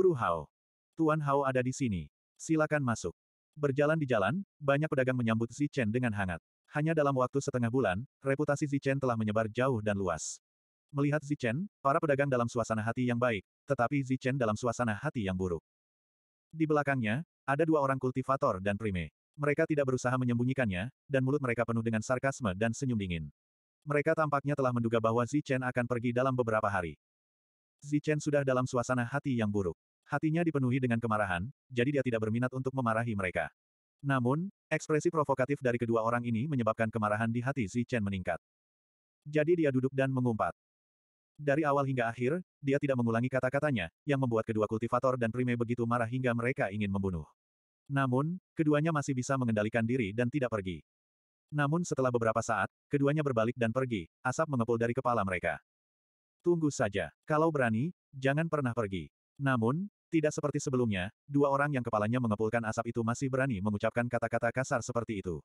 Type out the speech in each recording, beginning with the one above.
Guru Hao. Tuan Hao ada di sini. Silakan masuk. Berjalan di jalan, banyak pedagang menyambut Zichen dengan hangat. Hanya dalam waktu setengah bulan, reputasi Zichen telah menyebar jauh dan luas. Melihat Zichen, para pedagang dalam suasana hati yang baik, tetapi Zichen dalam suasana hati yang buruk. Di belakangnya, ada dua orang kultivator dan prime. Mereka tidak berusaha menyembunyikannya, dan mulut mereka penuh dengan sarkasme dan senyum dingin. Mereka tampaknya telah menduga bahwa Zichen akan pergi dalam beberapa hari. Zichen sudah dalam suasana hati yang buruk. Hatinya dipenuhi dengan kemarahan, jadi dia tidak berminat untuk memarahi mereka. Namun, ekspresi provokatif dari kedua orang ini menyebabkan kemarahan di hati Xi Chen meningkat. Jadi dia duduk dan mengumpat. Dari awal hingga akhir, dia tidak mengulangi kata-katanya, yang membuat kedua kultivator dan prime begitu marah hingga mereka ingin membunuh. Namun, keduanya masih bisa mengendalikan diri dan tidak pergi. Namun setelah beberapa saat, keduanya berbalik dan pergi, asap mengepul dari kepala mereka. Tunggu saja, kalau berani, jangan pernah pergi. Namun, tidak seperti sebelumnya, dua orang yang kepalanya mengepulkan asap itu masih berani mengucapkan kata-kata kasar seperti itu.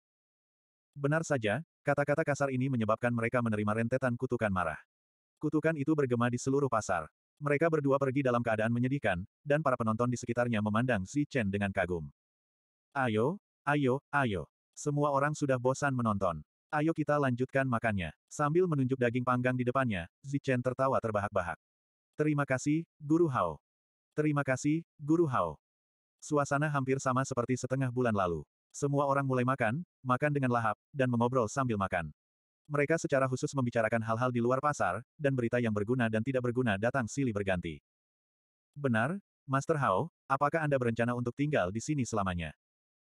Benar saja, kata-kata kasar ini menyebabkan mereka menerima rentetan kutukan marah. Kutukan itu bergema di seluruh pasar. Mereka berdua pergi dalam keadaan menyedihkan, dan para penonton di sekitarnya memandang Xi Chen dengan kagum. Ayo, ayo, ayo. Semua orang sudah bosan menonton. Ayo kita lanjutkan makannya. Sambil menunjuk daging panggang di depannya, Xi Chen tertawa terbahak-bahak. Terima kasih, Guru Hao. Terima kasih, Guru Hao. Suasana hampir sama seperti setengah bulan lalu. Semua orang mulai makan, makan dengan lahap, dan mengobrol sambil makan. Mereka secara khusus membicarakan hal-hal di luar pasar, dan berita yang berguna dan tidak berguna datang silih berganti. Benar, Master Hao, apakah Anda berencana untuk tinggal di sini selamanya?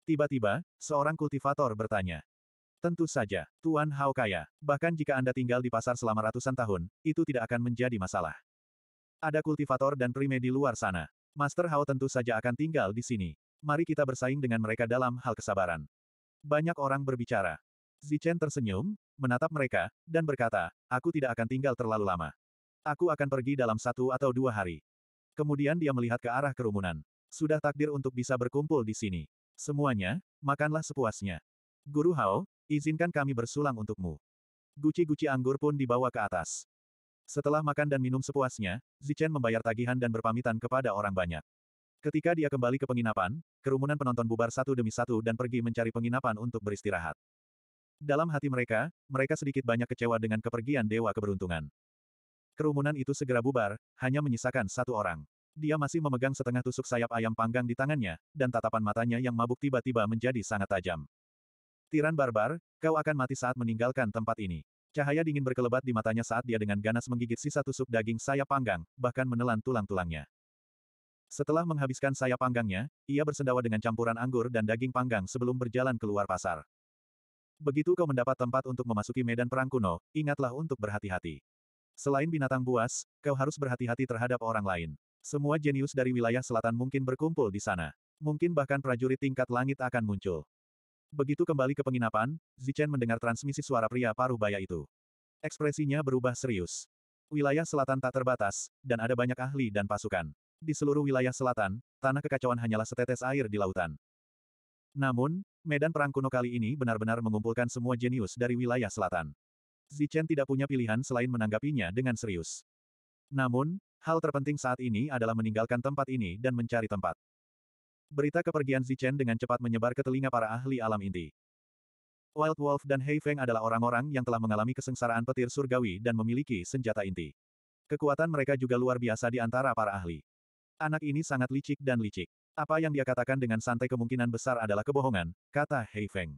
Tiba-tiba, seorang kultivator bertanya. Tentu saja, Tuan Hao kaya. Bahkan jika Anda tinggal di pasar selama ratusan tahun, itu tidak akan menjadi masalah. Ada kultivator dan prime di luar sana. Master Hao tentu saja akan tinggal di sini. Mari kita bersaing dengan mereka dalam hal kesabaran. Banyak orang berbicara. Zichen tersenyum, menatap mereka, dan berkata, aku tidak akan tinggal terlalu lama. Aku akan pergi dalam satu atau dua hari. Kemudian dia melihat ke arah kerumunan. Sudah takdir untuk bisa berkumpul di sini. Semuanya, makanlah sepuasnya. Guru Hao, izinkan kami bersulang untukmu. Guci-guci anggur pun dibawa ke atas. Setelah makan dan minum sepuasnya, Zichen membayar tagihan dan berpamitan kepada orang banyak. Ketika dia kembali ke penginapan, kerumunan penonton bubar satu demi satu dan pergi mencari penginapan untuk beristirahat. Dalam hati mereka, mereka sedikit banyak kecewa dengan kepergian Dewa Keberuntungan. Kerumunan itu segera bubar, hanya menyisakan satu orang. Dia masih memegang setengah tusuk sayap ayam panggang di tangannya, dan tatapan matanya yang mabuk tiba-tiba menjadi sangat tajam. Tiran barbar, kau akan mati saat meninggalkan tempat ini. Cahaya dingin berkelebat di matanya saat dia dengan ganas menggigit sisa tusuk daging sayap panggang, bahkan menelan tulang-tulangnya. Setelah menghabiskan sayap panggangnya, ia bersendawa dengan campuran anggur dan daging panggang sebelum berjalan keluar pasar. Begitu kau mendapat tempat untuk memasuki medan perang kuno, ingatlah untuk berhati-hati. Selain binatang buas, kau harus berhati-hati terhadap orang lain. Semua jenius dari wilayah selatan mungkin berkumpul di sana. Mungkin bahkan prajurit tingkat langit akan muncul. Begitu kembali ke penginapan, Zichen mendengar transmisi suara pria paruh baya itu. Ekspresinya berubah serius. Wilayah selatan tak terbatas, dan ada banyak ahli dan pasukan. Di seluruh wilayah selatan, tanah kekacauan hanyalah setetes air di lautan. Namun, medan perang kuno kali ini benar-benar mengumpulkan semua jenius dari wilayah selatan. Zichen tidak punya pilihan selain menanggapinya dengan serius. Namun, hal terpenting saat ini adalah meninggalkan tempat ini dan mencari tempat. Berita kepergian Zichen dengan cepat menyebar ke telinga para ahli alam inti. Wild Wolf dan Hei Feng adalah orang-orang yang telah mengalami kesengsaraan petir surgawi dan memiliki senjata inti. Kekuatan mereka juga luar biasa di antara para ahli. Anak ini sangat licik dan licik. Apa yang dia katakan dengan santai kemungkinan besar adalah kebohongan, kata Hei Feng.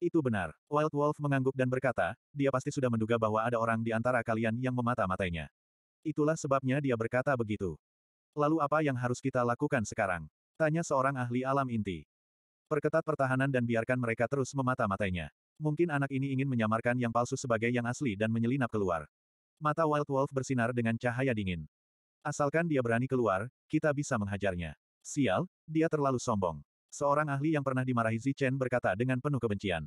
Itu benar. Wild Wolf mengangguk dan berkata, dia pasti sudah menduga bahwa ada orang di antara kalian yang memata-matainya. Itulah sebabnya dia berkata begitu. Lalu apa yang harus kita lakukan sekarang? Tanya seorang ahli alam inti. Perketat pertahanan dan biarkan mereka terus memata-matainya. Mungkin anak ini ingin menyamarkan yang palsu sebagai yang asli dan menyelinap keluar. Mata Wild Wolf bersinar dengan cahaya dingin. Asalkan dia berani keluar, kita bisa menghajarnya. Sial, dia terlalu sombong. Seorang ahli yang pernah dimarahi Zichen berkata dengan penuh kebencian.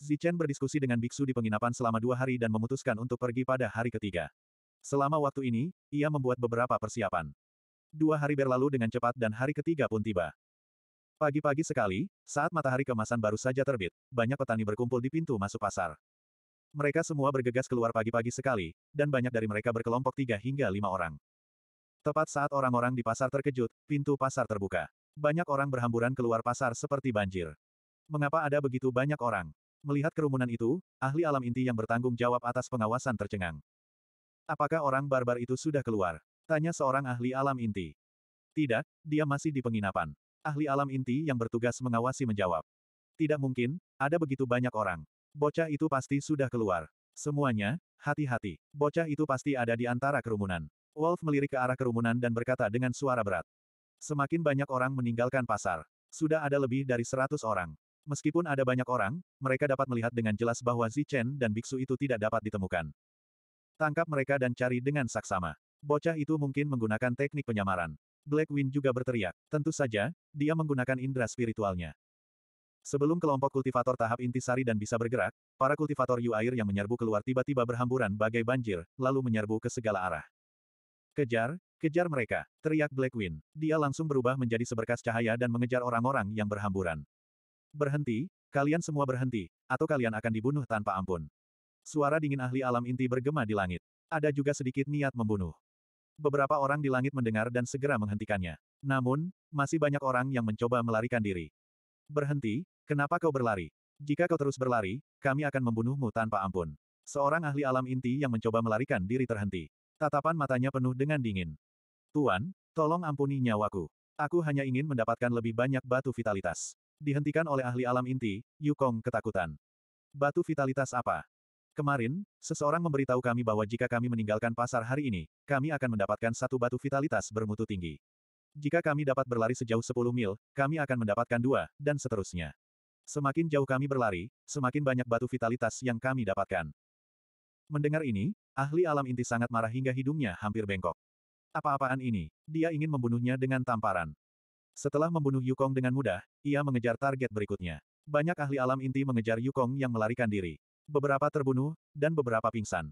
Zichen berdiskusi dengan biksu di penginapan selama dua hari dan memutuskan untuk pergi pada hari ketiga. Selama waktu ini, ia membuat beberapa persiapan. Dua hari berlalu dengan cepat dan hari ketiga pun tiba. Pagi-pagi sekali, saat matahari kemasan baru saja terbit, banyak petani berkumpul di pintu masuk pasar. Mereka semua bergegas keluar pagi-pagi sekali, dan banyak dari mereka berkelompok tiga hingga lima orang. Tepat saat orang-orang di pasar terkejut, pintu pasar terbuka. Banyak orang berhamburan keluar pasar seperti banjir. Mengapa ada begitu banyak orang? Melihat kerumunan itu, ahli alam inti yang bertanggung jawab atas pengawasan tercengang. Apakah orang barbar itu sudah keluar? Tanya seorang ahli alam inti. Tidak, dia masih di penginapan. Ahli alam inti yang bertugas mengawasi menjawab. Tidak mungkin, ada begitu banyak orang. Bocah itu pasti sudah keluar. Semuanya, hati-hati. Bocah itu pasti ada di antara kerumunan. Wolf melirik ke arah kerumunan dan berkata dengan suara berat. Semakin banyak orang meninggalkan pasar. Sudah ada lebih dari seratus orang. Meskipun ada banyak orang, mereka dapat melihat dengan jelas bahwa Zichen dan biksu itu tidak dapat ditemukan. Tangkap mereka dan cari dengan saksama. Bocah itu mungkin menggunakan teknik penyamaran. Black Wind juga berteriak. Tentu saja, dia menggunakan indera spiritualnya. Sebelum kelompok kultivator tahap inti sari dan bisa bergerak, para kultivator Yu Air yang menyerbu keluar tiba-tiba berhamburan bagai banjir, lalu menyerbu ke segala arah. Kejar, kejar mereka, teriak Black Wind. Dia langsung berubah menjadi seberkas cahaya dan mengejar orang-orang yang berhamburan. Berhenti, kalian semua berhenti, atau kalian akan dibunuh tanpa ampun. Suara dingin ahli alam inti bergema di langit. Ada juga sedikit niat membunuh. Beberapa orang di langit mendengar dan segera menghentikannya. Namun, masih banyak orang yang mencoba melarikan diri. Berhenti, kenapa kau berlari? Jika kau terus berlari, kami akan membunuhmu tanpa ampun. Seorang ahli alam inti yang mencoba melarikan diri terhenti. Tatapan matanya penuh dengan dingin. Tuan, tolong ampuni nyawaku. Aku hanya ingin mendapatkan lebih banyak batu vitalitas. Dihentikan oleh ahli alam inti, Yukong ketakutan. Batu vitalitas apa? Kemarin, seseorang memberitahu kami bahwa jika kami meninggalkan pasar hari ini, kami akan mendapatkan satu batu vitalitas bermutu tinggi. Jika kami dapat berlari sejauh 10 mil, kami akan mendapatkan dua, dan seterusnya. Semakin jauh kami berlari, semakin banyak batu vitalitas yang kami dapatkan. Mendengar ini, ahli alam inti sangat marah hingga hidungnya hampir bengkok. Apa-apaan ini? Dia ingin membunuhnya dengan tamparan. Setelah membunuh Yukong dengan mudah, ia mengejar target berikutnya. Banyak ahli alam inti mengejar Yukong yang melarikan diri. Beberapa terbunuh, dan beberapa pingsan.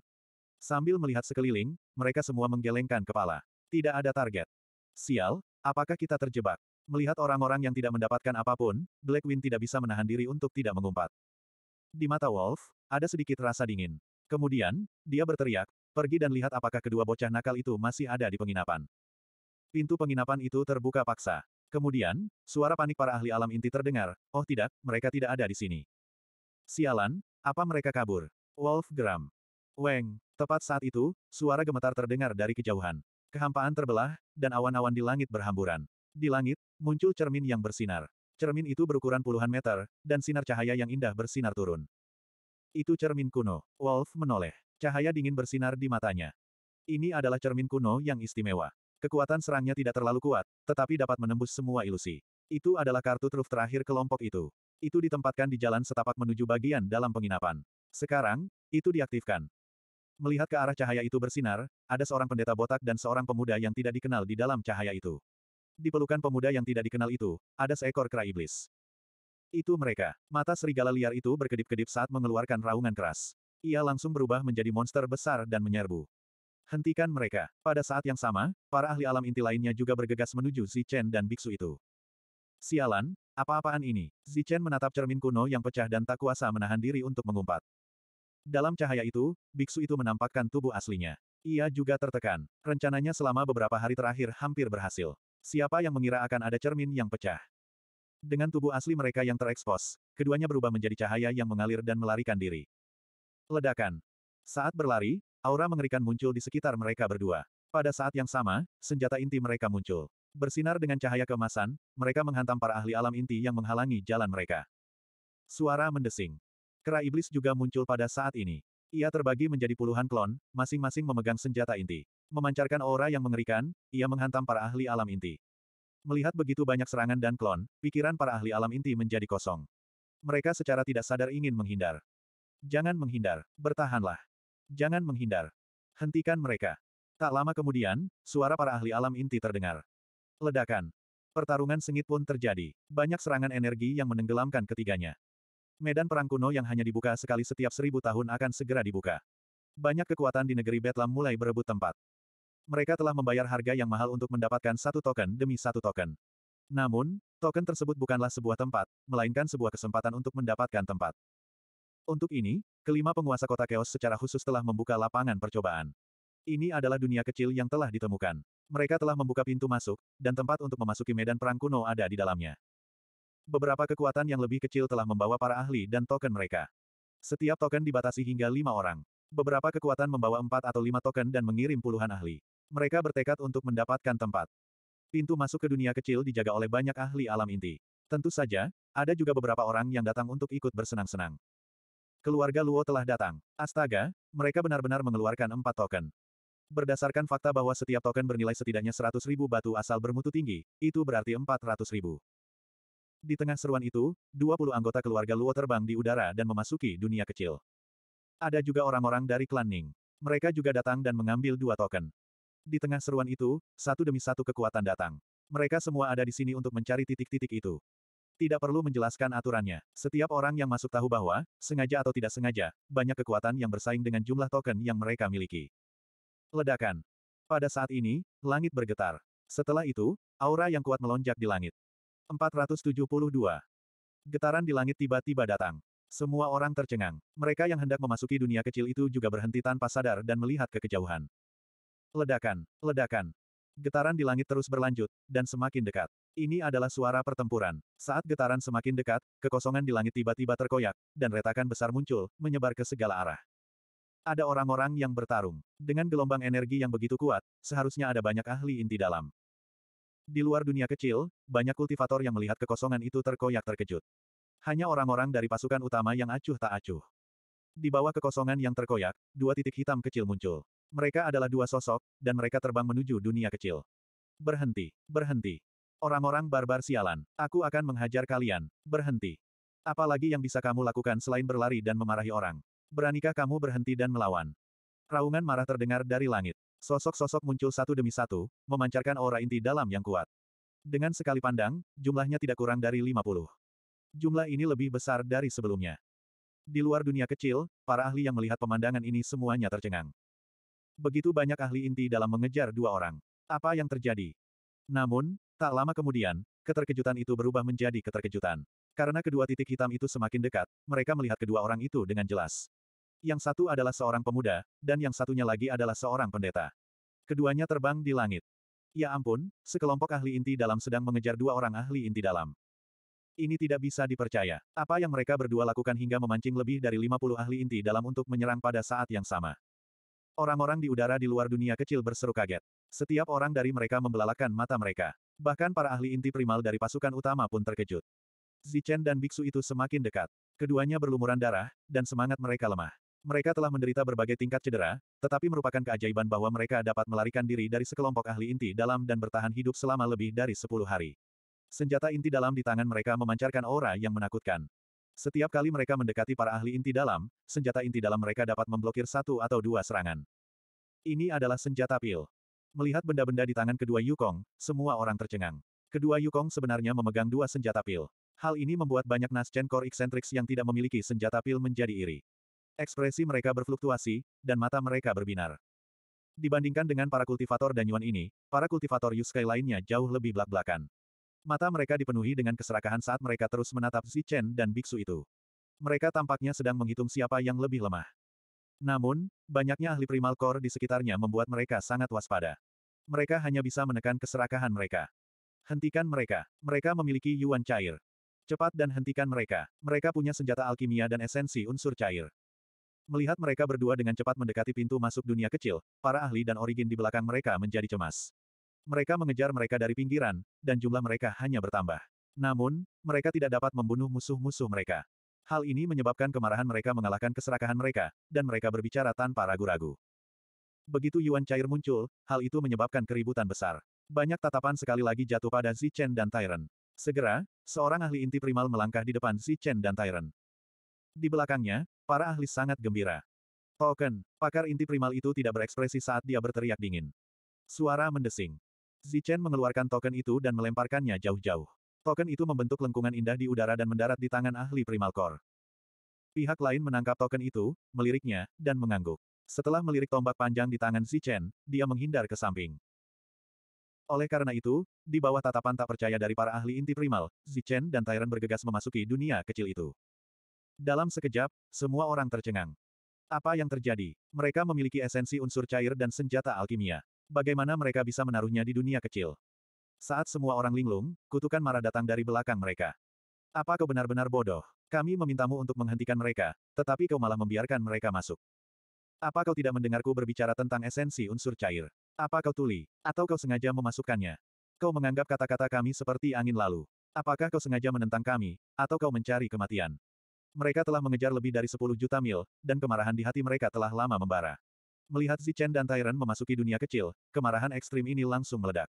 Sambil melihat sekeliling, mereka semua menggelengkan kepala. Tidak ada target. Sial, apakah kita terjebak? Melihat orang-orang yang tidak mendapatkan apapun, Blackwing tidak bisa menahan diri untuk tidak mengumpat. Di mata Wolf, ada sedikit rasa dingin. Kemudian, dia berteriak, pergi dan lihat apakah kedua bocah nakal itu masih ada di penginapan. Pintu penginapan itu terbuka paksa. Kemudian, suara panik para ahli alam inti terdengar, oh tidak, mereka tidak ada di sini. Sialan, apa mereka kabur? Wolf geram. Weng. Tepat saat itu, suara gemetar terdengar dari kejauhan. Kehampaan terbelah, dan awan-awan di langit berhamburan. Di langit, muncul cermin yang bersinar. Cermin itu berukuran puluhan meter, dan sinar cahaya yang indah bersinar turun. Itu cermin kuno. Wolf menoleh. Cahaya dingin bersinar di matanya. Ini adalah cermin kuno yang istimewa. Kekuatan serangnya tidak terlalu kuat, tetapi dapat menembus semua ilusi. Itu adalah kartu truf terakhir kelompok itu. Itu ditempatkan di jalan setapak menuju bagian dalam penginapan. Sekarang, itu diaktifkan. Melihat ke arah cahaya itu bersinar, ada seorang pendeta botak dan seorang pemuda yang tidak dikenal di dalam cahaya itu. Di pelukan pemuda yang tidak dikenal itu, ada seekor kera iblis. Itu mereka. Mata serigala liar itu berkedip-kedip saat mengeluarkan raungan keras. Ia langsung berubah menjadi monster besar dan menyerbu. Hentikan mereka. Pada saat yang sama, para ahli alam inti lainnya juga bergegas menuju Zi Chen dan biksu itu. Sialan, apa-apaan ini? Zichen menatap cermin kuno yang pecah dan tak kuasa menahan diri untuk mengumpat. Dalam cahaya itu, biksu itu menampakkan tubuh aslinya. Ia juga tertekan. Rencananya selama beberapa hari terakhir hampir berhasil. Siapa yang mengira akan ada cermin yang pecah? Dengan tubuh asli mereka yang terekspos, keduanya berubah menjadi cahaya yang mengalir dan melarikan diri. Ledakan. Saat berlari, aura mengerikan muncul di sekitar mereka berdua. Pada saat yang sama, senjata inti mereka muncul. Bersinar dengan cahaya kemasan, mereka menghantam para ahli alam inti yang menghalangi jalan mereka. Suara mendesing. Kera iblis juga muncul pada saat ini. Ia terbagi menjadi puluhan klon, masing-masing memegang senjata inti. Memancarkan aura yang mengerikan, ia menghantam para ahli alam inti. Melihat begitu banyak serangan dan klon, pikiran para ahli alam inti menjadi kosong. Mereka secara tidak sadar ingin menghindar. Jangan menghindar, bertahanlah. Jangan menghindar. Hentikan mereka. Tak lama kemudian, suara para ahli alam inti terdengar. Ledakan. Pertarungan sengit pun terjadi. Banyak serangan energi yang menenggelamkan ketiganya. Medan perang kuno yang hanya dibuka sekali setiap seribu tahun akan segera dibuka. Banyak kekuatan di negeri Betlam mulai berebut tempat. Mereka telah membayar harga yang mahal untuk mendapatkan satu token demi satu token. Namun, token tersebut bukanlah sebuah tempat, melainkan sebuah kesempatan untuk mendapatkan tempat. Untuk ini, kelima penguasa kota Keos secara khusus telah membuka lapangan percobaan. Ini adalah dunia kecil yang telah ditemukan. Mereka telah membuka pintu masuk, dan tempat untuk memasuki medan perang kuno ada di dalamnya. Beberapa kekuatan yang lebih kecil telah membawa para ahli dan token mereka. Setiap token dibatasi hingga lima orang. Beberapa kekuatan membawa empat atau lima token dan mengirim puluhan ahli. Mereka bertekad untuk mendapatkan tempat. Pintu masuk ke dunia kecil dijaga oleh banyak ahli alam inti. Tentu saja, ada juga beberapa orang yang datang untuk ikut bersenang-senang. Keluarga Luo telah datang. Astaga, mereka benar-benar mengeluarkan empat token. Berdasarkan fakta bahwa setiap token bernilai setidaknya 100 ribu batu asal bermutu tinggi, itu berarti 400 ribu. Di tengah seruan itu, 20 anggota keluarga Luo terbang di udara dan memasuki dunia kecil. Ada juga orang-orang dari klan Ning. Mereka juga datang dan mengambil dua token. Di tengah seruan itu, satu demi satu kekuatan datang. Mereka semua ada di sini untuk mencari titik-titik itu. Tidak perlu menjelaskan aturannya. Setiap orang yang masuk tahu bahwa, sengaja atau tidak sengaja, banyak kekuatan yang bersaing dengan jumlah token yang mereka miliki. Ledakan. Pada saat ini, langit bergetar. Setelah itu, aura yang kuat melonjak di langit. 472. Getaran di langit tiba-tiba datang. Semua orang tercengang. Mereka yang hendak memasuki dunia kecil itu juga berhenti tanpa sadar dan melihat ke kejauhan. Ledakan, ledakan. Getaran di langit terus berlanjut, dan semakin dekat. Ini adalah suara pertempuran. Saat getaran semakin dekat, kekosongan di langit tiba-tiba terkoyak, dan retakan besar muncul, menyebar ke segala arah. Ada orang-orang yang bertarung. Dengan gelombang energi yang begitu kuat, seharusnya ada banyak ahli inti dalam. Di luar dunia kecil, banyak kultivator yang melihat kekosongan itu terkoyak terkejut. Hanya orang-orang dari pasukan utama yang acuh tak acuh. Di bawah kekosongan yang terkoyak, dua titik hitam kecil muncul. Mereka adalah dua sosok, dan mereka terbang menuju dunia kecil. Berhenti, berhenti. Orang-orang barbar sialan, aku akan menghajar kalian. Berhenti. Apalagi yang bisa kamu lakukan selain berlari dan memarahi orang? Beranikah kamu berhenti dan melawan? Raungan marah terdengar dari langit. Sosok-sosok muncul satu demi satu, memancarkan aura inti dalam yang kuat. Dengan sekali pandang, jumlahnya tidak kurang dari 50. Jumlah ini lebih besar dari sebelumnya. Di luar dunia kecil, para ahli yang melihat pemandangan ini semuanya tercengang. Begitu banyak ahli inti dalam mengejar dua orang. Apa yang terjadi? Namun, tak lama kemudian, keterkejutan itu berubah menjadi keterkejutan. Karena kedua titik hitam itu semakin dekat, mereka melihat kedua orang itu dengan jelas. Yang satu adalah seorang pemuda, dan yang satunya lagi adalah seorang pendeta. Keduanya terbang di langit. Ya ampun, sekelompok ahli inti dalam sedang mengejar dua orang ahli inti dalam. Ini tidak bisa dipercaya. Apa yang mereka berdua lakukan hingga memancing lebih dari 50 ahli inti dalam untuk menyerang pada saat yang sama. Orang-orang di udara di luar dunia kecil berseru kaget. Setiap orang dari mereka membelalakan mata mereka. Bahkan para ahli inti primal dari pasukan utama pun terkejut. Zichen dan biksu itu semakin dekat. Keduanya berlumuran darah, dan semangat mereka lemah. Mereka telah menderita berbagai tingkat cedera, tetapi merupakan keajaiban bahwa mereka dapat melarikan diri dari sekelompok ahli inti dalam dan bertahan hidup selama lebih dari 10 hari. Senjata inti dalam di tangan mereka memancarkan aura yang menakutkan. Setiap kali mereka mendekati para ahli inti dalam, senjata inti dalam mereka dapat memblokir satu atau dua serangan. Ini adalah senjata pil. Melihat benda-benda di tangan kedua Yukong, semua orang tercengang. Kedua Yukong sebenarnya memegang dua senjata pil. Hal ini membuat banyak Naschen Core Eccentrics yang tidak memiliki senjata pil menjadi iri. Ekspresi mereka berfluktuasi, dan mata mereka berbinar. Dibandingkan dengan para kultivator Danyuan ini, para kultivator Yuskai lainnya jauh lebih belak-belakan. Mata mereka dipenuhi dengan keserakahan saat mereka terus menatap Chen dan biksu itu. Mereka tampaknya sedang menghitung siapa yang lebih lemah. Namun, banyaknya ahli primal core di sekitarnya membuat mereka sangat waspada. Mereka hanya bisa menekan keserakahan mereka. Hentikan mereka. Mereka memiliki yuan cair. Cepat dan hentikan mereka. Mereka punya senjata alkimia dan esensi unsur cair. Melihat mereka berdua dengan cepat mendekati pintu masuk dunia kecil, para ahli dan origin di belakang mereka menjadi cemas. Mereka mengejar mereka dari pinggiran, dan jumlah mereka hanya bertambah. Namun, mereka tidak dapat membunuh musuh-musuh mereka. Hal ini menyebabkan kemarahan mereka mengalahkan keserakahan mereka, dan mereka berbicara tanpa ragu-ragu. Begitu Yuan Cair muncul, hal itu menyebabkan keributan besar. Banyak tatapan sekali lagi jatuh pada Chen dan Tyron. Segera, seorang ahli inti primal melangkah di depan Chen dan Tyron. Di belakangnya, Para ahli sangat gembira. Token, oh, pakar inti primal itu tidak berekspresi saat dia berteriak dingin. Suara mendesing. Zichen mengeluarkan token itu dan melemparkannya jauh-jauh. Token itu membentuk lengkungan indah di udara dan mendarat di tangan ahli primal core. Pihak lain menangkap token itu, meliriknya, dan mengangguk. Setelah melirik tombak panjang di tangan Zichen, dia menghindar ke samping. Oleh karena itu, di bawah tatapan tak percaya dari para ahli inti primal, Zichen dan Tyrant bergegas memasuki dunia kecil itu. Dalam sekejap, semua orang tercengang. Apa yang terjadi? Mereka memiliki esensi unsur cair dan senjata alkimia. Bagaimana mereka bisa menaruhnya di dunia kecil? Saat semua orang linglung, kutukan marah datang dari belakang mereka. Apa kau benar-benar bodoh? Kami memintamu untuk menghentikan mereka, tetapi kau malah membiarkan mereka masuk. Apa kau tidak mendengarku berbicara tentang esensi unsur cair? Apa kau tuli? Atau kau sengaja memasukkannya? Kau menganggap kata-kata kami seperti angin lalu. Apakah kau sengaja menentang kami, atau kau mencari kematian? Mereka telah mengejar lebih dari 10 juta mil, dan kemarahan di hati mereka telah lama membara. Melihat Zichen dan Tyrant memasuki dunia kecil, kemarahan ekstrim ini langsung meledak.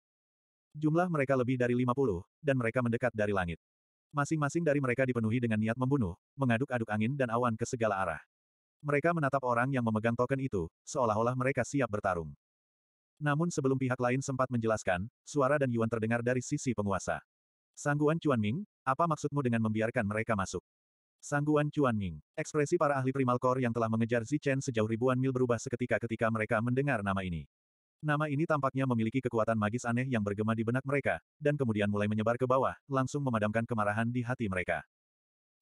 Jumlah mereka lebih dari 50, dan mereka mendekat dari langit. Masing-masing dari mereka dipenuhi dengan niat membunuh, mengaduk-aduk angin dan awan ke segala arah. Mereka menatap orang yang memegang token itu, seolah-olah mereka siap bertarung. Namun sebelum pihak lain sempat menjelaskan, suara dan Yuan terdengar dari sisi penguasa. Sangguan Cuan Ming, apa maksudmu dengan membiarkan mereka masuk? Sangguan Ming. Ekspresi para ahli primal core yang telah mengejar Zichen sejauh ribuan mil berubah seketika ketika mereka mendengar nama ini. Nama ini tampaknya memiliki kekuatan magis aneh yang bergema di benak mereka, dan kemudian mulai menyebar ke bawah, langsung memadamkan kemarahan di hati mereka.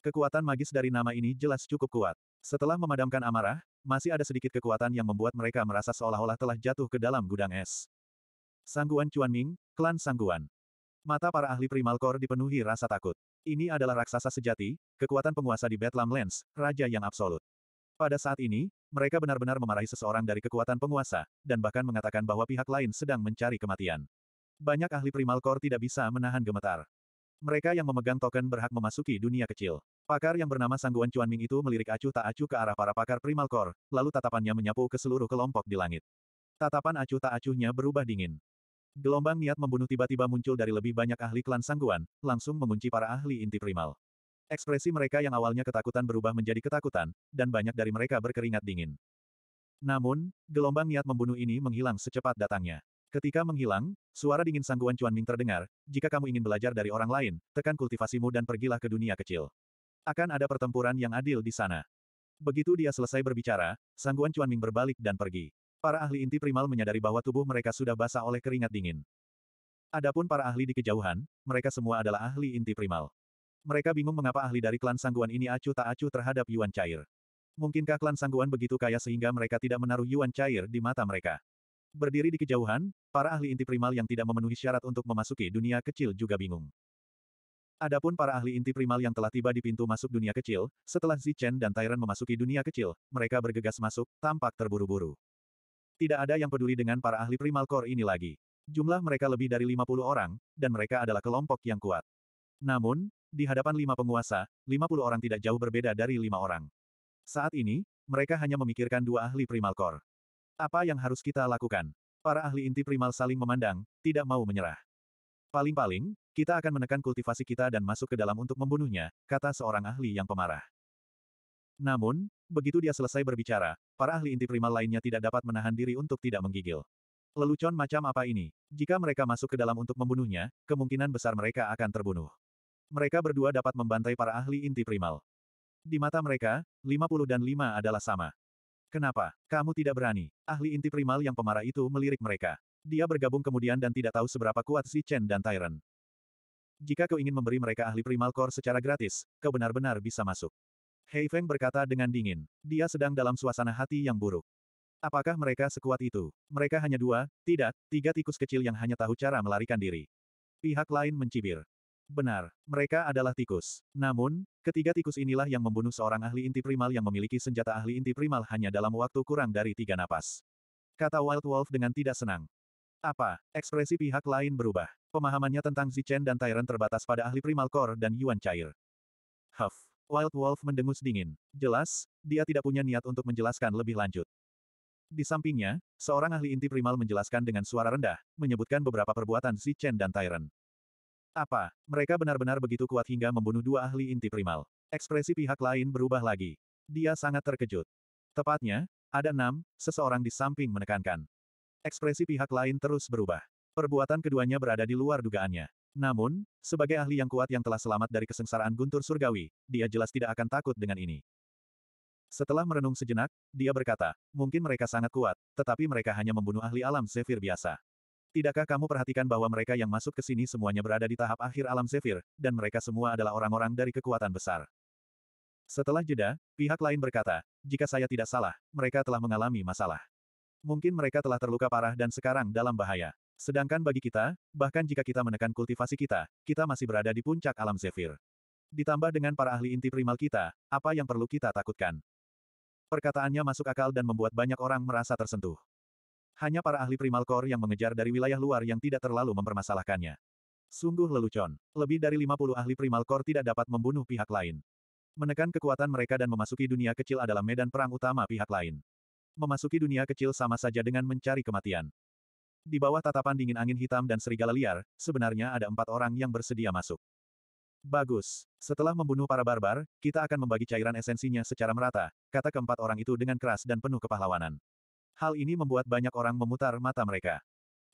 Kekuatan magis dari nama ini jelas cukup kuat. Setelah memadamkan amarah, masih ada sedikit kekuatan yang membuat mereka merasa seolah-olah telah jatuh ke dalam gudang es. Sangguan Ming, Klan Sangguan. Mata para ahli primal core dipenuhi rasa takut. Ini adalah raksasa sejati, kekuatan penguasa di Bethlehem Lens, raja yang absolut. Pada saat ini, mereka benar-benar memarahi seseorang dari kekuatan penguasa, dan bahkan mengatakan bahwa pihak lain sedang mencari kematian. Banyak ahli primal core tidak bisa menahan gemetar. Mereka yang memegang token berhak memasuki dunia kecil. Pakar yang bernama Sangguan Ming itu melirik acuh tak acuh ke arah para pakar primal core, lalu tatapannya menyapu ke seluruh kelompok di langit. Tatapan acuh tak acuhnya berubah dingin. Gelombang niat membunuh tiba-tiba muncul dari lebih banyak ahli klan Sangguan, langsung mengunci para ahli inti primal. Ekspresi mereka yang awalnya ketakutan berubah menjadi ketakutan, dan banyak dari mereka berkeringat dingin. Namun, gelombang niat membunuh ini menghilang secepat datangnya. Ketika menghilang, suara dingin Sangguan Cuan Ming terdengar, jika kamu ingin belajar dari orang lain, tekan kultivasimu dan pergilah ke dunia kecil. Akan ada pertempuran yang adil di sana. Begitu dia selesai berbicara, Sangguan Cuan Ming berbalik dan pergi. Para ahli inti primal menyadari bahwa tubuh mereka sudah basah oleh keringat dingin. Adapun para ahli di kejauhan, mereka semua adalah ahli inti primal. Mereka bingung mengapa ahli dari klan Sangguan ini acuh tak acuh terhadap Yuan Cair. Mungkinkah klan Sangguan begitu kaya sehingga mereka tidak menaruh Yuan Cair di mata mereka? Berdiri di kejauhan, para ahli inti primal yang tidak memenuhi syarat untuk memasuki dunia kecil juga bingung. Adapun para ahli inti primal yang telah tiba di pintu masuk dunia kecil, setelah Zichen dan Tyrant memasuki dunia kecil, mereka bergegas masuk, tampak terburu-buru. Tidak ada yang peduli dengan para ahli primal core ini lagi. Jumlah mereka lebih dari 50 orang, dan mereka adalah kelompok yang kuat. Namun, di hadapan lima penguasa, 50 orang tidak jauh berbeda dari lima orang. Saat ini, mereka hanya memikirkan dua ahli primal core. Apa yang harus kita lakukan? Para ahli inti primal saling memandang, tidak mau menyerah. Paling-paling, kita akan menekan kultivasi kita dan masuk ke dalam untuk membunuhnya, kata seorang ahli yang pemarah. Namun, Begitu dia selesai berbicara, para ahli inti primal lainnya tidak dapat menahan diri untuk tidak menggigil. Lelucon macam apa ini? Jika mereka masuk ke dalam untuk membunuhnya, kemungkinan besar mereka akan terbunuh. Mereka berdua dapat membantai para ahli inti primal. Di mata mereka, 50 dan 5 adalah sama. Kenapa? Kamu tidak berani. Ahli inti primal yang pemarah itu melirik mereka. Dia bergabung kemudian dan tidak tahu seberapa kuat si Chen dan Tyrant. Jika kau ingin memberi mereka ahli primal core secara gratis, kau benar-benar bisa masuk. Hei Feng berkata dengan dingin. Dia sedang dalam suasana hati yang buruk. Apakah mereka sekuat itu? Mereka hanya dua, tidak, tiga tikus kecil yang hanya tahu cara melarikan diri. Pihak lain mencibir. Benar, mereka adalah tikus. Namun, ketiga tikus inilah yang membunuh seorang ahli inti primal yang memiliki senjata ahli inti primal hanya dalam waktu kurang dari tiga napas. Kata Wild Wolf dengan tidak senang. Apa? Ekspresi pihak lain berubah. Pemahamannya tentang Zichen dan Tyrant terbatas pada ahli primal core dan Yuan cair. Huff. Wild Wolf mendengus dingin. Jelas, dia tidak punya niat untuk menjelaskan lebih lanjut. Di sampingnya, seorang ahli inti primal menjelaskan dengan suara rendah, menyebutkan beberapa perbuatan Si Chen dan Tyrant. Apa, mereka benar-benar begitu kuat hingga membunuh dua ahli inti primal. Ekspresi pihak lain berubah lagi. Dia sangat terkejut. Tepatnya, ada enam, seseorang di samping menekankan. Ekspresi pihak lain terus berubah. Perbuatan keduanya berada di luar dugaannya. Namun, sebagai ahli yang kuat yang telah selamat dari kesengsaraan guntur surgawi, dia jelas tidak akan takut dengan ini. Setelah merenung sejenak, dia berkata, mungkin mereka sangat kuat, tetapi mereka hanya membunuh ahli alam Zephyr biasa. Tidakkah kamu perhatikan bahwa mereka yang masuk ke sini semuanya berada di tahap akhir alam Zephyr, dan mereka semua adalah orang-orang dari kekuatan besar? Setelah jeda, pihak lain berkata, jika saya tidak salah, mereka telah mengalami masalah. Mungkin mereka telah terluka parah dan sekarang dalam bahaya. Sedangkan bagi kita, bahkan jika kita menekan kultivasi kita, kita masih berada di puncak alam Zephyr. Ditambah dengan para ahli inti primal kita, apa yang perlu kita takutkan? Perkataannya masuk akal dan membuat banyak orang merasa tersentuh. Hanya para ahli primal core yang mengejar dari wilayah luar yang tidak terlalu mempermasalahkannya. Sungguh lelucon. Lebih dari 50 ahli primal core tidak dapat membunuh pihak lain. Menekan kekuatan mereka dan memasuki dunia kecil adalah medan perang utama pihak lain. Memasuki dunia kecil sama saja dengan mencari kematian. Di bawah tatapan dingin angin hitam dan serigala liar, sebenarnya ada empat orang yang bersedia masuk. Bagus. Setelah membunuh para barbar, kita akan membagi cairan esensinya secara merata, kata keempat orang itu dengan keras dan penuh kepahlawanan. Hal ini membuat banyak orang memutar mata mereka.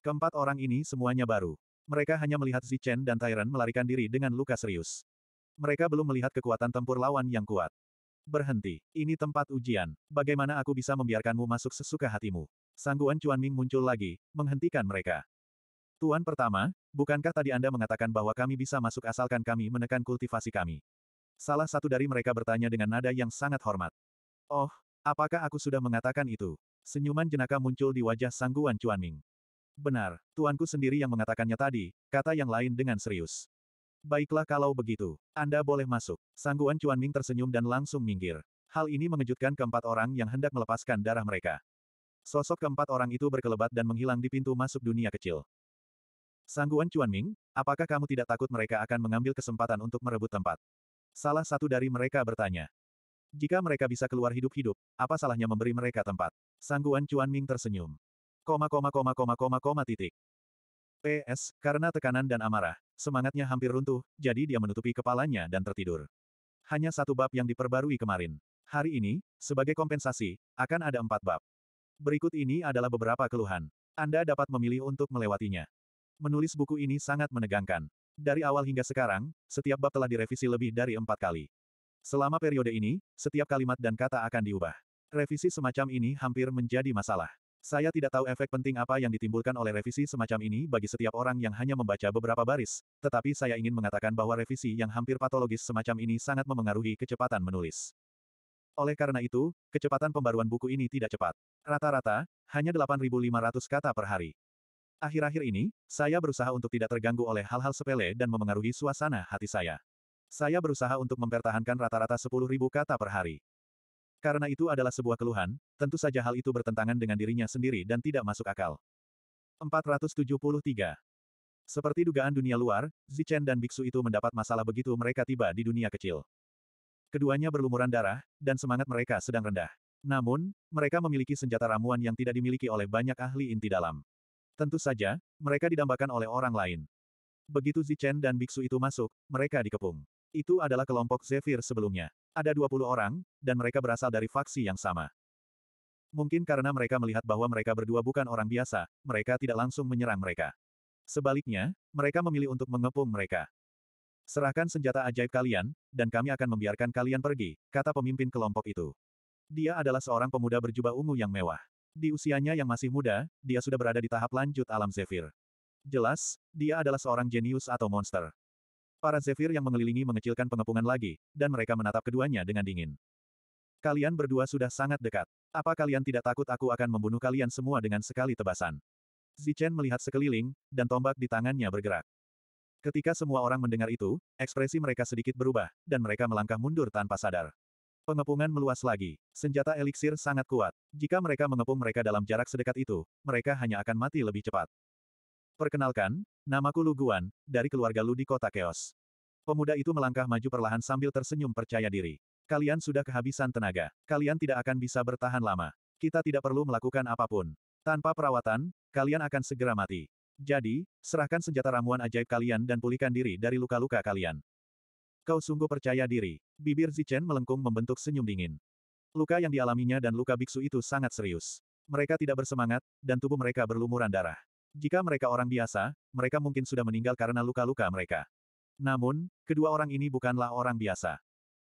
Keempat orang ini semuanya baru. Mereka hanya melihat Zichen dan Tyrant melarikan diri dengan luka serius. Mereka belum melihat kekuatan tempur lawan yang kuat. Berhenti. Ini tempat ujian. Bagaimana aku bisa membiarkanmu masuk sesuka hatimu? Sangguan Ming muncul lagi, menghentikan mereka. Tuan pertama, bukankah tadi Anda mengatakan bahwa kami bisa masuk asalkan kami menekan kultivasi kami? Salah satu dari mereka bertanya dengan nada yang sangat hormat. Oh, apakah aku sudah mengatakan itu? Senyuman jenaka muncul di wajah Sangguan Ming. Benar, tuanku sendiri yang mengatakannya tadi, kata yang lain dengan serius. Baiklah kalau begitu, Anda boleh masuk. Sangguan Ming tersenyum dan langsung minggir. Hal ini mengejutkan keempat orang yang hendak melepaskan darah mereka. Sosok keempat orang itu berkelebat dan menghilang di pintu masuk dunia kecil. Sangguan Ming, apakah kamu tidak takut mereka akan mengambil kesempatan untuk merebut tempat? Salah satu dari mereka bertanya. Jika mereka bisa keluar hidup-hidup, apa salahnya memberi mereka tempat? Sangguan Ming tersenyum. Koma koma koma koma koma koma titik. PS, karena tekanan dan amarah, semangatnya hampir runtuh, jadi dia menutupi kepalanya dan tertidur. Hanya satu bab yang diperbarui kemarin. Hari ini, sebagai kompensasi, akan ada empat bab. Berikut ini adalah beberapa keluhan. Anda dapat memilih untuk melewatinya. Menulis buku ini sangat menegangkan. Dari awal hingga sekarang, setiap bab telah direvisi lebih dari empat kali. Selama periode ini, setiap kalimat dan kata akan diubah. Revisi semacam ini hampir menjadi masalah. Saya tidak tahu efek penting apa yang ditimbulkan oleh revisi semacam ini bagi setiap orang yang hanya membaca beberapa baris, tetapi saya ingin mengatakan bahwa revisi yang hampir patologis semacam ini sangat memengaruhi kecepatan menulis. Oleh karena itu, kecepatan pembaruan buku ini tidak cepat. Rata-rata, hanya 8.500 kata per hari. Akhir-akhir ini, saya berusaha untuk tidak terganggu oleh hal-hal sepele dan memengaruhi suasana hati saya. Saya berusaha untuk mempertahankan rata-rata 10.000 kata per hari. Karena itu adalah sebuah keluhan, tentu saja hal itu bertentangan dengan dirinya sendiri dan tidak masuk akal. 473. Seperti dugaan dunia luar, Zichen dan biksu itu mendapat masalah begitu mereka tiba di dunia kecil. Keduanya berlumuran darah, dan semangat mereka sedang rendah. Namun, mereka memiliki senjata ramuan yang tidak dimiliki oleh banyak ahli inti dalam. Tentu saja, mereka didambakan oleh orang lain. Begitu Zichen dan biksu itu masuk, mereka dikepung. Itu adalah kelompok Zephyr sebelumnya. Ada 20 orang, dan mereka berasal dari faksi yang sama. Mungkin karena mereka melihat bahwa mereka berdua bukan orang biasa, mereka tidak langsung menyerang mereka. Sebaliknya, mereka memilih untuk mengepung mereka. Serahkan senjata ajaib kalian, dan kami akan membiarkan kalian pergi, kata pemimpin kelompok itu. Dia adalah seorang pemuda berjubah ungu yang mewah. Di usianya yang masih muda, dia sudah berada di tahap lanjut alam Zephyr. Jelas, dia adalah seorang jenius atau monster. Para Zephyr yang mengelilingi mengecilkan pengepungan lagi, dan mereka menatap keduanya dengan dingin. Kalian berdua sudah sangat dekat. Apa kalian tidak takut aku akan membunuh kalian semua dengan sekali tebasan? Zichen melihat sekeliling, dan tombak di tangannya bergerak. Ketika semua orang mendengar itu, ekspresi mereka sedikit berubah, dan mereka melangkah mundur tanpa sadar. Pengepungan meluas lagi. Senjata eliksir sangat kuat. Jika mereka mengepung mereka dalam jarak sedekat itu, mereka hanya akan mati lebih cepat. Perkenalkan, namaku Lu dari keluarga Lu di kota Keos. Pemuda itu melangkah maju perlahan sambil tersenyum percaya diri. Kalian sudah kehabisan tenaga. Kalian tidak akan bisa bertahan lama. Kita tidak perlu melakukan apapun. Tanpa perawatan, kalian akan segera mati. Jadi, serahkan senjata ramuan ajaib kalian dan pulihkan diri dari luka-luka kalian. Kau sungguh percaya diri. Bibir Zichen melengkung membentuk senyum dingin. Luka yang dialaminya dan luka biksu itu sangat serius. Mereka tidak bersemangat, dan tubuh mereka berlumuran darah. Jika mereka orang biasa, mereka mungkin sudah meninggal karena luka-luka mereka. Namun, kedua orang ini bukanlah orang biasa.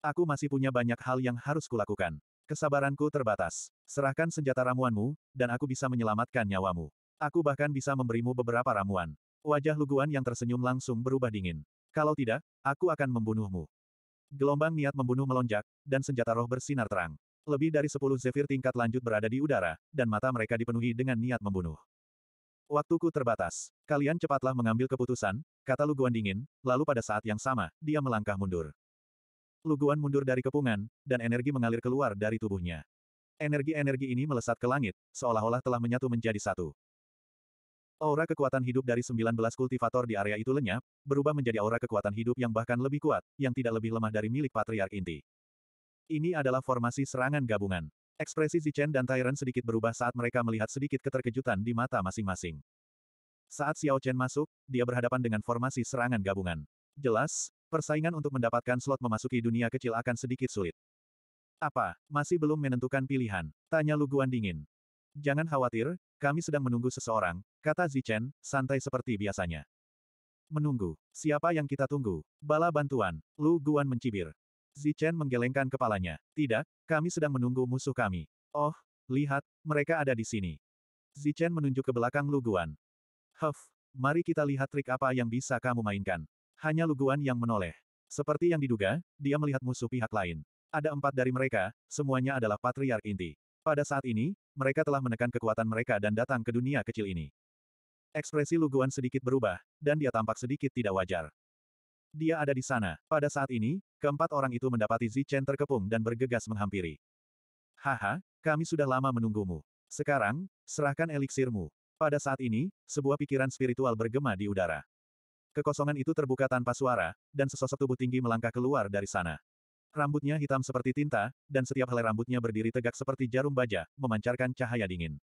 Aku masih punya banyak hal yang harus kulakukan. Kesabaranku terbatas. Serahkan senjata ramuanmu, dan aku bisa menyelamatkan nyawamu. Aku bahkan bisa memberimu beberapa ramuan. Wajah Luguan yang tersenyum langsung berubah dingin. Kalau tidak, aku akan membunuhmu. Gelombang niat membunuh melonjak, dan senjata roh bersinar terang. Lebih dari sepuluh zephyr tingkat lanjut berada di udara, dan mata mereka dipenuhi dengan niat membunuh. Waktuku terbatas. Kalian cepatlah mengambil keputusan, kata Luguan dingin, lalu pada saat yang sama, dia melangkah mundur. Luguan mundur dari kepungan, dan energi mengalir keluar dari tubuhnya. Energi-energi ini melesat ke langit, seolah-olah telah menyatu menjadi satu. Aura kekuatan hidup dari 19 kultivator di area itu lenyap, berubah menjadi aura kekuatan hidup yang bahkan lebih kuat, yang tidak lebih lemah dari milik Patriark Inti. Ini adalah formasi serangan gabungan. Ekspresi Zichen dan Tyrant sedikit berubah saat mereka melihat sedikit keterkejutan di mata masing-masing. Saat Xiao Chen masuk, dia berhadapan dengan formasi serangan gabungan. Jelas, persaingan untuk mendapatkan slot memasuki dunia kecil akan sedikit sulit. Apa, masih belum menentukan pilihan? Tanya Luguan dingin. Jangan khawatir, kami sedang menunggu seseorang," kata Zichen, santai seperti biasanya. Menunggu. Siapa yang kita tunggu? Bala bantuan. Lu Guan mencibir. Zichen menggelengkan kepalanya. Tidak, kami sedang menunggu musuh kami. Oh, lihat, mereka ada di sini. Zichen menunjuk ke belakang Lu Guan. Huff, mari kita lihat trik apa yang bisa kamu mainkan. Hanya Lu Guan yang menoleh. Seperti yang diduga, dia melihat musuh pihak lain. Ada empat dari mereka, semuanya adalah patriark inti. Pada saat ini, mereka telah menekan kekuatan mereka dan datang ke dunia kecil ini. Ekspresi Luguan sedikit berubah, dan dia tampak sedikit tidak wajar. Dia ada di sana. Pada saat ini, keempat orang itu mendapati Zichen terkepung dan bergegas menghampiri. Haha, kami sudah lama menunggumu. Sekarang, serahkan eliksirmu. Pada saat ini, sebuah pikiran spiritual bergema di udara. Kekosongan itu terbuka tanpa suara, dan sesosok tubuh tinggi melangkah keluar dari sana. Rambutnya hitam seperti tinta, dan setiap helai rambutnya berdiri tegak seperti jarum baja, memancarkan cahaya dingin.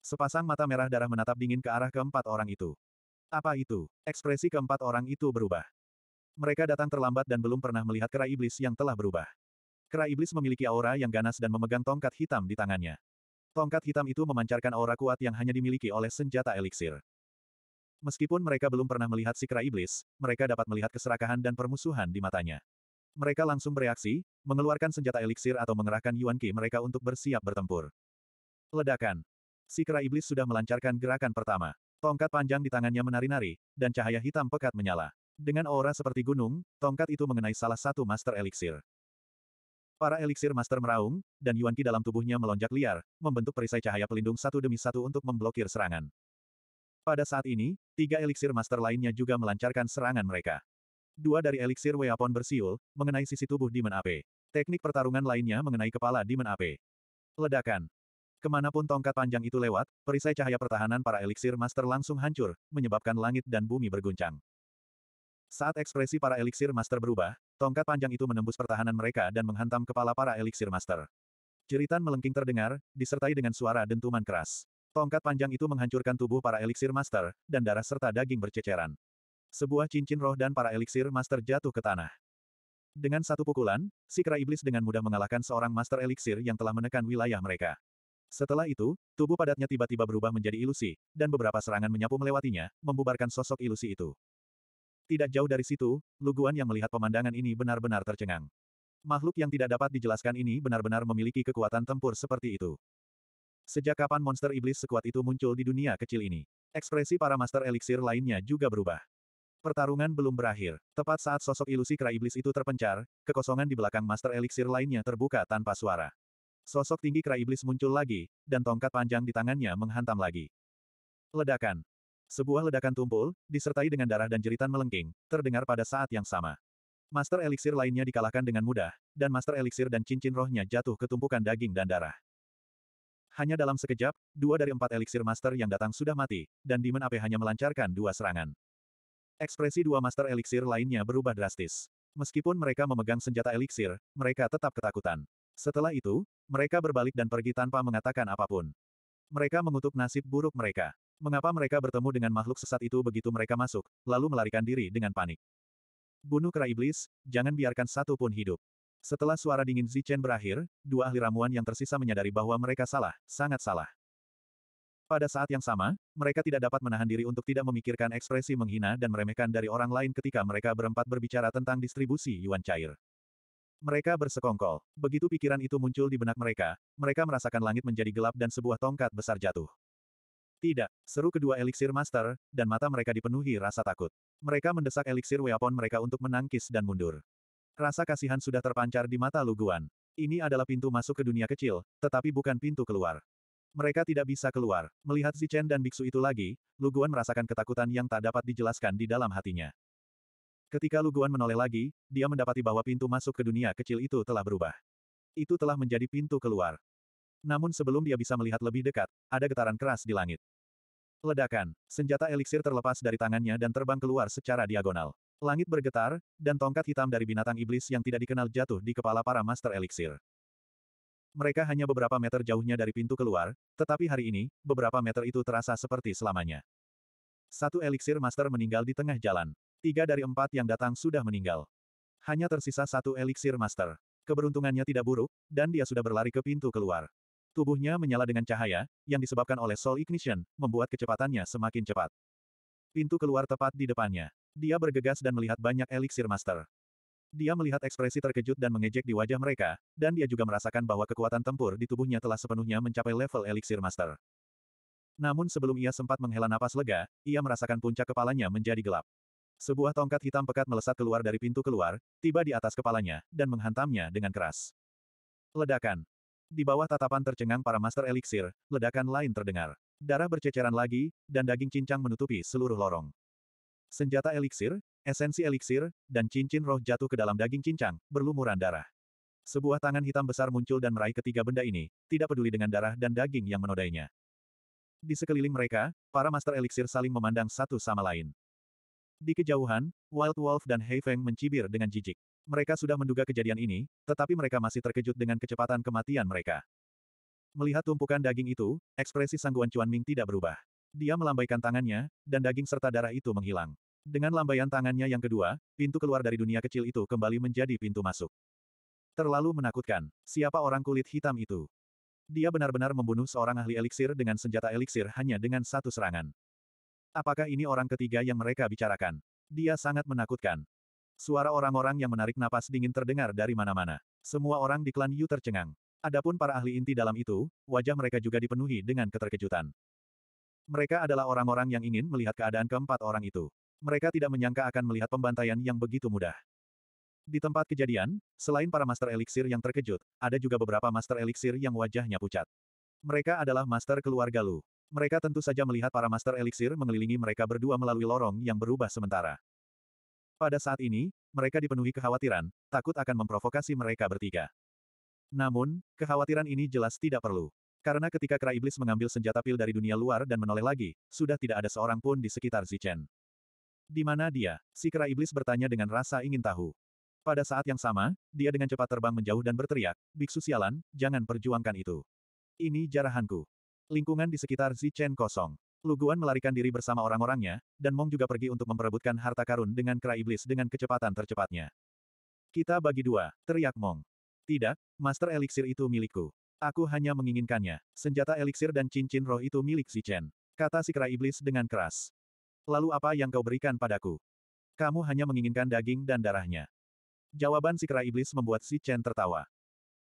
Sepasang mata merah darah menatap dingin ke arah keempat orang itu. Apa itu? Ekspresi keempat orang itu berubah. Mereka datang terlambat dan belum pernah melihat kera iblis yang telah berubah. Kera iblis memiliki aura yang ganas dan memegang tongkat hitam di tangannya. Tongkat hitam itu memancarkan aura kuat yang hanya dimiliki oleh senjata eliksir. Meskipun mereka belum pernah melihat si kera iblis, mereka dapat melihat keserakahan dan permusuhan di matanya. Mereka langsung bereaksi, mengeluarkan senjata eliksir atau mengerahkan Yuan Qi mereka untuk bersiap bertempur. Ledakan. Si kera iblis sudah melancarkan gerakan pertama. Tongkat panjang di tangannya menari-nari, dan cahaya hitam pekat menyala. Dengan aura seperti gunung, tongkat itu mengenai salah satu master eliksir. Para eliksir master meraung, dan Yuan Qi dalam tubuhnya melonjak liar, membentuk perisai cahaya pelindung satu demi satu untuk memblokir serangan. Pada saat ini, tiga eliksir master lainnya juga melancarkan serangan mereka. Dua dari eliksir weapon bersiul, mengenai sisi tubuh Demon AP. Teknik pertarungan lainnya mengenai kepala Demon AP. Ledakan. Kemanapun tongkat panjang itu lewat, perisai cahaya pertahanan para eliksir master langsung hancur, menyebabkan langit dan bumi berguncang. Saat ekspresi para eliksir master berubah, tongkat panjang itu menembus pertahanan mereka dan menghantam kepala para eliksir master. Jeritan melengking terdengar, disertai dengan suara dentuman keras. Tongkat panjang itu menghancurkan tubuh para eliksir master, dan darah serta daging berceceran. Sebuah cincin roh dan para eliksir master jatuh ke tanah. Dengan satu pukulan, si kera iblis dengan mudah mengalahkan seorang master eliksir yang telah menekan wilayah mereka. Setelah itu, tubuh padatnya tiba-tiba berubah menjadi ilusi, dan beberapa serangan menyapu melewatinya, membubarkan sosok ilusi itu. Tidak jauh dari situ, Luguan yang melihat pemandangan ini benar-benar tercengang. Makhluk yang tidak dapat dijelaskan ini benar-benar memiliki kekuatan tempur seperti itu. Sejak kapan monster iblis sekuat itu muncul di dunia kecil ini? Ekspresi para master eliksir lainnya juga berubah. Pertarungan belum berakhir. Tepat saat sosok ilusi kera iblis itu terpencar, kekosongan di belakang Master eliksir lainnya terbuka tanpa suara. Sosok tinggi kera iblis muncul lagi, dan tongkat panjang di tangannya menghantam lagi. Ledakan. Sebuah ledakan tumpul, disertai dengan darah dan jeritan melengking, terdengar pada saat yang sama. Master eliksir lainnya dikalahkan dengan mudah, dan Master eliksir dan cincin rohnya jatuh ke tumpukan daging dan darah. Hanya dalam sekejap, dua dari empat eliksir Master yang datang sudah mati, dan Demon Ape hanya melancarkan dua serangan. Ekspresi dua master eliksir lainnya berubah drastis. Meskipun mereka memegang senjata eliksir, mereka tetap ketakutan. Setelah itu, mereka berbalik dan pergi tanpa mengatakan apapun. Mereka mengutuk nasib buruk mereka. Mengapa mereka bertemu dengan makhluk sesat itu begitu mereka masuk, lalu melarikan diri dengan panik. Bunuh kera iblis, jangan biarkan satu pun hidup. Setelah suara dingin Zichen berakhir, dua ahli ramuan yang tersisa menyadari bahwa mereka salah, sangat salah. Pada saat yang sama, mereka tidak dapat menahan diri untuk tidak memikirkan ekspresi menghina dan meremehkan dari orang lain ketika mereka berempat berbicara tentang distribusi yuan cair. Mereka bersekongkol. Begitu pikiran itu muncul di benak mereka, mereka merasakan langit menjadi gelap dan sebuah tongkat besar jatuh. Tidak, seru kedua eliksir master, dan mata mereka dipenuhi rasa takut. Mereka mendesak eliksir weapon mereka untuk menangkis dan mundur. Rasa kasihan sudah terpancar di mata Luguan. Ini adalah pintu masuk ke dunia kecil, tetapi bukan pintu keluar. Mereka tidak bisa keluar. Melihat Zichen dan biksu itu lagi, Luguan merasakan ketakutan yang tak dapat dijelaskan di dalam hatinya. Ketika Luguan menoleh lagi, dia mendapati bahwa pintu masuk ke dunia kecil itu telah berubah. Itu telah menjadi pintu keluar. Namun sebelum dia bisa melihat lebih dekat, ada getaran keras di langit. Ledakan, senjata eliksir terlepas dari tangannya dan terbang keluar secara diagonal. Langit bergetar, dan tongkat hitam dari binatang iblis yang tidak dikenal jatuh di kepala para master eliksir. Mereka hanya beberapa meter jauhnya dari pintu keluar, tetapi hari ini, beberapa meter itu terasa seperti selamanya. Satu eliksir master meninggal di tengah jalan. Tiga dari empat yang datang sudah meninggal. Hanya tersisa satu eliksir master. Keberuntungannya tidak buruk, dan dia sudah berlari ke pintu keluar. Tubuhnya menyala dengan cahaya, yang disebabkan oleh soul ignition, membuat kecepatannya semakin cepat. Pintu keluar tepat di depannya. Dia bergegas dan melihat banyak eliksir master. Dia melihat ekspresi terkejut dan mengejek di wajah mereka, dan dia juga merasakan bahwa kekuatan tempur di tubuhnya telah sepenuhnya mencapai level eliksir master. Namun sebelum ia sempat menghela napas lega, ia merasakan puncak kepalanya menjadi gelap. Sebuah tongkat hitam pekat melesat keluar dari pintu keluar, tiba di atas kepalanya, dan menghantamnya dengan keras. Ledakan. Di bawah tatapan tercengang para master eliksir, ledakan lain terdengar. Darah berceceran lagi, dan daging cincang menutupi seluruh lorong. Senjata eliksir, Esensi eliksir, dan cincin roh jatuh ke dalam daging cincang, berlumuran darah. Sebuah tangan hitam besar muncul dan meraih ketiga benda ini, tidak peduli dengan darah dan daging yang menodainya. Di sekeliling mereka, para master eliksir saling memandang satu sama lain. Di kejauhan, Wild Wolf dan Heifeng mencibir dengan jijik. Mereka sudah menduga kejadian ini, tetapi mereka masih terkejut dengan kecepatan kematian mereka. Melihat tumpukan daging itu, ekspresi sangguan Cuan Ming tidak berubah. Dia melambaikan tangannya, dan daging serta darah itu menghilang. Dengan lambaian tangannya yang kedua, pintu keluar dari dunia kecil itu kembali menjadi pintu masuk. Terlalu menakutkan. Siapa orang kulit hitam itu? Dia benar-benar membunuh seorang ahli eliksir dengan senjata eliksir hanya dengan satu serangan. Apakah ini orang ketiga yang mereka bicarakan? Dia sangat menakutkan. Suara orang-orang yang menarik napas dingin terdengar dari mana-mana. Semua orang di klan Yu tercengang. Adapun para ahli inti dalam itu, wajah mereka juga dipenuhi dengan keterkejutan. Mereka adalah orang-orang yang ingin melihat keadaan keempat orang itu mereka tidak menyangka akan melihat pembantaian yang begitu mudah. Di tempat kejadian, selain para master eliksir yang terkejut, ada juga beberapa master eliksir yang wajahnya pucat. Mereka adalah master keluarga Lu. Mereka tentu saja melihat para master eliksir mengelilingi mereka berdua melalui lorong yang berubah sementara. Pada saat ini, mereka dipenuhi kekhawatiran, takut akan memprovokasi mereka bertiga. Namun, kekhawatiran ini jelas tidak perlu. Karena ketika Kera Iblis mengambil senjata pil dari dunia luar dan menoleh lagi, sudah tidak ada seorang pun di sekitar Zichen. Di mana dia? Si kera iblis bertanya dengan rasa ingin tahu. Pada saat yang sama, dia dengan cepat terbang menjauh dan berteriak, Biksu sialan, jangan perjuangkan itu. Ini jarahanku. Lingkungan di sekitar Zichen kosong. Luguan melarikan diri bersama orang-orangnya, dan Mong juga pergi untuk memperebutkan harta karun dengan kera iblis dengan kecepatan tercepatnya. Kita bagi dua, teriak Mong. Tidak, master eliksir itu milikku. Aku hanya menginginkannya. Senjata eliksir dan cincin roh itu milik Zichen. Kata si kera iblis dengan keras. Lalu apa yang kau berikan padaku? Kamu hanya menginginkan daging dan darahnya. Jawaban si kera iblis membuat si Chen tertawa.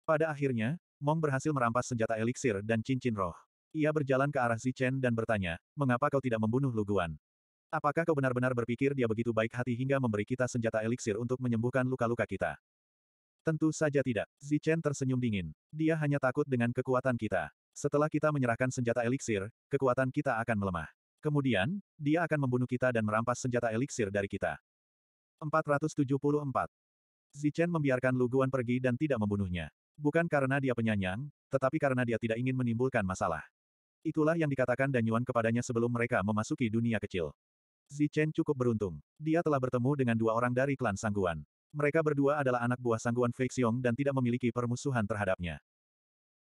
Pada akhirnya, Mong berhasil merampas senjata eliksir dan cincin roh. Ia berjalan ke arah si Chen dan bertanya, mengapa kau tidak membunuh Luguan? Apakah kau benar-benar berpikir dia begitu baik hati hingga memberi kita senjata eliksir untuk menyembuhkan luka-luka kita? Tentu saja tidak. Zi Chen tersenyum dingin. Dia hanya takut dengan kekuatan kita. Setelah kita menyerahkan senjata eliksir, kekuatan kita akan melemah. Kemudian, dia akan membunuh kita dan merampas senjata eliksir dari kita. 474. Zichen membiarkan Luguan pergi dan tidak membunuhnya. Bukan karena dia penyanyang, tetapi karena dia tidak ingin menimbulkan masalah. Itulah yang dikatakan Danyuan kepadanya sebelum mereka memasuki dunia kecil. Zichen cukup beruntung. Dia telah bertemu dengan dua orang dari klan Sangguan. Mereka berdua adalah anak buah Sangguan Feixiong dan tidak memiliki permusuhan terhadapnya.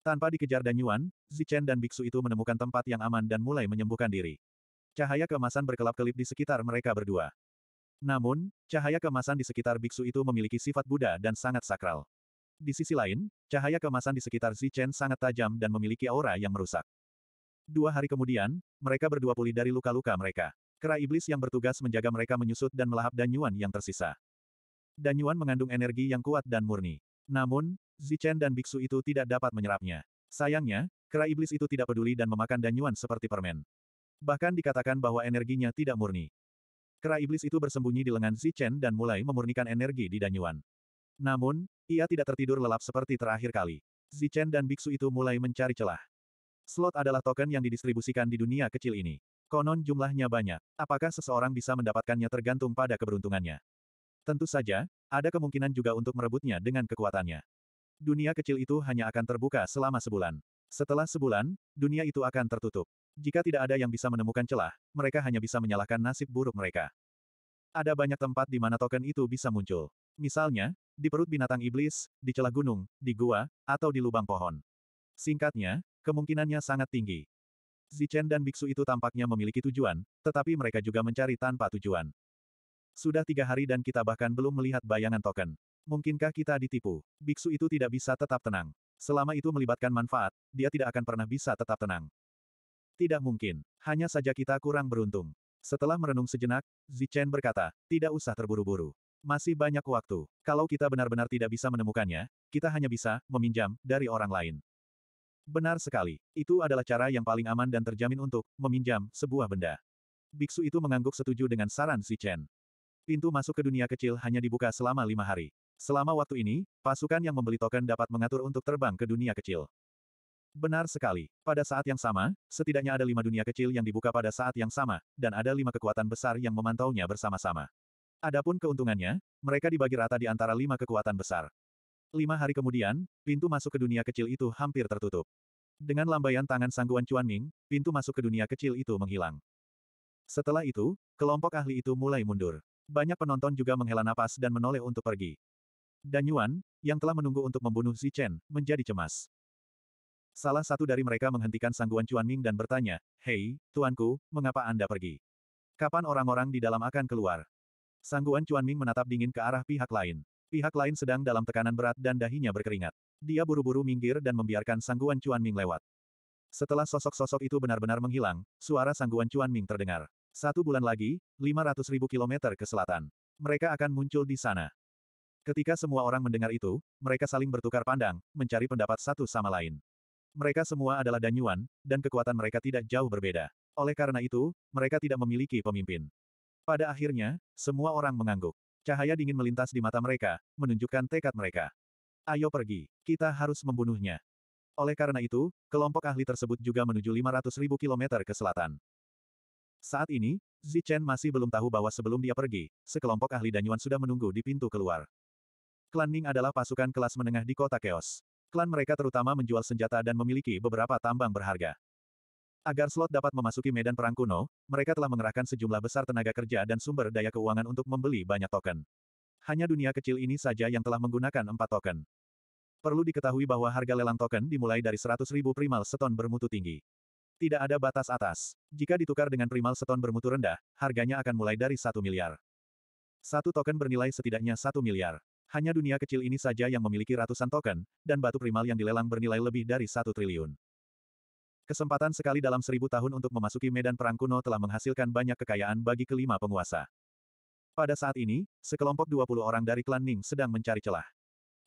Tanpa dikejar Danyuan, Zichen dan biksu itu menemukan tempat yang aman dan mulai menyembuhkan diri. Cahaya kemasan berkelap-kelip di sekitar mereka berdua. Namun, cahaya kemasan di sekitar biksu itu memiliki sifat Buddha dan sangat sakral. Di sisi lain, cahaya kemasan di sekitar Zichen sangat tajam dan memiliki aura yang merusak. Dua hari kemudian, mereka berdua pulih dari luka-luka mereka. Kera iblis yang bertugas menjaga mereka menyusut dan melahap Danyuan yang tersisa. Danyuan mengandung energi yang kuat dan murni. Namun, Zichen dan biksu itu tidak dapat menyerapnya. Sayangnya, kera iblis itu tidak peduli dan memakan Danyuan seperti permen. Bahkan dikatakan bahwa energinya tidak murni. Kera iblis itu bersembunyi di lengan Zichen dan mulai memurnikan energi di Danyuan. Namun, ia tidak tertidur lelap seperti terakhir kali. Zichen dan biksu itu mulai mencari celah. Slot adalah token yang didistribusikan di dunia kecil ini. Konon jumlahnya banyak. Apakah seseorang bisa mendapatkannya tergantung pada keberuntungannya? Tentu saja, ada kemungkinan juga untuk merebutnya dengan kekuatannya. Dunia kecil itu hanya akan terbuka selama sebulan. Setelah sebulan, dunia itu akan tertutup. Jika tidak ada yang bisa menemukan celah, mereka hanya bisa menyalahkan nasib buruk mereka. Ada banyak tempat di mana token itu bisa muncul. Misalnya, di perut binatang iblis, di celah gunung, di gua, atau di lubang pohon. Singkatnya, kemungkinannya sangat tinggi. Zichen dan biksu itu tampaknya memiliki tujuan, tetapi mereka juga mencari tanpa tujuan. Sudah tiga hari dan kita bahkan belum melihat bayangan token. Mungkinkah kita ditipu? Biksu itu tidak bisa tetap tenang. Selama itu melibatkan manfaat, dia tidak akan pernah bisa tetap tenang. Tidak mungkin. Hanya saja kita kurang beruntung. Setelah merenung sejenak, Zichen berkata, tidak usah terburu-buru. Masih banyak waktu. Kalau kita benar-benar tidak bisa menemukannya, kita hanya bisa meminjam dari orang lain. Benar sekali. Itu adalah cara yang paling aman dan terjamin untuk meminjam sebuah benda. Biksu itu mengangguk setuju dengan saran Zichen. Pintu masuk ke dunia kecil hanya dibuka selama lima hari. Selama waktu ini, pasukan yang membeli token dapat mengatur untuk terbang ke dunia kecil. Benar sekali. Pada saat yang sama, setidaknya ada lima dunia kecil yang dibuka pada saat yang sama, dan ada lima kekuatan besar yang memantaunya bersama-sama. Adapun keuntungannya, mereka dibagi rata di antara lima kekuatan besar. Lima hari kemudian, pintu masuk ke dunia kecil itu hampir tertutup. Dengan lambaian tangan sangguan Cuan Ming, pintu masuk ke dunia kecil itu menghilang. Setelah itu, kelompok ahli itu mulai mundur. Banyak penonton juga menghela napas dan menoleh untuk pergi. Dan Yuan, yang telah menunggu untuk membunuh Zi Chen, menjadi cemas. Salah satu dari mereka menghentikan sangguan Cuan Ming dan bertanya, Hei, tuanku, mengapa Anda pergi? Kapan orang-orang di dalam akan keluar? Sangguan Cuan Ming menatap dingin ke arah pihak lain. Pihak lain sedang dalam tekanan berat dan dahinya berkeringat. Dia buru-buru minggir dan membiarkan sangguan Cuan Ming lewat. Setelah sosok-sosok itu benar-benar menghilang, suara sangguan Cuan Ming terdengar. Satu bulan lagi, 500 ribu kilometer ke selatan. Mereka akan muncul di sana. Ketika semua orang mendengar itu, mereka saling bertukar pandang, mencari pendapat satu sama lain. Mereka semua adalah Danyuan, dan kekuatan mereka tidak jauh berbeda. Oleh karena itu, mereka tidak memiliki pemimpin. Pada akhirnya, semua orang mengangguk. Cahaya dingin melintas di mata mereka, menunjukkan tekad mereka. Ayo pergi, kita harus membunuhnya. Oleh karena itu, kelompok ahli tersebut juga menuju 500 ribu kilometer ke selatan. Saat ini, Zichen masih belum tahu bahwa sebelum dia pergi, sekelompok ahli Danyuan sudah menunggu di pintu keluar. Klan Ning adalah pasukan kelas menengah di kota Chaos. Klan mereka terutama menjual senjata dan memiliki beberapa tambang berharga. Agar slot dapat memasuki medan perang kuno, mereka telah mengerahkan sejumlah besar tenaga kerja dan sumber daya keuangan untuk membeli banyak token. Hanya dunia kecil ini saja yang telah menggunakan empat token. Perlu diketahui bahwa harga lelang token dimulai dari ribu primal seton bermutu tinggi. Tidak ada batas atas. Jika ditukar dengan primal seton bermutu rendah, harganya akan mulai dari satu miliar. Satu token bernilai setidaknya satu miliar. Hanya dunia kecil ini saja yang memiliki ratusan token, dan batu primal yang dilelang bernilai lebih dari satu triliun. Kesempatan sekali dalam seribu tahun untuk memasuki medan perang kuno telah menghasilkan banyak kekayaan bagi kelima penguasa. Pada saat ini, sekelompok 20 orang dari klan Ning sedang mencari celah.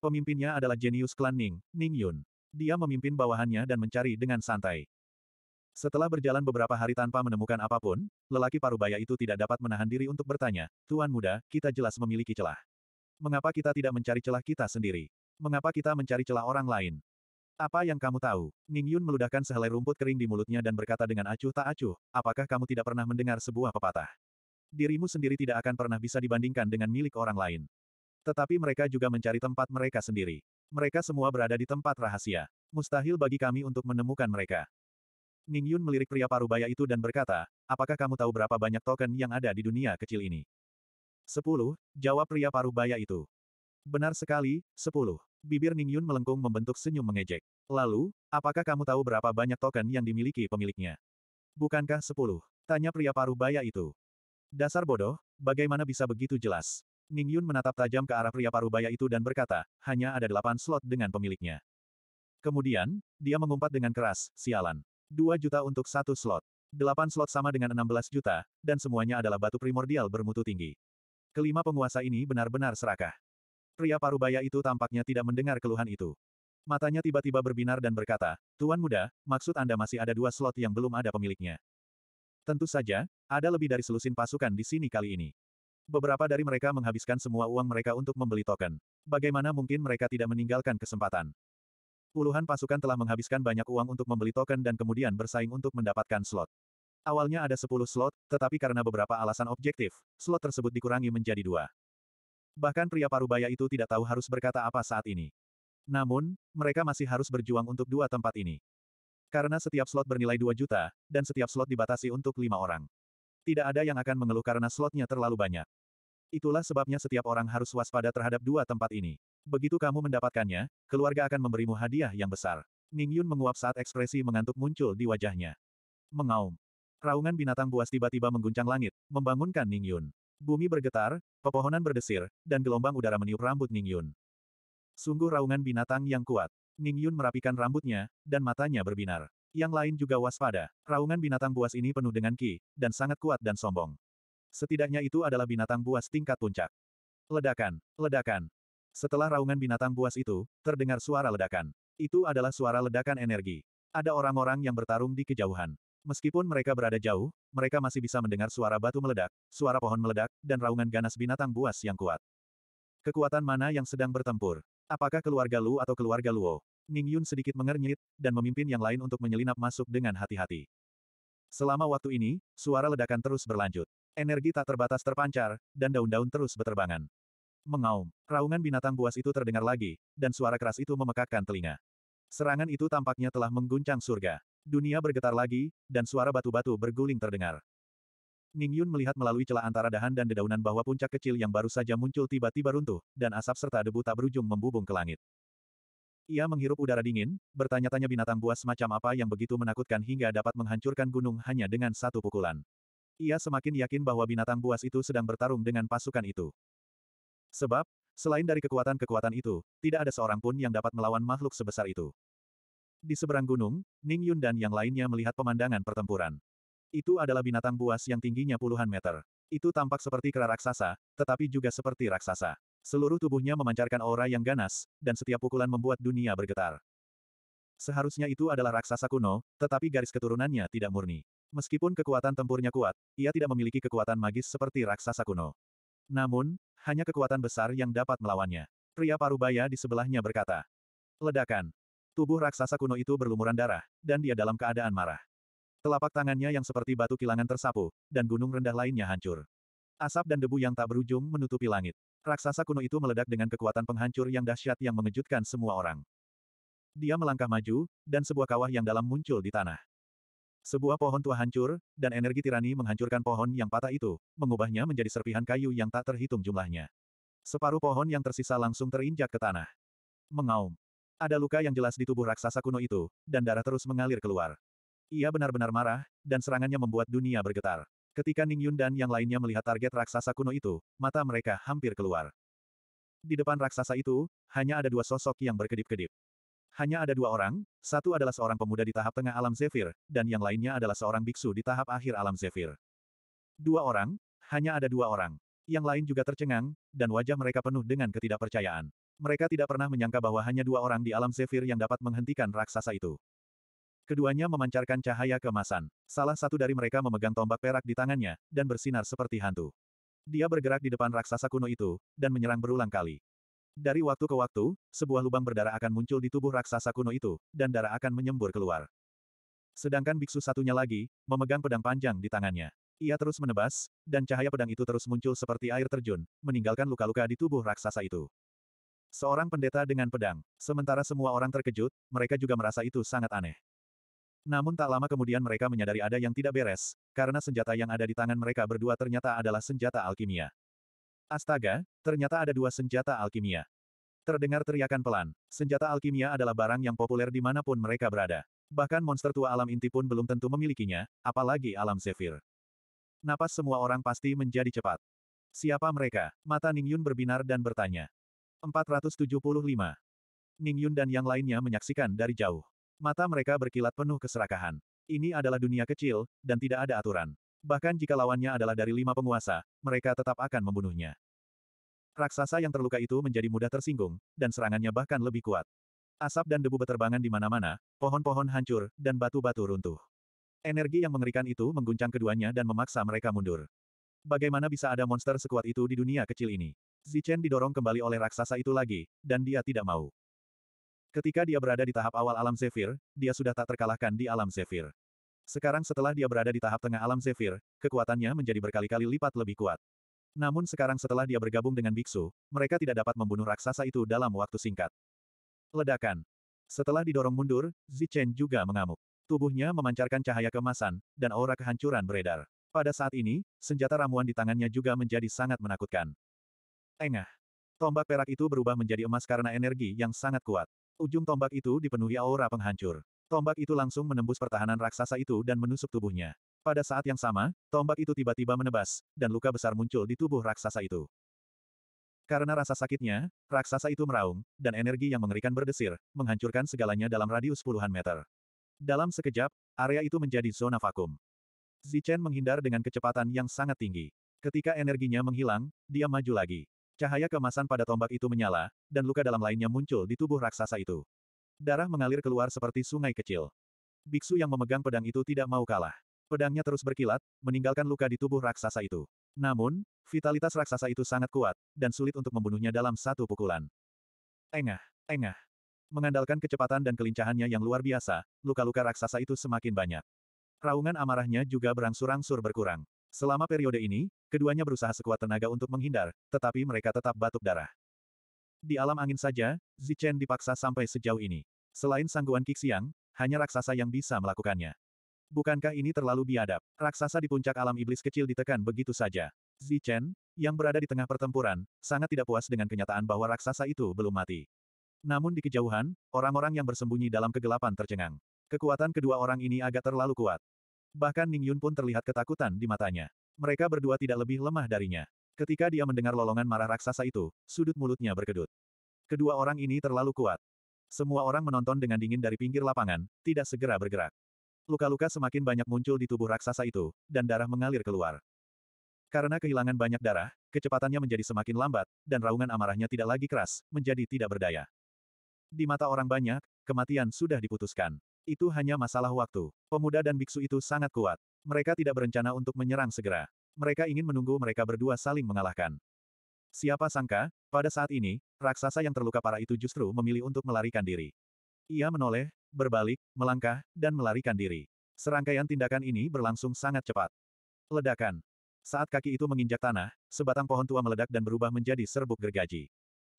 Pemimpinnya adalah jenius klan Ning, Ning Yun. Dia memimpin bawahannya dan mencari dengan santai. Setelah berjalan beberapa hari tanpa menemukan apapun, lelaki parubaya itu tidak dapat menahan diri untuk bertanya, Tuan muda, kita jelas memiliki celah. Mengapa kita tidak mencari celah kita sendiri? Mengapa kita mencari celah orang lain? Apa yang kamu tahu? Ning Yun meludahkan sehelai rumput kering di mulutnya dan berkata dengan acuh tak acuh, apakah kamu tidak pernah mendengar sebuah pepatah? Dirimu sendiri tidak akan pernah bisa dibandingkan dengan milik orang lain. Tetapi mereka juga mencari tempat mereka sendiri. Mereka semua berada di tempat rahasia. Mustahil bagi kami untuk menemukan mereka. Ning Yun melirik pria parubaya itu dan berkata, apakah kamu tahu berapa banyak token yang ada di dunia kecil ini? Sepuluh, jawab pria paruh baya itu. Benar sekali, sepuluh. Bibir Ning Yun melengkung membentuk senyum mengejek. Lalu, apakah kamu tahu berapa banyak token yang dimiliki pemiliknya? Bukankah sepuluh? Tanya pria paruh baya itu. Dasar bodoh, bagaimana bisa begitu jelas? Ning Yun menatap tajam ke arah pria paruh baya itu dan berkata, hanya ada delapan slot dengan pemiliknya. Kemudian, dia mengumpat dengan keras, sialan. Dua juta untuk satu slot. Delapan slot sama dengan enam belas juta, dan semuanya adalah batu primordial bermutu tinggi. Kelima penguasa ini benar-benar serakah. Pria parubaya itu tampaknya tidak mendengar keluhan itu. Matanya tiba-tiba berbinar dan berkata, Tuan muda, maksud Anda masih ada dua slot yang belum ada pemiliknya. Tentu saja, ada lebih dari selusin pasukan di sini kali ini. Beberapa dari mereka menghabiskan semua uang mereka untuk membeli token. Bagaimana mungkin mereka tidak meninggalkan kesempatan? Puluhan pasukan telah menghabiskan banyak uang untuk membeli token dan kemudian bersaing untuk mendapatkan slot. Awalnya ada 10 slot, tetapi karena beberapa alasan objektif, slot tersebut dikurangi menjadi dua. Bahkan pria parubaya itu tidak tahu harus berkata apa saat ini. Namun, mereka masih harus berjuang untuk dua tempat ini. Karena setiap slot bernilai 2 juta, dan setiap slot dibatasi untuk lima orang. Tidak ada yang akan mengeluh karena slotnya terlalu banyak. Itulah sebabnya setiap orang harus waspada terhadap dua tempat ini. Begitu kamu mendapatkannya, keluarga akan memberimu hadiah yang besar. Ning Yun menguap saat ekspresi mengantuk muncul di wajahnya. Mengaum. Raungan binatang buas tiba-tiba mengguncang langit, membangunkan Ning Yun. Bumi bergetar, pepohonan berdesir, dan gelombang udara meniup rambut Ning Yun. Sungguh raungan binatang yang kuat. Ning Yun merapikan rambutnya, dan matanya berbinar. Yang lain juga waspada. Raungan binatang buas ini penuh dengan ki, dan sangat kuat dan sombong. Setidaknya itu adalah binatang buas tingkat puncak. Ledakan, ledakan. Setelah raungan binatang buas itu, terdengar suara ledakan. Itu adalah suara ledakan energi. Ada orang-orang yang bertarung di kejauhan. Meskipun mereka berada jauh, mereka masih bisa mendengar suara batu meledak, suara pohon meledak, dan raungan ganas binatang buas yang kuat. Kekuatan mana yang sedang bertempur? Apakah keluarga Lu atau keluarga Luo? Ning Yun sedikit mengernyit, dan memimpin yang lain untuk menyelinap masuk dengan hati-hati. Selama waktu ini, suara ledakan terus berlanjut. Energi tak terbatas terpancar, dan daun-daun terus berterbangan. Mengaum, raungan binatang buas itu terdengar lagi, dan suara keras itu memekakkan telinga. Serangan itu tampaknya telah mengguncang surga. Dunia bergetar lagi, dan suara batu-batu berguling terdengar. Ning Yun melihat melalui celah antara dahan dan dedaunan bahwa puncak kecil yang baru saja muncul tiba-tiba runtuh, dan asap serta debu tak berujung membubung ke langit. Ia menghirup udara dingin, bertanya-tanya binatang buas macam apa yang begitu menakutkan hingga dapat menghancurkan gunung hanya dengan satu pukulan. Ia semakin yakin bahwa binatang buas itu sedang bertarung dengan pasukan itu. Sebab, selain dari kekuatan-kekuatan itu, tidak ada seorang pun yang dapat melawan makhluk sebesar itu. Di seberang gunung, Ning Yun dan yang lainnya melihat pemandangan pertempuran. Itu adalah binatang buas yang tingginya puluhan meter. Itu tampak seperti kera raksasa, tetapi juga seperti raksasa. Seluruh tubuhnya memancarkan aura yang ganas, dan setiap pukulan membuat dunia bergetar. Seharusnya itu adalah raksasa kuno, tetapi garis keturunannya tidak murni. Meskipun kekuatan tempurnya kuat, ia tidak memiliki kekuatan magis seperti raksasa kuno. Namun, hanya kekuatan besar yang dapat melawannya. Pria parubaya di sebelahnya berkata. Ledakan. Tubuh raksasa kuno itu berlumuran darah, dan dia dalam keadaan marah. Telapak tangannya yang seperti batu kilangan tersapu, dan gunung rendah lainnya hancur. Asap dan debu yang tak berujung menutupi langit. Raksasa kuno itu meledak dengan kekuatan penghancur yang dahsyat yang mengejutkan semua orang. Dia melangkah maju, dan sebuah kawah yang dalam muncul di tanah. Sebuah pohon tua hancur, dan energi tirani menghancurkan pohon yang patah itu, mengubahnya menjadi serpihan kayu yang tak terhitung jumlahnya. Separuh pohon yang tersisa langsung terinjak ke tanah. Mengaum. Ada luka yang jelas di tubuh raksasa kuno itu, dan darah terus mengalir keluar. Ia benar-benar marah, dan serangannya membuat dunia bergetar. Ketika Ning Yun dan yang lainnya melihat target raksasa kuno itu, mata mereka hampir keluar. Di depan raksasa itu, hanya ada dua sosok yang berkedip-kedip. Hanya ada dua orang, satu adalah seorang pemuda di tahap tengah alam Zephyr, dan yang lainnya adalah seorang biksu di tahap akhir alam Zephyr. Dua orang, hanya ada dua orang. Yang lain juga tercengang, dan wajah mereka penuh dengan ketidakpercayaan. Mereka tidak pernah menyangka bahwa hanya dua orang di alam Zephyr yang dapat menghentikan raksasa itu. Keduanya memancarkan cahaya kemasan. Salah satu dari mereka memegang tombak perak di tangannya, dan bersinar seperti hantu. Dia bergerak di depan raksasa kuno itu, dan menyerang berulang kali. Dari waktu ke waktu, sebuah lubang berdarah akan muncul di tubuh raksasa kuno itu, dan darah akan menyembur keluar. Sedangkan biksu satunya lagi, memegang pedang panjang di tangannya. Ia terus menebas, dan cahaya pedang itu terus muncul seperti air terjun, meninggalkan luka-luka di tubuh raksasa itu. Seorang pendeta dengan pedang. Sementara semua orang terkejut, mereka juga merasa itu sangat aneh. Namun tak lama kemudian mereka menyadari ada yang tidak beres, karena senjata yang ada di tangan mereka berdua ternyata adalah senjata alkimia. Astaga, ternyata ada dua senjata alkimia. Terdengar teriakan pelan, senjata alkimia adalah barang yang populer di dimanapun mereka berada. Bahkan monster tua alam inti pun belum tentu memilikinya, apalagi alam sefir. Napas semua orang pasti menjadi cepat. Siapa mereka? Mata Ning Yun berbinar dan bertanya. 475. Ning Yun dan yang lainnya menyaksikan dari jauh. Mata mereka berkilat penuh keserakahan. Ini adalah dunia kecil, dan tidak ada aturan. Bahkan jika lawannya adalah dari lima penguasa, mereka tetap akan membunuhnya. Raksasa yang terluka itu menjadi mudah tersinggung, dan serangannya bahkan lebih kuat. Asap dan debu beterbangan di mana-mana, pohon-pohon hancur, dan batu-batu runtuh. Energi yang mengerikan itu mengguncang keduanya dan memaksa mereka mundur. Bagaimana bisa ada monster sekuat itu di dunia kecil ini? Zichen didorong kembali oleh raksasa itu lagi, dan dia tidak mau. Ketika dia berada di tahap awal alam Zephyr, dia sudah tak terkalahkan di alam Zephyr. Sekarang setelah dia berada di tahap tengah alam Zephyr, kekuatannya menjadi berkali-kali lipat lebih kuat. Namun sekarang setelah dia bergabung dengan Biksu, mereka tidak dapat membunuh raksasa itu dalam waktu singkat. Ledakan. Setelah didorong mundur, Zichen juga mengamuk. Tubuhnya memancarkan cahaya kemasan, dan aura kehancuran beredar. Pada saat ini, senjata ramuan di tangannya juga menjadi sangat menakutkan. Engah. Tombak perak itu berubah menjadi emas karena energi yang sangat kuat. Ujung tombak itu dipenuhi aura penghancur. Tombak itu langsung menembus pertahanan raksasa itu dan menusuk tubuhnya. Pada saat yang sama, tombak itu tiba-tiba menebas, dan luka besar muncul di tubuh raksasa itu. Karena rasa sakitnya, raksasa itu meraung, dan energi yang mengerikan berdesir, menghancurkan segalanya dalam radius puluhan meter. Dalam sekejap, area itu menjadi zona vakum. Zichen menghindar dengan kecepatan yang sangat tinggi. Ketika energinya menghilang, dia maju lagi. Cahaya kemasan pada tombak itu menyala, dan luka dalam lainnya muncul di tubuh raksasa itu. Darah mengalir keluar seperti sungai kecil. Biksu yang memegang pedang itu tidak mau kalah. Pedangnya terus berkilat, meninggalkan luka di tubuh raksasa itu. Namun, vitalitas raksasa itu sangat kuat, dan sulit untuk membunuhnya dalam satu pukulan. Engah, engah. Mengandalkan kecepatan dan kelincahannya yang luar biasa, luka-luka raksasa itu semakin banyak. Raungan amarahnya juga berangsur-angsur berkurang. Selama periode ini, keduanya berusaha sekuat tenaga untuk menghindar, tetapi mereka tetap batuk darah. Di alam angin saja, Zichen dipaksa sampai sejauh ini. Selain sangguan Kixiang, hanya raksasa yang bisa melakukannya. Bukankah ini terlalu biadab? Raksasa di puncak alam iblis kecil ditekan begitu saja. Zichen, yang berada di tengah pertempuran, sangat tidak puas dengan kenyataan bahwa raksasa itu belum mati. Namun di kejauhan, orang-orang yang bersembunyi dalam kegelapan tercengang. Kekuatan kedua orang ini agak terlalu kuat. Bahkan Ning Yun pun terlihat ketakutan di matanya. Mereka berdua tidak lebih lemah darinya. Ketika dia mendengar lolongan marah raksasa itu, sudut mulutnya berkedut. Kedua orang ini terlalu kuat. Semua orang menonton dengan dingin dari pinggir lapangan, tidak segera bergerak. Luka-luka semakin banyak muncul di tubuh raksasa itu, dan darah mengalir keluar. Karena kehilangan banyak darah, kecepatannya menjadi semakin lambat, dan raungan amarahnya tidak lagi keras, menjadi tidak berdaya. Di mata orang banyak, kematian sudah diputuskan. Itu hanya masalah waktu. Pemuda dan biksu itu sangat kuat. Mereka tidak berencana untuk menyerang segera. Mereka ingin menunggu mereka berdua saling mengalahkan. Siapa sangka, pada saat ini, raksasa yang terluka parah itu justru memilih untuk melarikan diri. Ia menoleh, berbalik, melangkah, dan melarikan diri. Serangkaian tindakan ini berlangsung sangat cepat. Ledakan. Saat kaki itu menginjak tanah, sebatang pohon tua meledak dan berubah menjadi serbuk gergaji.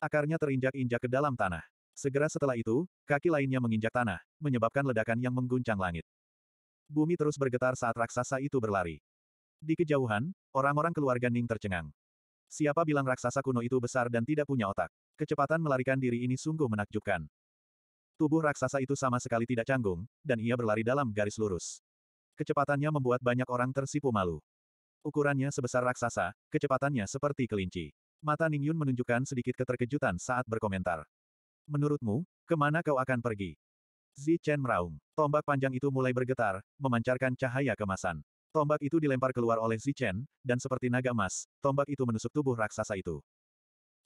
Akarnya terinjak-injak ke dalam tanah. Segera setelah itu, kaki lainnya menginjak tanah, menyebabkan ledakan yang mengguncang langit. Bumi terus bergetar saat raksasa itu berlari. Di kejauhan, orang-orang keluarga Ning tercengang. Siapa bilang raksasa kuno itu besar dan tidak punya otak? Kecepatan melarikan diri ini sungguh menakjubkan. Tubuh raksasa itu sama sekali tidak canggung, dan ia berlari dalam garis lurus. Kecepatannya membuat banyak orang tersipu malu. Ukurannya sebesar raksasa, kecepatannya seperti kelinci. Mata Ning Yun menunjukkan sedikit keterkejutan saat berkomentar. Menurutmu, kemana kau akan pergi? Zi Chen meraung. Tombak panjang itu mulai bergetar, memancarkan cahaya kemasan. Tombak itu dilempar keluar oleh Zi Chen, dan seperti naga emas, tombak itu menusuk tubuh raksasa itu.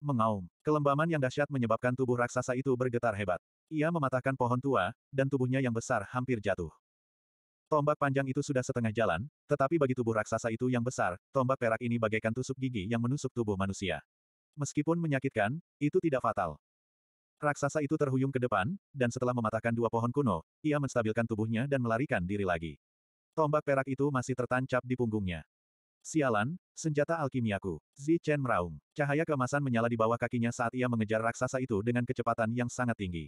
Mengaum, kelembaman yang dahsyat menyebabkan tubuh raksasa itu bergetar hebat. Ia mematahkan pohon tua, dan tubuhnya yang besar hampir jatuh. Tombak panjang itu sudah setengah jalan, tetapi bagi tubuh raksasa itu yang besar, tombak perak ini bagaikan tusuk gigi yang menusuk tubuh manusia. Meskipun menyakitkan, itu tidak fatal. Raksasa itu terhuyung ke depan, dan setelah mematahkan dua pohon kuno, ia menstabilkan tubuhnya dan melarikan diri lagi. Tombak perak itu masih tertancap di punggungnya. Sialan, senjata alkimiaku. Zi Chen meraung. Cahaya keemasan menyala di bawah kakinya saat ia mengejar raksasa itu dengan kecepatan yang sangat tinggi.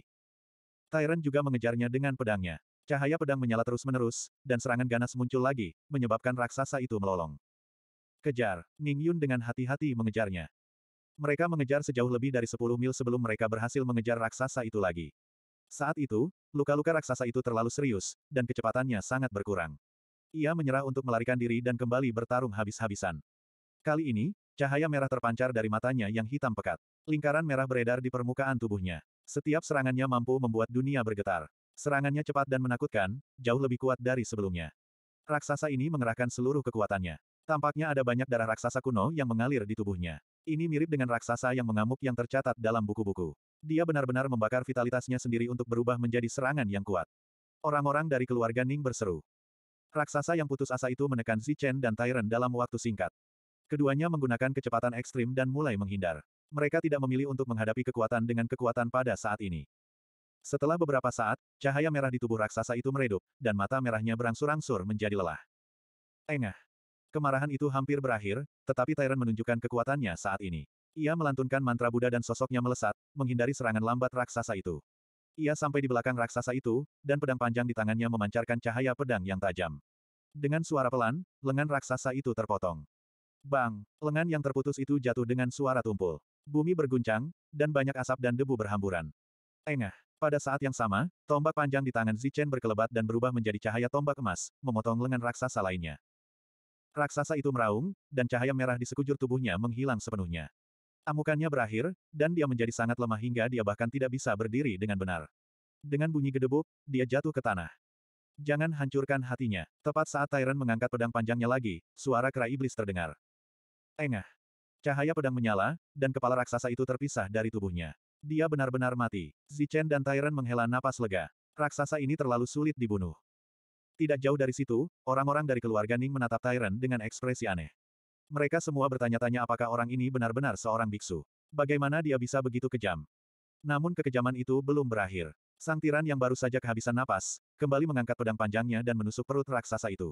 Tyrant juga mengejarnya dengan pedangnya. Cahaya pedang menyala terus-menerus, dan serangan ganas muncul lagi, menyebabkan raksasa itu melolong. Kejar, Ning Yun dengan hati-hati mengejarnya. Mereka mengejar sejauh lebih dari 10 mil sebelum mereka berhasil mengejar raksasa itu lagi. Saat itu, luka-luka raksasa itu terlalu serius, dan kecepatannya sangat berkurang. Ia menyerah untuk melarikan diri dan kembali bertarung habis-habisan. Kali ini, cahaya merah terpancar dari matanya yang hitam pekat. Lingkaran merah beredar di permukaan tubuhnya. Setiap serangannya mampu membuat dunia bergetar. Serangannya cepat dan menakutkan, jauh lebih kuat dari sebelumnya. Raksasa ini mengerahkan seluruh kekuatannya. Tampaknya ada banyak darah raksasa kuno yang mengalir di tubuhnya. Ini mirip dengan raksasa yang mengamuk yang tercatat dalam buku-buku. Dia benar-benar membakar vitalitasnya sendiri untuk berubah menjadi serangan yang kuat. Orang-orang dari keluarga Ning berseru. Raksasa yang putus asa itu menekan Zichen dan Tyrant dalam waktu singkat. Keduanya menggunakan kecepatan ekstrim dan mulai menghindar. Mereka tidak memilih untuk menghadapi kekuatan dengan kekuatan pada saat ini. Setelah beberapa saat, cahaya merah di tubuh raksasa itu meredup, dan mata merahnya berangsur-angsur menjadi lelah. Engah, Kemarahan itu hampir berakhir, tetapi Tyrant menunjukkan kekuatannya saat ini. Ia melantunkan mantra Buddha dan sosoknya melesat, menghindari serangan lambat raksasa itu. Ia sampai di belakang raksasa itu, dan pedang panjang di tangannya memancarkan cahaya pedang yang tajam. Dengan suara pelan, lengan raksasa itu terpotong. Bang! Lengan yang terputus itu jatuh dengan suara tumpul. Bumi berguncang, dan banyak asap dan debu berhamburan. Engah! Pada saat yang sama, tombak panjang di tangan Zichen berkelebat dan berubah menjadi cahaya tombak emas, memotong lengan raksasa lainnya. Raksasa itu meraung, dan cahaya merah di sekujur tubuhnya menghilang sepenuhnya. Amukannya berakhir, dan dia menjadi sangat lemah hingga dia bahkan tidak bisa berdiri dengan benar. Dengan bunyi gedebuk, dia jatuh ke tanah. Jangan hancurkan hatinya. Tepat saat Tyrant mengangkat pedang panjangnya lagi, suara kera iblis terdengar. Engah. Cahaya pedang menyala, dan kepala raksasa itu terpisah dari tubuhnya. Dia benar-benar mati. Zichen dan Tyrant menghela napas lega. Raksasa ini terlalu sulit dibunuh. Tidak jauh dari situ, orang-orang dari keluarga Ning menatap Tyrant dengan ekspresi aneh. Mereka semua bertanya-tanya apakah orang ini benar-benar seorang biksu. Bagaimana dia bisa begitu kejam? Namun kekejaman itu belum berakhir. Sang tiran yang baru saja kehabisan napas, kembali mengangkat pedang panjangnya dan menusuk perut raksasa itu.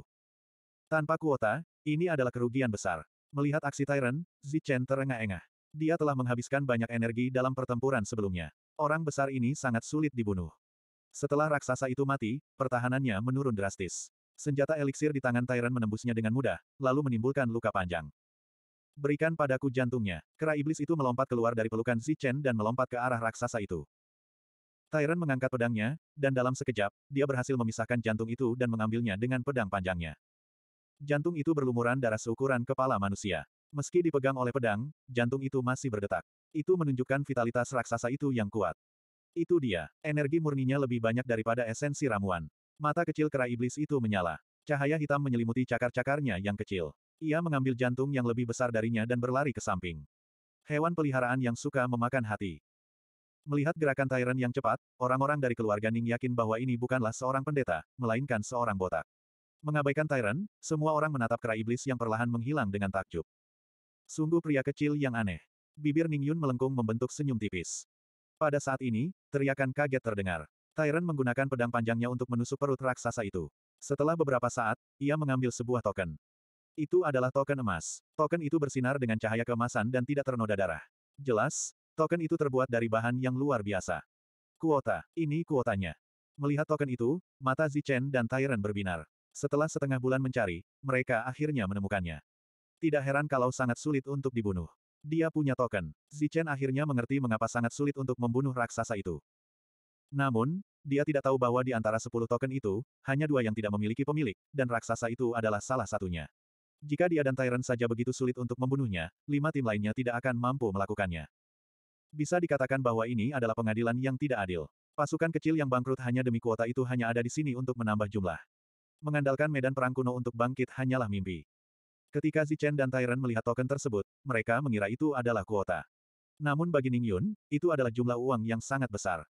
Tanpa kuota, ini adalah kerugian besar. Melihat aksi Tyrant, Zichen terengah-engah. Dia telah menghabiskan banyak energi dalam pertempuran sebelumnya. Orang besar ini sangat sulit dibunuh. Setelah raksasa itu mati, pertahanannya menurun drastis. Senjata eliksir di tangan Tyrant menembusnya dengan mudah, lalu menimbulkan luka panjang. Berikan padaku jantungnya. Kera iblis itu melompat keluar dari pelukan Zichen dan melompat ke arah raksasa itu. Tyrant mengangkat pedangnya, dan dalam sekejap, dia berhasil memisahkan jantung itu dan mengambilnya dengan pedang panjangnya. Jantung itu berlumuran darah seukuran kepala manusia. Meski dipegang oleh pedang, jantung itu masih berdetak. Itu menunjukkan vitalitas raksasa itu yang kuat. Itu dia. Energi murninya lebih banyak daripada esensi ramuan. Mata kecil kera iblis itu menyala. Cahaya hitam menyelimuti cakar-cakarnya yang kecil. Ia mengambil jantung yang lebih besar darinya dan berlari ke samping. Hewan peliharaan yang suka memakan hati. Melihat gerakan Tyrant yang cepat, orang-orang dari keluarga Ning yakin bahwa ini bukanlah seorang pendeta, melainkan seorang botak. Mengabaikan Tyrant, semua orang menatap kera iblis yang perlahan menghilang dengan takjub. Sungguh pria kecil yang aneh. Bibir Ning Yun melengkung membentuk senyum tipis. Pada saat ini, teriakan kaget terdengar. Tyrant menggunakan pedang panjangnya untuk menusuk perut raksasa itu. Setelah beberapa saat, ia mengambil sebuah token. Itu adalah token emas. Token itu bersinar dengan cahaya kemasan dan tidak ternoda darah. Jelas, token itu terbuat dari bahan yang luar biasa. Kuota, ini kuotanya. Melihat token itu, mata Zichen dan Tyrant berbinar. Setelah setengah bulan mencari, mereka akhirnya menemukannya. Tidak heran kalau sangat sulit untuk dibunuh. Dia punya token. Zichen akhirnya mengerti mengapa sangat sulit untuk membunuh raksasa itu. Namun, dia tidak tahu bahwa di antara sepuluh token itu, hanya dua yang tidak memiliki pemilik, dan raksasa itu adalah salah satunya. Jika dia dan Tyrant saja begitu sulit untuk membunuhnya, lima tim lainnya tidak akan mampu melakukannya. Bisa dikatakan bahwa ini adalah pengadilan yang tidak adil. Pasukan kecil yang bangkrut hanya demi kuota itu hanya ada di sini untuk menambah jumlah. Mengandalkan medan perang kuno untuk bangkit hanyalah mimpi. Ketika Zichen dan Tairen melihat token tersebut, mereka mengira itu adalah kuota. Namun bagi Ning Yun, itu adalah jumlah uang yang sangat besar.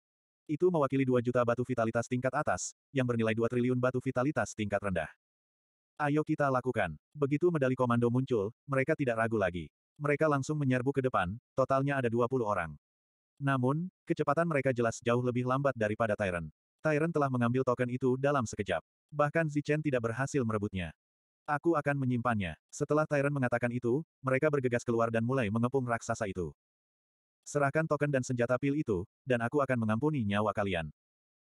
Itu mewakili 2 juta batu vitalitas tingkat atas, yang bernilai 2 triliun batu vitalitas tingkat rendah. Ayo kita lakukan. Begitu medali komando muncul, mereka tidak ragu lagi. Mereka langsung menyerbu ke depan, totalnya ada 20 orang. Namun, kecepatan mereka jelas jauh lebih lambat daripada Tyrant. Tyrant telah mengambil token itu dalam sekejap. Bahkan Zichen tidak berhasil merebutnya. Aku akan menyimpannya. Setelah Tyrant mengatakan itu, mereka bergegas keluar dan mulai mengepung raksasa itu. Serahkan token dan senjata pil itu, dan aku akan mengampuni nyawa kalian.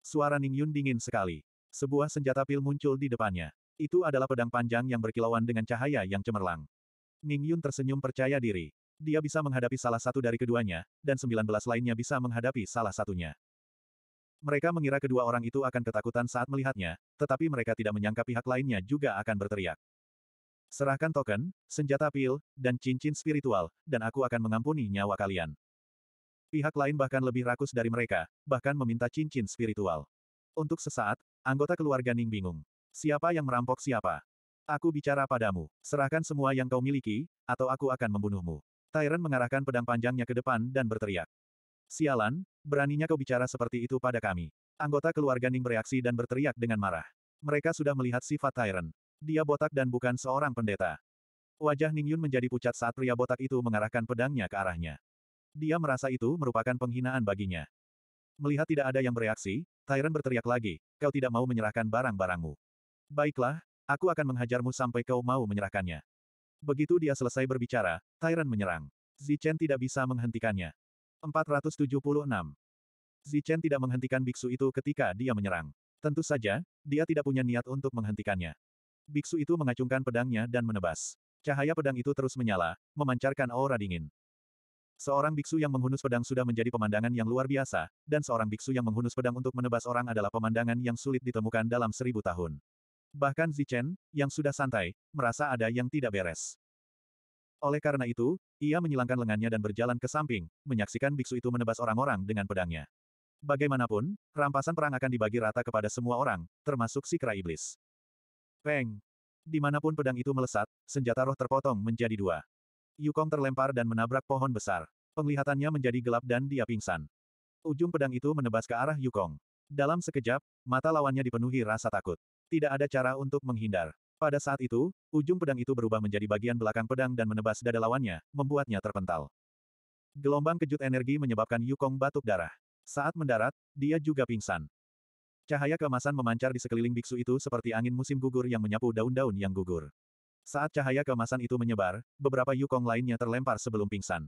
Suara Ning Yun dingin sekali. Sebuah senjata pil muncul di depannya. Itu adalah pedang panjang yang berkilauan dengan cahaya yang cemerlang. Ning Yun tersenyum percaya diri. Dia bisa menghadapi salah satu dari keduanya, dan sembilan belas lainnya bisa menghadapi salah satunya. Mereka mengira kedua orang itu akan ketakutan saat melihatnya, tetapi mereka tidak menyangka pihak lainnya juga akan berteriak. Serahkan token, senjata pil, dan cincin spiritual, dan aku akan mengampuni nyawa kalian. Pihak lain bahkan lebih rakus dari mereka, bahkan meminta cincin spiritual. Untuk sesaat, anggota keluarga Ning bingung. Siapa yang merampok siapa? Aku bicara padamu, serahkan semua yang kau miliki, atau aku akan membunuhmu. Tyrant mengarahkan pedang panjangnya ke depan dan berteriak. Sialan, beraninya kau bicara seperti itu pada kami. Anggota keluarga Ning bereaksi dan berteriak dengan marah. Mereka sudah melihat sifat Tyrant. Dia botak dan bukan seorang pendeta. Wajah Ning Yun menjadi pucat saat pria botak itu mengarahkan pedangnya ke arahnya. Dia merasa itu merupakan penghinaan baginya. Melihat tidak ada yang bereaksi, Tyrant berteriak lagi, kau tidak mau menyerahkan barang-barangmu. Baiklah, aku akan menghajarmu sampai kau mau menyerahkannya. Begitu dia selesai berbicara, Tyrant menyerang. Zichen tidak bisa menghentikannya. 476. Zichen tidak menghentikan biksu itu ketika dia menyerang. Tentu saja, dia tidak punya niat untuk menghentikannya. Biksu itu mengacungkan pedangnya dan menebas. Cahaya pedang itu terus menyala, memancarkan aura dingin. Seorang biksu yang menghunus pedang sudah menjadi pemandangan yang luar biasa, dan seorang biksu yang menghunus pedang untuk menebas orang adalah pemandangan yang sulit ditemukan dalam seribu tahun. Bahkan Zichen, yang sudah santai, merasa ada yang tidak beres. Oleh karena itu, ia menyilangkan lengannya dan berjalan ke samping, menyaksikan biksu itu menebas orang-orang dengan pedangnya. Bagaimanapun, rampasan perang akan dibagi rata kepada semua orang, termasuk si kera iblis. Peng! Dimanapun pedang itu melesat, senjata roh terpotong menjadi dua. Yukong terlempar dan menabrak pohon besar. Penglihatannya menjadi gelap dan dia pingsan. Ujung pedang itu menebas ke arah Yukong. Dalam sekejap, mata lawannya dipenuhi rasa takut. Tidak ada cara untuk menghindar. Pada saat itu, ujung pedang itu berubah menjadi bagian belakang pedang dan menebas dada lawannya, membuatnya terpental. Gelombang kejut energi menyebabkan Yukong batuk darah. Saat mendarat, dia juga pingsan. Cahaya keemasan memancar di sekeliling biksu itu seperti angin musim gugur yang menyapu daun-daun yang gugur. Saat cahaya keemasan itu menyebar, beberapa Yukong lainnya terlempar sebelum pingsan.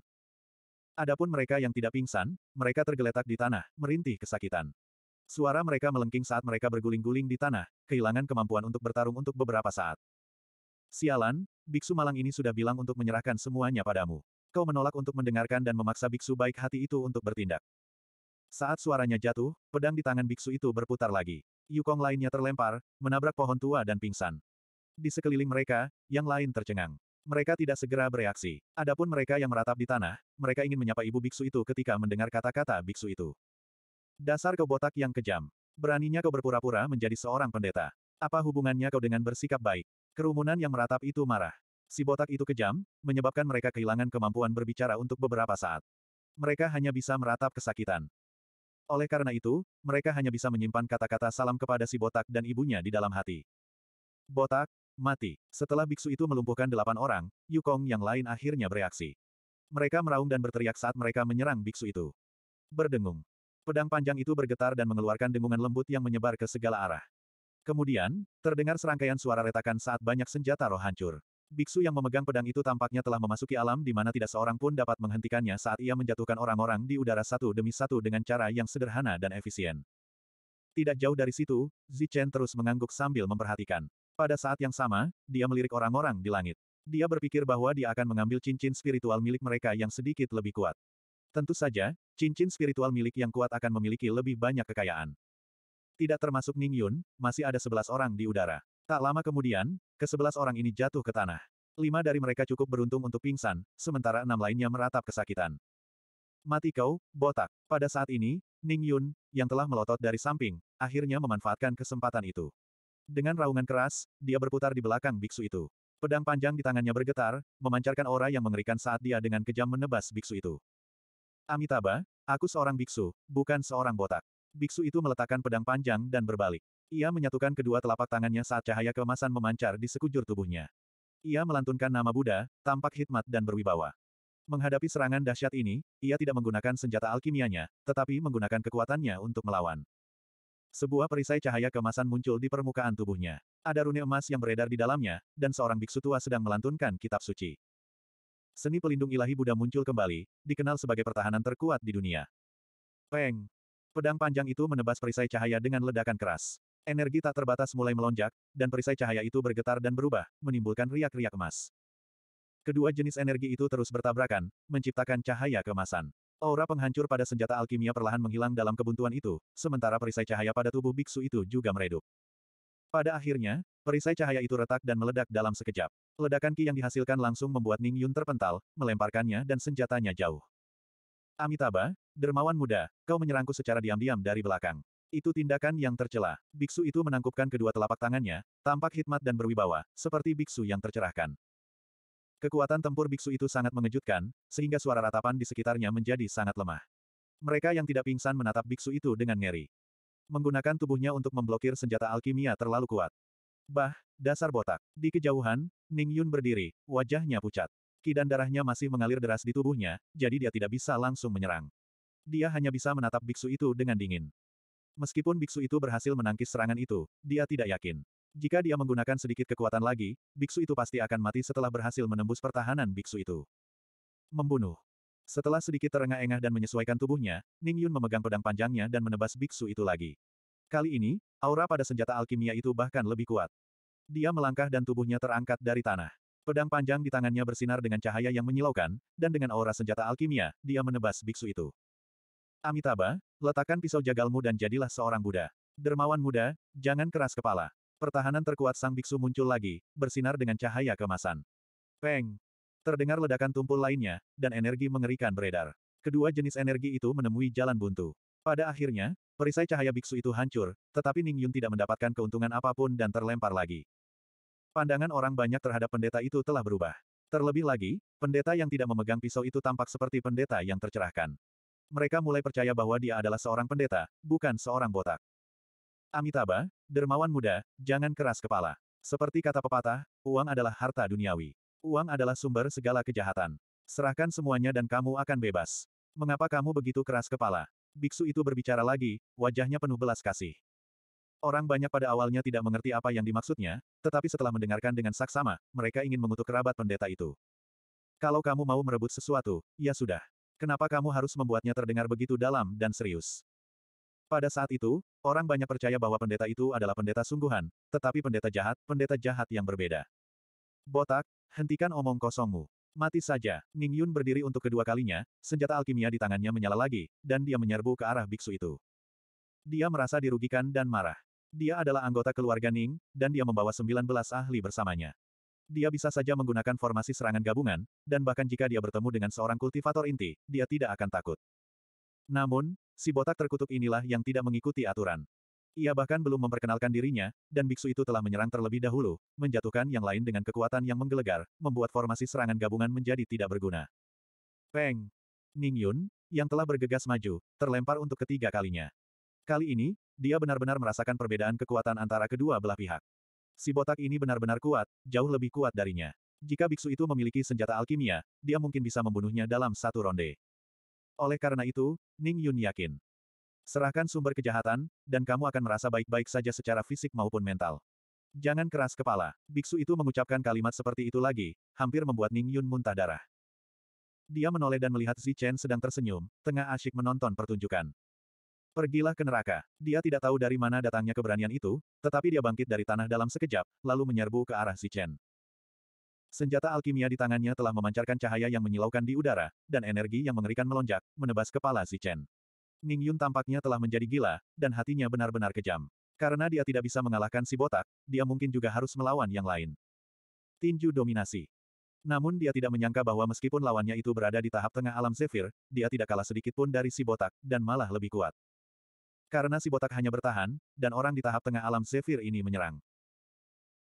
Adapun mereka yang tidak pingsan, mereka tergeletak di tanah, merintih kesakitan. Suara mereka melengking saat mereka berguling-guling di tanah, kehilangan kemampuan untuk bertarung untuk beberapa saat. Sialan, biksu malang ini sudah bilang untuk menyerahkan semuanya padamu. Kau menolak untuk mendengarkan dan memaksa biksu baik hati itu untuk bertindak. Saat suaranya jatuh, pedang di tangan biksu itu berputar lagi. Yukong lainnya terlempar, menabrak pohon tua dan pingsan. Di sekeliling mereka, yang lain tercengang. Mereka tidak segera bereaksi. Adapun mereka yang meratap di tanah, mereka ingin menyapa ibu biksu itu ketika mendengar kata-kata biksu itu. Dasar kau botak yang kejam. Beraninya kau berpura-pura menjadi seorang pendeta. Apa hubungannya kau dengan bersikap baik? Kerumunan yang meratap itu marah. Si botak itu kejam, menyebabkan mereka kehilangan kemampuan berbicara untuk beberapa saat. Mereka hanya bisa meratap kesakitan. Oleh karena itu, mereka hanya bisa menyimpan kata-kata salam kepada si botak dan ibunya di dalam hati. Botak, mati. Setelah biksu itu melumpuhkan delapan orang, Yukong yang lain akhirnya bereaksi. Mereka meraung dan berteriak saat mereka menyerang biksu itu. Berdengung. Pedang panjang itu bergetar dan mengeluarkan dengungan lembut yang menyebar ke segala arah. Kemudian, terdengar serangkaian suara retakan saat banyak senjata roh hancur. Biksu yang memegang pedang itu tampaknya telah memasuki alam di mana tidak seorang pun dapat menghentikannya saat ia menjatuhkan orang-orang di udara satu demi satu dengan cara yang sederhana dan efisien. Tidak jauh dari situ, Zichen terus mengangguk sambil memperhatikan. Pada saat yang sama, dia melirik orang-orang di langit. Dia berpikir bahwa dia akan mengambil cincin spiritual milik mereka yang sedikit lebih kuat. Tentu saja, cincin spiritual milik yang kuat akan memiliki lebih banyak kekayaan. Tidak termasuk Ning Yun, masih ada sebelas orang di udara. Tak lama kemudian, kesebelas orang ini jatuh ke tanah. Lima dari mereka cukup beruntung untuk pingsan, sementara enam lainnya meratap kesakitan. Mati kau, botak. Pada saat ini, Ning Yun, yang telah melotot dari samping, akhirnya memanfaatkan kesempatan itu. Dengan raungan keras, dia berputar di belakang biksu itu. Pedang panjang di tangannya bergetar, memancarkan aura yang mengerikan saat dia dengan kejam menebas biksu itu. Amitabha, aku seorang biksu, bukan seorang botak. Biksu itu meletakkan pedang panjang dan berbalik. Ia menyatukan kedua telapak tangannya saat cahaya kemasan memancar di sekujur tubuhnya. Ia melantunkan nama Buddha, tampak hikmat dan berwibawa. Menghadapi serangan dahsyat ini, ia tidak menggunakan senjata alkimianya, tetapi menggunakan kekuatannya untuk melawan. Sebuah perisai cahaya kemasan muncul di permukaan tubuhnya. Ada rune emas yang beredar di dalamnya, dan seorang biksu tua sedang melantunkan kitab suci seni pelindung ilahi Buddha muncul kembali, dikenal sebagai pertahanan terkuat di dunia. Peng! Pedang panjang itu menebas perisai cahaya dengan ledakan keras. Energi tak terbatas mulai melonjak, dan perisai cahaya itu bergetar dan berubah, menimbulkan riak-riak emas. Kedua jenis energi itu terus bertabrakan, menciptakan cahaya kemasan. Aura penghancur pada senjata alkimia perlahan menghilang dalam kebuntuan itu, sementara perisai cahaya pada tubuh biksu itu juga meredup. Pada akhirnya, perisai cahaya itu retak dan meledak dalam sekejap. Ledakan ki yang dihasilkan langsung membuat Ning Yun terpental, melemparkannya dan senjatanya jauh. Amitabha, dermawan muda, kau menyerangku secara diam-diam dari belakang. Itu tindakan yang tercela. Biksu itu menangkupkan kedua telapak tangannya, tampak hikmat dan berwibawa, seperti biksu yang tercerahkan. Kekuatan tempur biksu itu sangat mengejutkan, sehingga suara ratapan di sekitarnya menjadi sangat lemah. Mereka yang tidak pingsan menatap biksu itu dengan ngeri menggunakan tubuhnya untuk memblokir senjata alkimia terlalu kuat. Bah, dasar botak. Di kejauhan, Ning Yun berdiri, wajahnya pucat. Kidan darahnya masih mengalir deras di tubuhnya, jadi dia tidak bisa langsung menyerang. Dia hanya bisa menatap biksu itu dengan dingin. Meskipun biksu itu berhasil menangkis serangan itu, dia tidak yakin. Jika dia menggunakan sedikit kekuatan lagi, biksu itu pasti akan mati setelah berhasil menembus pertahanan biksu itu. Membunuh. Setelah sedikit terengah-engah dan menyesuaikan tubuhnya, Ning Yun memegang pedang panjangnya dan menebas biksu itu lagi. Kali ini, aura pada senjata alkimia itu bahkan lebih kuat. Dia melangkah dan tubuhnya terangkat dari tanah. Pedang panjang di tangannya bersinar dengan cahaya yang menyilaukan, dan dengan aura senjata alkimia, dia menebas biksu itu. Amitabha, letakkan pisau jagalmu dan jadilah seorang Buddha. Dermawan muda, jangan keras kepala. Pertahanan terkuat sang biksu muncul lagi, bersinar dengan cahaya kemasan. Peng! Terdengar ledakan tumpul lainnya, dan energi mengerikan beredar. Kedua jenis energi itu menemui jalan buntu. Pada akhirnya, perisai cahaya biksu itu hancur, tetapi Ning Yun tidak mendapatkan keuntungan apapun dan terlempar lagi. Pandangan orang banyak terhadap pendeta itu telah berubah. Terlebih lagi, pendeta yang tidak memegang pisau itu tampak seperti pendeta yang tercerahkan. Mereka mulai percaya bahwa dia adalah seorang pendeta, bukan seorang botak. Amitabha, dermawan muda, jangan keras kepala. Seperti kata pepatah, uang adalah harta duniawi. Uang adalah sumber segala kejahatan. Serahkan semuanya dan kamu akan bebas. Mengapa kamu begitu keras kepala? Biksu itu berbicara lagi, wajahnya penuh belas kasih. Orang banyak pada awalnya tidak mengerti apa yang dimaksudnya, tetapi setelah mendengarkan dengan saksama, mereka ingin mengutuk kerabat pendeta itu. Kalau kamu mau merebut sesuatu, ya sudah. Kenapa kamu harus membuatnya terdengar begitu dalam dan serius? Pada saat itu, orang banyak percaya bahwa pendeta itu adalah pendeta sungguhan, tetapi pendeta jahat, pendeta jahat yang berbeda. Botak, Hentikan omong kosongmu. Mati saja. Ning Yun berdiri untuk kedua kalinya, senjata alkimia di tangannya menyala lagi, dan dia menyerbu ke arah biksu itu. Dia merasa dirugikan dan marah. Dia adalah anggota keluarga Ning, dan dia membawa 19 ahli bersamanya. Dia bisa saja menggunakan formasi serangan gabungan, dan bahkan jika dia bertemu dengan seorang kultivator inti, dia tidak akan takut. Namun, si botak terkutuk inilah yang tidak mengikuti aturan. Ia bahkan belum memperkenalkan dirinya, dan biksu itu telah menyerang terlebih dahulu, menjatuhkan yang lain dengan kekuatan yang menggelegar, membuat formasi serangan gabungan menjadi tidak berguna. Peng! Ning Yun, yang telah bergegas maju, terlempar untuk ketiga kalinya. Kali ini, dia benar-benar merasakan perbedaan kekuatan antara kedua belah pihak. Si botak ini benar-benar kuat, jauh lebih kuat darinya. Jika biksu itu memiliki senjata alkimia, dia mungkin bisa membunuhnya dalam satu ronde. Oleh karena itu, Ning Yun yakin. Serahkan sumber kejahatan, dan kamu akan merasa baik-baik saja secara fisik maupun mental. Jangan keras kepala. Biksu itu mengucapkan kalimat seperti itu lagi, hampir membuat Ning Yun muntah darah. Dia menoleh dan melihat Zi Chen sedang tersenyum, tengah asyik menonton pertunjukan. Pergilah ke neraka. Dia tidak tahu dari mana datangnya keberanian itu, tetapi dia bangkit dari tanah dalam sekejap, lalu menyerbu ke arah Zi Chen. Senjata alkimia di tangannya telah memancarkan cahaya yang menyilaukan di udara, dan energi yang mengerikan melonjak, menebas kepala Zi Chen. Ning Yun tampaknya telah menjadi gila, dan hatinya benar-benar kejam. Karena dia tidak bisa mengalahkan si botak, dia mungkin juga harus melawan yang lain. Tinju dominasi. Namun dia tidak menyangka bahwa meskipun lawannya itu berada di tahap tengah alam Zephyr, dia tidak kalah sedikit pun dari si botak, dan malah lebih kuat. Karena si botak hanya bertahan, dan orang di tahap tengah alam Zephyr ini menyerang.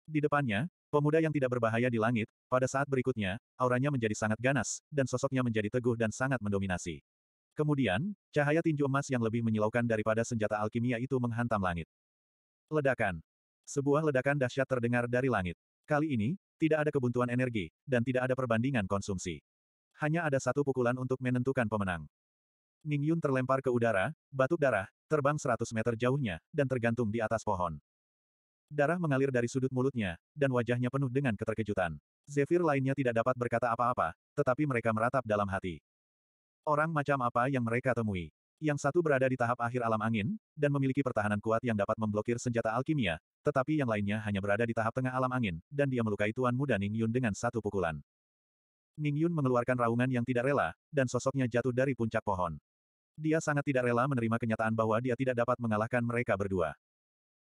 Di depannya, pemuda yang tidak berbahaya di langit, pada saat berikutnya, auranya menjadi sangat ganas, dan sosoknya menjadi teguh dan sangat mendominasi. Kemudian, cahaya tinju emas yang lebih menyilaukan daripada senjata alkimia itu menghantam langit. Ledakan. Sebuah ledakan dahsyat terdengar dari langit. Kali ini, tidak ada kebuntuan energi, dan tidak ada perbandingan konsumsi. Hanya ada satu pukulan untuk menentukan pemenang. Ning Yun terlempar ke udara, batuk darah, terbang 100 meter jauhnya, dan tergantung di atas pohon. Darah mengalir dari sudut mulutnya, dan wajahnya penuh dengan keterkejutan. Zephyr lainnya tidak dapat berkata apa-apa, tetapi mereka meratap dalam hati. Orang macam apa yang mereka temui? Yang satu berada di tahap akhir alam angin, dan memiliki pertahanan kuat yang dapat memblokir senjata alkimia, tetapi yang lainnya hanya berada di tahap tengah alam angin, dan dia melukai Tuan Muda Ning Yun dengan satu pukulan. Ning Yun mengeluarkan raungan yang tidak rela, dan sosoknya jatuh dari puncak pohon. Dia sangat tidak rela menerima kenyataan bahwa dia tidak dapat mengalahkan mereka berdua.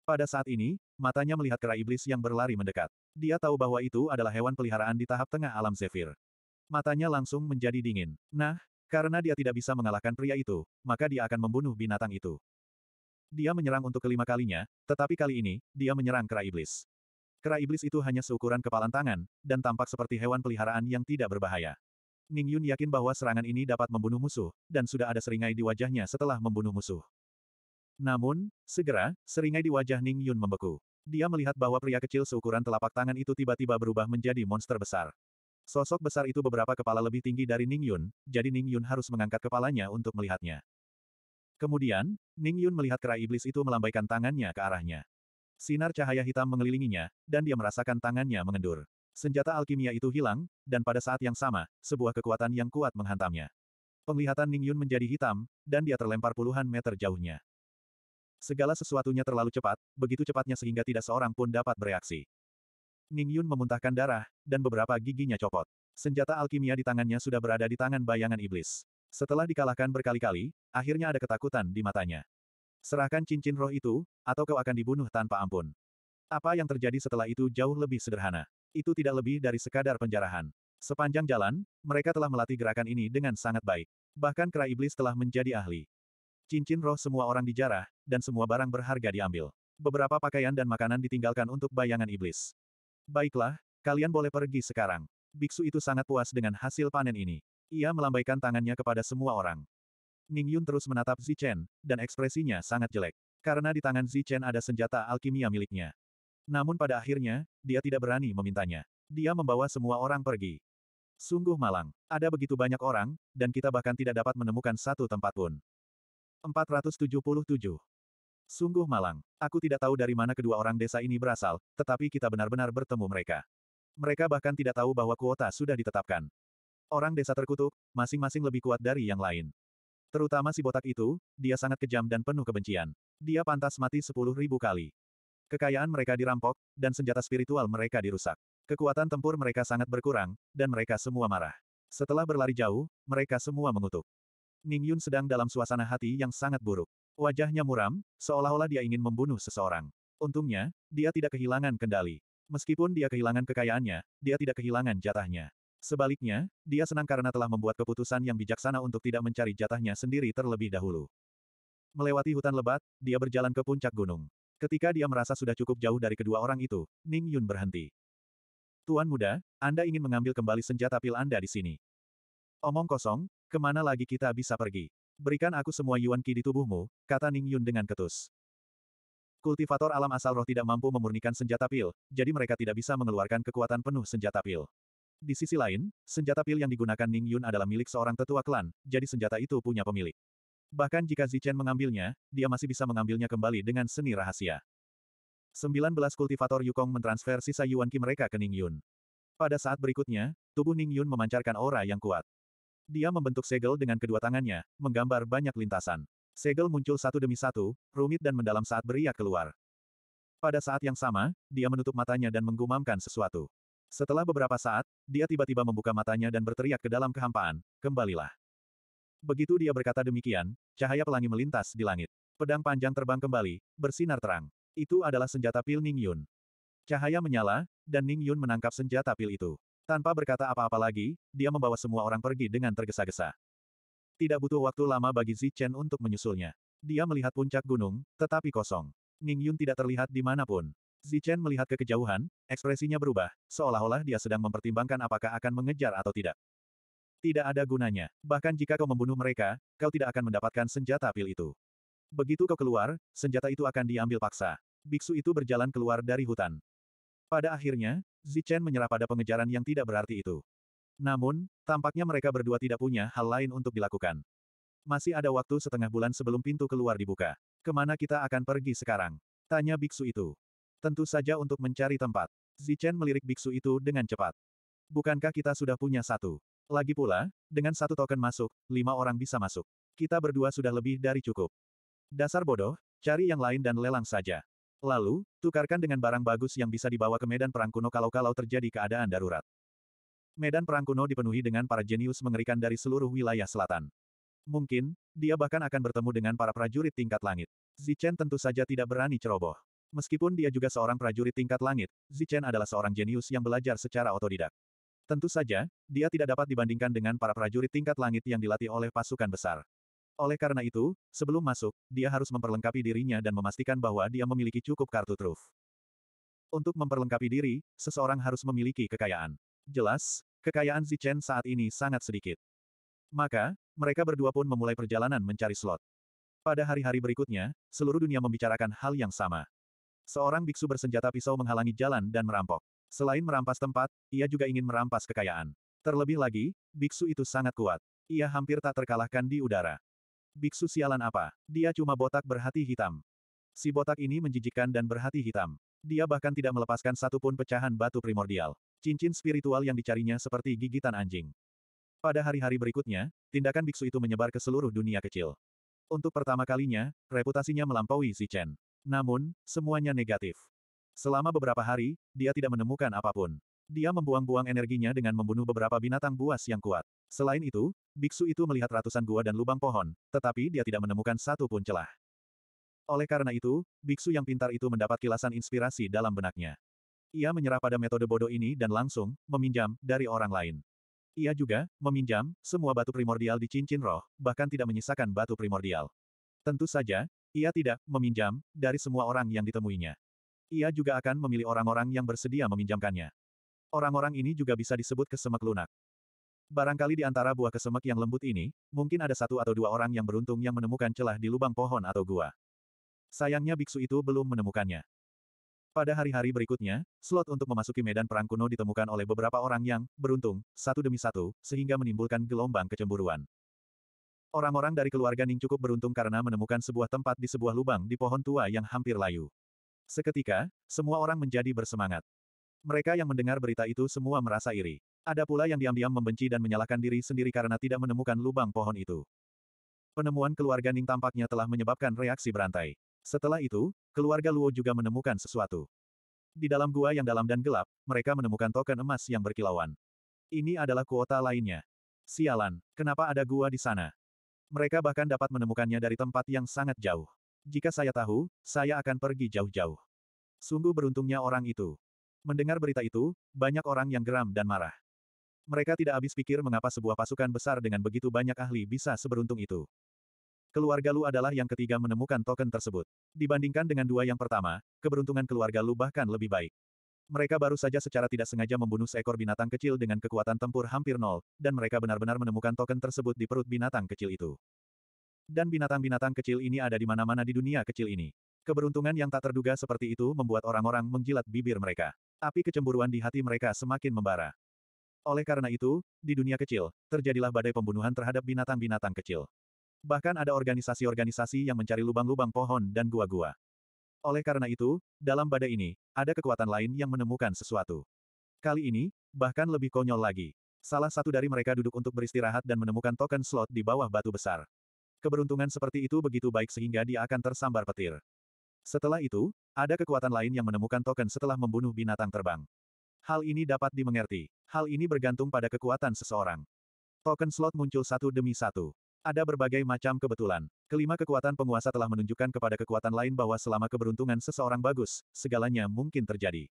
Pada saat ini, matanya melihat kera iblis yang berlari mendekat. Dia tahu bahwa itu adalah hewan peliharaan di tahap tengah alam zefir. Matanya langsung menjadi dingin. Nah, karena dia tidak bisa mengalahkan pria itu, maka dia akan membunuh binatang itu. Dia menyerang untuk kelima kalinya, tetapi kali ini, dia menyerang kera iblis. Kera iblis itu hanya seukuran kepalan tangan, dan tampak seperti hewan peliharaan yang tidak berbahaya. Ning Yun yakin bahwa serangan ini dapat membunuh musuh, dan sudah ada seringai di wajahnya setelah membunuh musuh. Namun, segera, seringai di wajah Ning Yun membeku. Dia melihat bahwa pria kecil seukuran telapak tangan itu tiba-tiba berubah menjadi monster besar. Sosok besar itu beberapa kepala lebih tinggi dari Ning Yun, jadi Ning Yun harus mengangkat kepalanya untuk melihatnya. Kemudian, Ning Yun melihat kera iblis itu melambaikan tangannya ke arahnya. Sinar cahaya hitam mengelilinginya, dan dia merasakan tangannya mengendur. Senjata alkimia itu hilang, dan pada saat yang sama, sebuah kekuatan yang kuat menghantamnya. Penglihatan Ning Yun menjadi hitam, dan dia terlempar puluhan meter jauhnya. Segala sesuatunya terlalu cepat, begitu cepatnya sehingga tidak seorang pun dapat bereaksi. Ning Yun memuntahkan darah, dan beberapa giginya copot. Senjata alkimia di tangannya sudah berada di tangan bayangan iblis. Setelah dikalahkan berkali-kali, akhirnya ada ketakutan di matanya. Serahkan cincin roh itu, atau kau akan dibunuh tanpa ampun. Apa yang terjadi setelah itu jauh lebih sederhana. Itu tidak lebih dari sekadar penjarahan. Sepanjang jalan, mereka telah melatih gerakan ini dengan sangat baik. Bahkan kera iblis telah menjadi ahli. Cincin roh semua orang dijarah, dan semua barang berharga diambil. Beberapa pakaian dan makanan ditinggalkan untuk bayangan iblis. Baiklah, kalian boleh pergi sekarang. Biksu itu sangat puas dengan hasil panen ini. Ia melambaikan tangannya kepada semua orang. Ning Yun terus menatap Zichen, dan ekspresinya sangat jelek. Karena di tangan Zichen ada senjata alkimia miliknya. Namun pada akhirnya, dia tidak berani memintanya. Dia membawa semua orang pergi. Sungguh malang. Ada begitu banyak orang, dan kita bahkan tidak dapat menemukan satu tempat pun. 477. Sungguh malang. Aku tidak tahu dari mana kedua orang desa ini berasal, tetapi kita benar-benar bertemu mereka. Mereka bahkan tidak tahu bahwa kuota sudah ditetapkan. Orang desa terkutuk, masing-masing lebih kuat dari yang lain. Terutama si botak itu, dia sangat kejam dan penuh kebencian. Dia pantas mati sepuluh ribu kali. Kekayaan mereka dirampok, dan senjata spiritual mereka dirusak. Kekuatan tempur mereka sangat berkurang, dan mereka semua marah. Setelah berlari jauh, mereka semua mengutuk. Ning Yun sedang dalam suasana hati yang sangat buruk. Wajahnya muram, seolah-olah dia ingin membunuh seseorang. Untungnya, dia tidak kehilangan kendali. Meskipun dia kehilangan kekayaannya, dia tidak kehilangan jatahnya. Sebaliknya, dia senang karena telah membuat keputusan yang bijaksana untuk tidak mencari jatahnya sendiri terlebih dahulu. Melewati hutan lebat, dia berjalan ke puncak gunung. Ketika dia merasa sudah cukup jauh dari kedua orang itu, Ning Yun berhenti. Tuan muda, Anda ingin mengambil kembali senjata pil Anda di sini. Omong kosong, kemana lagi kita bisa pergi? Berikan aku semua Yuan Qi di tubuhmu, kata Ning Yun dengan ketus. Kultivator alam asal roh tidak mampu memurnikan senjata pil, jadi mereka tidak bisa mengeluarkan kekuatan penuh senjata pil. Di sisi lain, senjata pil yang digunakan Ning Yun adalah milik seorang tetua klan, jadi senjata itu punya pemilik. Bahkan jika Zichen mengambilnya, dia masih bisa mengambilnya kembali dengan seni rahasia. 19 kultivator Yukong mentransfer sisa Yuan Qi mereka ke Ning Yun. Pada saat berikutnya, tubuh Ning Yun memancarkan aura yang kuat. Dia membentuk segel dengan kedua tangannya, menggambar banyak lintasan. Segel muncul satu demi satu, rumit dan mendalam saat beriak keluar. Pada saat yang sama, dia menutup matanya dan menggumamkan sesuatu. Setelah beberapa saat, dia tiba-tiba membuka matanya dan berteriak ke dalam kehampaan, kembalilah. Begitu dia berkata demikian, cahaya pelangi melintas di langit. Pedang panjang terbang kembali, bersinar terang. Itu adalah senjata pil Ning Yun. Cahaya menyala, dan Ning Yun menangkap senjata pil itu. Tanpa berkata apa-apa lagi, dia membawa semua orang pergi dengan tergesa-gesa. Tidak butuh waktu lama bagi Zichen untuk menyusulnya. Dia melihat puncak gunung, tetapi kosong. Ning Yun tidak terlihat di dimanapun. Zichen melihat ke kejauhan, ekspresinya berubah, seolah-olah dia sedang mempertimbangkan apakah akan mengejar atau tidak. Tidak ada gunanya. Bahkan jika kau membunuh mereka, kau tidak akan mendapatkan senjata pil itu. Begitu kau keluar, senjata itu akan diambil paksa. Biksu itu berjalan keluar dari hutan. Pada akhirnya, Zichen menyerah pada pengejaran yang tidak berarti itu. Namun, tampaknya mereka berdua tidak punya hal lain untuk dilakukan. Masih ada waktu setengah bulan sebelum pintu keluar dibuka. Kemana kita akan pergi sekarang? Tanya biksu itu. Tentu saja untuk mencari tempat. Zichen melirik biksu itu dengan cepat. Bukankah kita sudah punya satu? Lagi pula, dengan satu token masuk, lima orang bisa masuk. Kita berdua sudah lebih dari cukup. Dasar bodoh, cari yang lain dan lelang saja. Lalu, tukarkan dengan barang bagus yang bisa dibawa ke medan perang kuno kalau-kalau terjadi keadaan darurat. Medan perang kuno dipenuhi dengan para jenius mengerikan dari seluruh wilayah selatan. Mungkin, dia bahkan akan bertemu dengan para prajurit tingkat langit. Zichen tentu saja tidak berani ceroboh. Meskipun dia juga seorang prajurit tingkat langit, Zichen adalah seorang jenius yang belajar secara otodidak. Tentu saja, dia tidak dapat dibandingkan dengan para prajurit tingkat langit yang dilatih oleh pasukan besar. Oleh karena itu, sebelum masuk, dia harus memperlengkapi dirinya dan memastikan bahwa dia memiliki cukup kartu truf. Untuk memperlengkapi diri, seseorang harus memiliki kekayaan. Jelas, kekayaan Zichen saat ini sangat sedikit. Maka, mereka berdua pun memulai perjalanan mencari slot. Pada hari-hari berikutnya, seluruh dunia membicarakan hal yang sama. Seorang biksu bersenjata pisau menghalangi jalan dan merampok. Selain merampas tempat, ia juga ingin merampas kekayaan. Terlebih lagi, biksu itu sangat kuat. Ia hampir tak terkalahkan di udara. Biksu sialan apa? Dia cuma botak berhati hitam. Si botak ini menjijikkan dan berhati hitam. Dia bahkan tidak melepaskan satupun pecahan batu primordial. Cincin spiritual yang dicarinya seperti gigitan anjing. Pada hari-hari berikutnya, tindakan biksu itu menyebar ke seluruh dunia kecil. Untuk pertama kalinya, reputasinya melampaui si Chen. Namun, semuanya negatif. Selama beberapa hari, dia tidak menemukan apapun. Dia membuang-buang energinya dengan membunuh beberapa binatang buas yang kuat. Selain itu, biksu itu melihat ratusan gua dan lubang pohon, tetapi dia tidak menemukan satu pun celah. Oleh karena itu, biksu yang pintar itu mendapat kilasan inspirasi dalam benaknya. Ia menyerah pada metode bodoh ini dan langsung meminjam dari orang lain. Ia juga meminjam semua batu primordial di cincin roh, bahkan tidak menyisakan batu primordial. Tentu saja, ia tidak meminjam dari semua orang yang ditemuinya. Ia juga akan memilih orang-orang yang bersedia meminjamkannya. Orang-orang ini juga bisa disebut kesemek lunak. Barangkali di antara buah kesemek yang lembut ini, mungkin ada satu atau dua orang yang beruntung yang menemukan celah di lubang pohon atau gua. Sayangnya biksu itu belum menemukannya. Pada hari-hari berikutnya, slot untuk memasuki medan perang kuno ditemukan oleh beberapa orang yang beruntung, satu demi satu, sehingga menimbulkan gelombang kecemburuan. Orang-orang dari keluarga Ning cukup beruntung karena menemukan sebuah tempat di sebuah lubang di pohon tua yang hampir layu. Seketika, semua orang menjadi bersemangat. Mereka yang mendengar berita itu semua merasa iri. Ada pula yang diam-diam membenci dan menyalahkan diri sendiri karena tidak menemukan lubang pohon itu. Penemuan keluarga Ning tampaknya telah menyebabkan reaksi berantai. Setelah itu, keluarga Luo juga menemukan sesuatu. Di dalam gua yang dalam dan gelap, mereka menemukan token emas yang berkilauan. Ini adalah kuota lainnya. Sialan, kenapa ada gua di sana? Mereka bahkan dapat menemukannya dari tempat yang sangat jauh. Jika saya tahu, saya akan pergi jauh-jauh. Sungguh beruntungnya orang itu. Mendengar berita itu, banyak orang yang geram dan marah. Mereka tidak habis pikir mengapa sebuah pasukan besar dengan begitu banyak ahli bisa seberuntung itu. Keluarga Lu adalah yang ketiga menemukan token tersebut. Dibandingkan dengan dua yang pertama, keberuntungan keluarga Lu bahkan lebih baik. Mereka baru saja secara tidak sengaja membunuh seekor binatang kecil dengan kekuatan tempur hampir nol, dan mereka benar-benar menemukan token tersebut di perut binatang kecil itu. Dan binatang-binatang kecil ini ada di mana-mana di dunia kecil ini. Keberuntungan yang tak terduga seperti itu membuat orang-orang menjilat bibir mereka api kecemburuan di hati mereka semakin membara. Oleh karena itu, di dunia kecil, terjadilah badai pembunuhan terhadap binatang-binatang kecil. Bahkan ada organisasi-organisasi yang mencari lubang-lubang pohon dan gua-gua. Oleh karena itu, dalam badai ini, ada kekuatan lain yang menemukan sesuatu. Kali ini, bahkan lebih konyol lagi. Salah satu dari mereka duduk untuk beristirahat dan menemukan token slot di bawah batu besar. Keberuntungan seperti itu begitu baik sehingga dia akan tersambar petir. Setelah itu, ada kekuatan lain yang menemukan token setelah membunuh binatang terbang. Hal ini dapat dimengerti. Hal ini bergantung pada kekuatan seseorang. Token slot muncul satu demi satu. Ada berbagai macam kebetulan. Kelima kekuatan penguasa telah menunjukkan kepada kekuatan lain bahwa selama keberuntungan seseorang bagus, segalanya mungkin terjadi.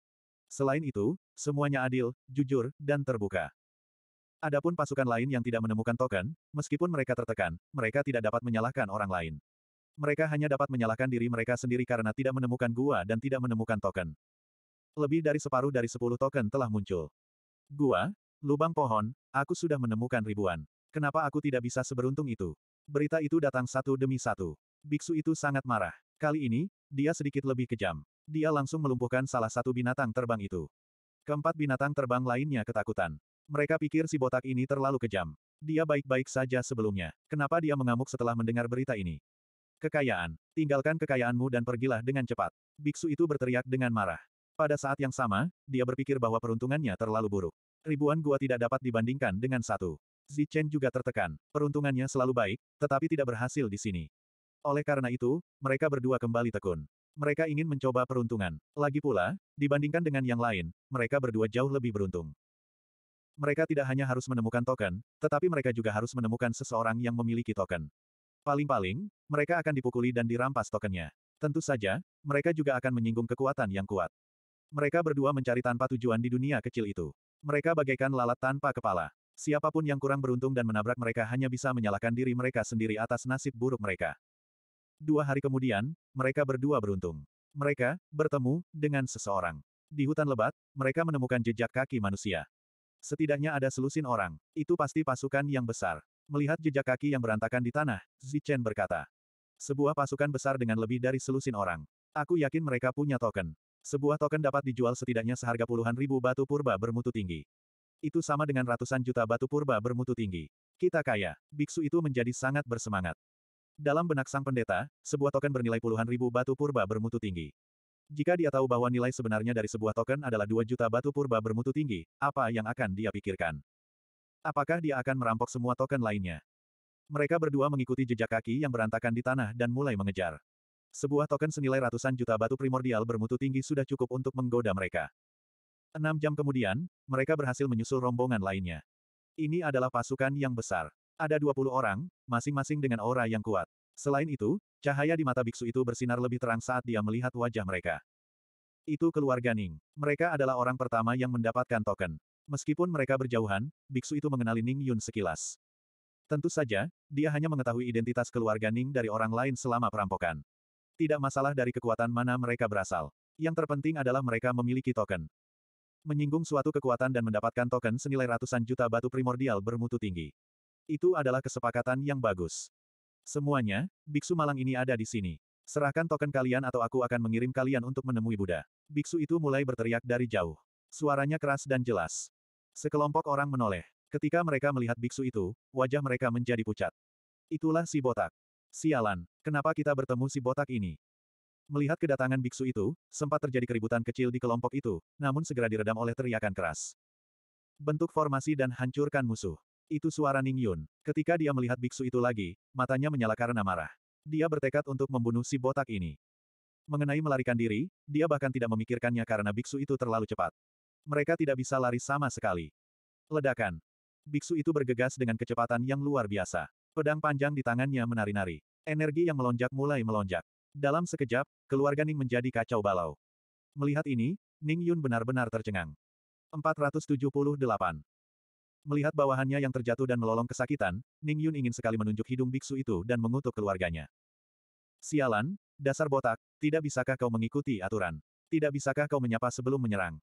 Selain itu, semuanya adil, jujur, dan terbuka. Adapun pasukan lain yang tidak menemukan token, meskipun mereka tertekan, mereka tidak dapat menyalahkan orang lain. Mereka hanya dapat menyalahkan diri mereka sendiri karena tidak menemukan gua dan tidak menemukan token. Lebih dari separuh dari sepuluh token telah muncul. Gua, lubang pohon, aku sudah menemukan ribuan. Kenapa aku tidak bisa seberuntung itu? Berita itu datang satu demi satu. Biksu itu sangat marah. Kali ini, dia sedikit lebih kejam. Dia langsung melumpuhkan salah satu binatang terbang itu. Keempat binatang terbang lainnya ketakutan. Mereka pikir si botak ini terlalu kejam. Dia baik-baik saja sebelumnya. Kenapa dia mengamuk setelah mendengar berita ini? Kekayaan. Tinggalkan kekayaanmu dan pergilah dengan cepat. Biksu itu berteriak dengan marah. Pada saat yang sama, dia berpikir bahwa peruntungannya terlalu buruk. Ribuan gua tidak dapat dibandingkan dengan satu. Zichen juga tertekan. Peruntungannya selalu baik, tetapi tidak berhasil di sini. Oleh karena itu, mereka berdua kembali tekun. Mereka ingin mencoba peruntungan. Lagi pula, dibandingkan dengan yang lain, mereka berdua jauh lebih beruntung. Mereka tidak hanya harus menemukan token, tetapi mereka juga harus menemukan seseorang yang memiliki token. Paling-paling, mereka akan dipukuli dan dirampas tokennya. Tentu saja, mereka juga akan menyinggung kekuatan yang kuat. Mereka berdua mencari tanpa tujuan di dunia kecil itu. Mereka bagaikan lalat tanpa kepala. Siapapun yang kurang beruntung dan menabrak mereka hanya bisa menyalahkan diri mereka sendiri atas nasib buruk mereka. Dua hari kemudian, mereka berdua beruntung. Mereka bertemu dengan seseorang. Di hutan lebat, mereka menemukan jejak kaki manusia. Setidaknya ada selusin orang. Itu pasti pasukan yang besar. Melihat jejak kaki yang berantakan di tanah, Zichen berkata. Sebuah pasukan besar dengan lebih dari selusin orang. Aku yakin mereka punya token. Sebuah token dapat dijual setidaknya seharga puluhan ribu batu purba bermutu tinggi. Itu sama dengan ratusan juta batu purba bermutu tinggi. Kita kaya. Biksu itu menjadi sangat bersemangat. Dalam benak sang pendeta, sebuah token bernilai puluhan ribu batu purba bermutu tinggi. Jika dia tahu bahwa nilai sebenarnya dari sebuah token adalah dua juta batu purba bermutu tinggi, apa yang akan dia pikirkan? Apakah dia akan merampok semua token lainnya? Mereka berdua mengikuti jejak kaki yang berantakan di tanah dan mulai mengejar. Sebuah token senilai ratusan juta batu primordial bermutu tinggi sudah cukup untuk menggoda mereka. Enam jam kemudian, mereka berhasil menyusul rombongan lainnya. Ini adalah pasukan yang besar. Ada 20 orang, masing-masing dengan aura yang kuat. Selain itu, cahaya di mata biksu itu bersinar lebih terang saat dia melihat wajah mereka. Itu keluarga Ning. Mereka adalah orang pertama yang mendapatkan token. Meskipun mereka berjauhan, biksu itu mengenali Ning Yun sekilas. Tentu saja, dia hanya mengetahui identitas keluarga Ning dari orang lain selama perampokan. Tidak masalah dari kekuatan mana mereka berasal. Yang terpenting adalah mereka memiliki token. Menyinggung suatu kekuatan dan mendapatkan token senilai ratusan juta batu primordial bermutu tinggi. Itu adalah kesepakatan yang bagus. Semuanya, biksu malang ini ada di sini. Serahkan token kalian atau aku akan mengirim kalian untuk menemui Buddha. Biksu itu mulai berteriak dari jauh. Suaranya keras dan jelas. Sekelompok orang menoleh. Ketika mereka melihat biksu itu, wajah mereka menjadi pucat. Itulah si botak. Sialan, kenapa kita bertemu si botak ini? Melihat kedatangan biksu itu, sempat terjadi keributan kecil di kelompok itu, namun segera diredam oleh teriakan keras. Bentuk formasi dan hancurkan musuh. Itu suara Ning Yun. Ketika dia melihat biksu itu lagi, matanya menyala karena marah. Dia bertekad untuk membunuh si botak ini. Mengenai melarikan diri, dia bahkan tidak memikirkannya karena biksu itu terlalu cepat. Mereka tidak bisa lari sama sekali. Ledakan. Biksu itu bergegas dengan kecepatan yang luar biasa. Pedang panjang di tangannya menari-nari. Energi yang melonjak mulai melonjak. Dalam sekejap, keluarga Ning menjadi kacau balau. Melihat ini, Ning Yun benar-benar tercengang. 478. Melihat bawahannya yang terjatuh dan melolong kesakitan, Ning Yun ingin sekali menunjuk hidung biksu itu dan mengutuk keluarganya. Sialan, dasar botak, tidak bisakah kau mengikuti aturan? Tidak bisakah kau menyapa sebelum menyerang?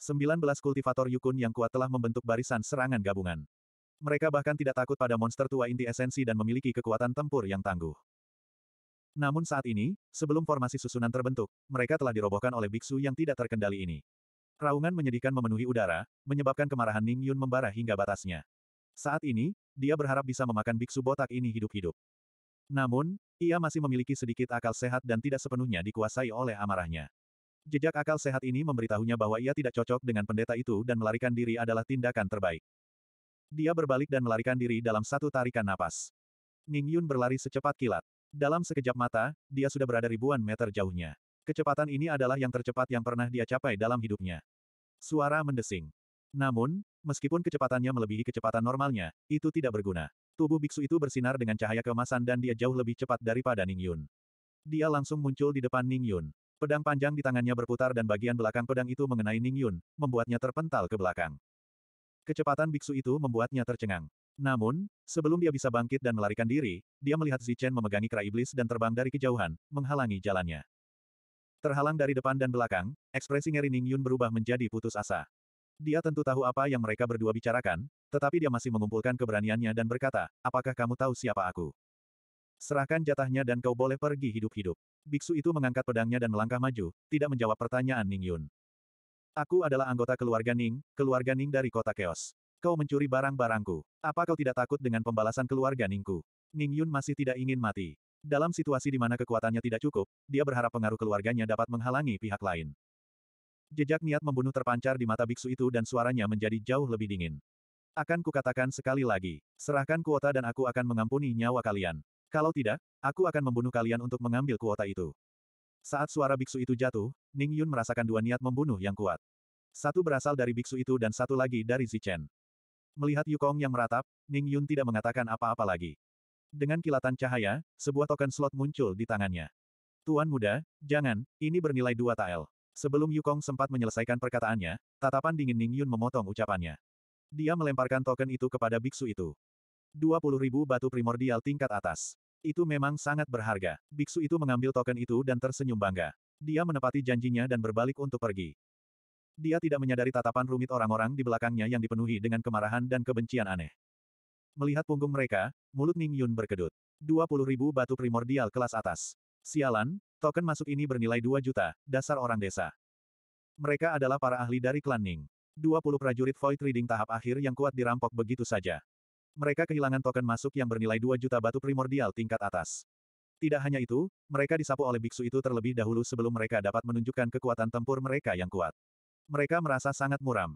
19 kultivator Yukun yang kuat telah membentuk barisan serangan gabungan. Mereka bahkan tidak takut pada monster tua inti esensi dan memiliki kekuatan tempur yang tangguh. Namun saat ini, sebelum formasi susunan terbentuk, mereka telah dirobohkan oleh biksu yang tidak terkendali ini. Raungan menyedihkan memenuhi udara, menyebabkan kemarahan Ning Yun membara hingga batasnya. Saat ini, dia berharap bisa memakan biksu botak ini hidup-hidup. Namun, ia masih memiliki sedikit akal sehat dan tidak sepenuhnya dikuasai oleh amarahnya. Jejak akal sehat ini memberitahunya bahwa ia tidak cocok dengan pendeta itu dan melarikan diri adalah tindakan terbaik. Dia berbalik dan melarikan diri dalam satu tarikan napas. Ning Yun berlari secepat kilat. Dalam sekejap mata, dia sudah berada ribuan meter jauhnya. Kecepatan ini adalah yang tercepat yang pernah dia capai dalam hidupnya. Suara mendesing. Namun, meskipun kecepatannya melebihi kecepatan normalnya, itu tidak berguna. Tubuh biksu itu bersinar dengan cahaya kemasan dan dia jauh lebih cepat daripada Ning Yun. Dia langsung muncul di depan Ning Yun. Pedang panjang di tangannya berputar dan bagian belakang pedang itu mengenai Ning Yun, membuatnya terpental ke belakang. Kecepatan biksu itu membuatnya tercengang. Namun, sebelum dia bisa bangkit dan melarikan diri, dia melihat Zichen memegangi kera iblis dan terbang dari kejauhan, menghalangi jalannya. Terhalang dari depan dan belakang, ekspresi Ngeri Ning Yun berubah menjadi putus asa. Dia tentu tahu apa yang mereka berdua bicarakan, tetapi dia masih mengumpulkan keberaniannya dan berkata, apakah kamu tahu siapa aku? Serahkan jatahnya dan kau boleh pergi hidup-hidup. Biksu itu mengangkat pedangnya dan melangkah maju, tidak menjawab pertanyaan Ning Yun. Aku adalah anggota keluarga Ning, keluarga Ning dari kota Chaos. Kau mencuri barang-barangku. Apa kau tidak takut dengan pembalasan keluarga Ningku? Ning Yun masih tidak ingin mati. Dalam situasi di mana kekuatannya tidak cukup, dia berharap pengaruh keluarganya dapat menghalangi pihak lain. Jejak niat membunuh terpancar di mata biksu itu dan suaranya menjadi jauh lebih dingin. Akan kukatakan sekali lagi, serahkan kuota dan aku akan mengampuni nyawa kalian. Kalau tidak, aku akan membunuh kalian untuk mengambil kuota itu. Saat suara biksu itu jatuh, Ning Yun merasakan dua niat membunuh yang kuat. Satu berasal dari biksu itu dan satu lagi dari Zichen. Melihat Yukong yang meratap, Ning Yun tidak mengatakan apa-apa lagi. Dengan kilatan cahaya, sebuah token slot muncul di tangannya. Tuan muda, jangan, ini bernilai dua tael. Sebelum Yukong sempat menyelesaikan perkataannya, tatapan dingin Ning Yun memotong ucapannya. Dia melemparkan token itu kepada biksu itu. 20.000 batu primordial tingkat atas. Itu memang sangat berharga. Biksu itu mengambil token itu dan tersenyum bangga. Dia menepati janjinya dan berbalik untuk pergi. Dia tidak menyadari tatapan rumit orang-orang di belakangnya yang dipenuhi dengan kemarahan dan kebencian aneh. Melihat punggung mereka, mulut Ning Yun berkedut. 20 ribu batu primordial kelas atas. Sialan, token masuk ini bernilai 2 juta, dasar orang desa. Mereka adalah para ahli dari klan Ning. 20 prajurit void reading tahap akhir yang kuat dirampok begitu saja mereka kehilangan token masuk yang bernilai 2 juta batu primordial tingkat atas. Tidak hanya itu, mereka disapu oleh biksu itu terlebih dahulu sebelum mereka dapat menunjukkan kekuatan tempur mereka yang kuat. Mereka merasa sangat muram.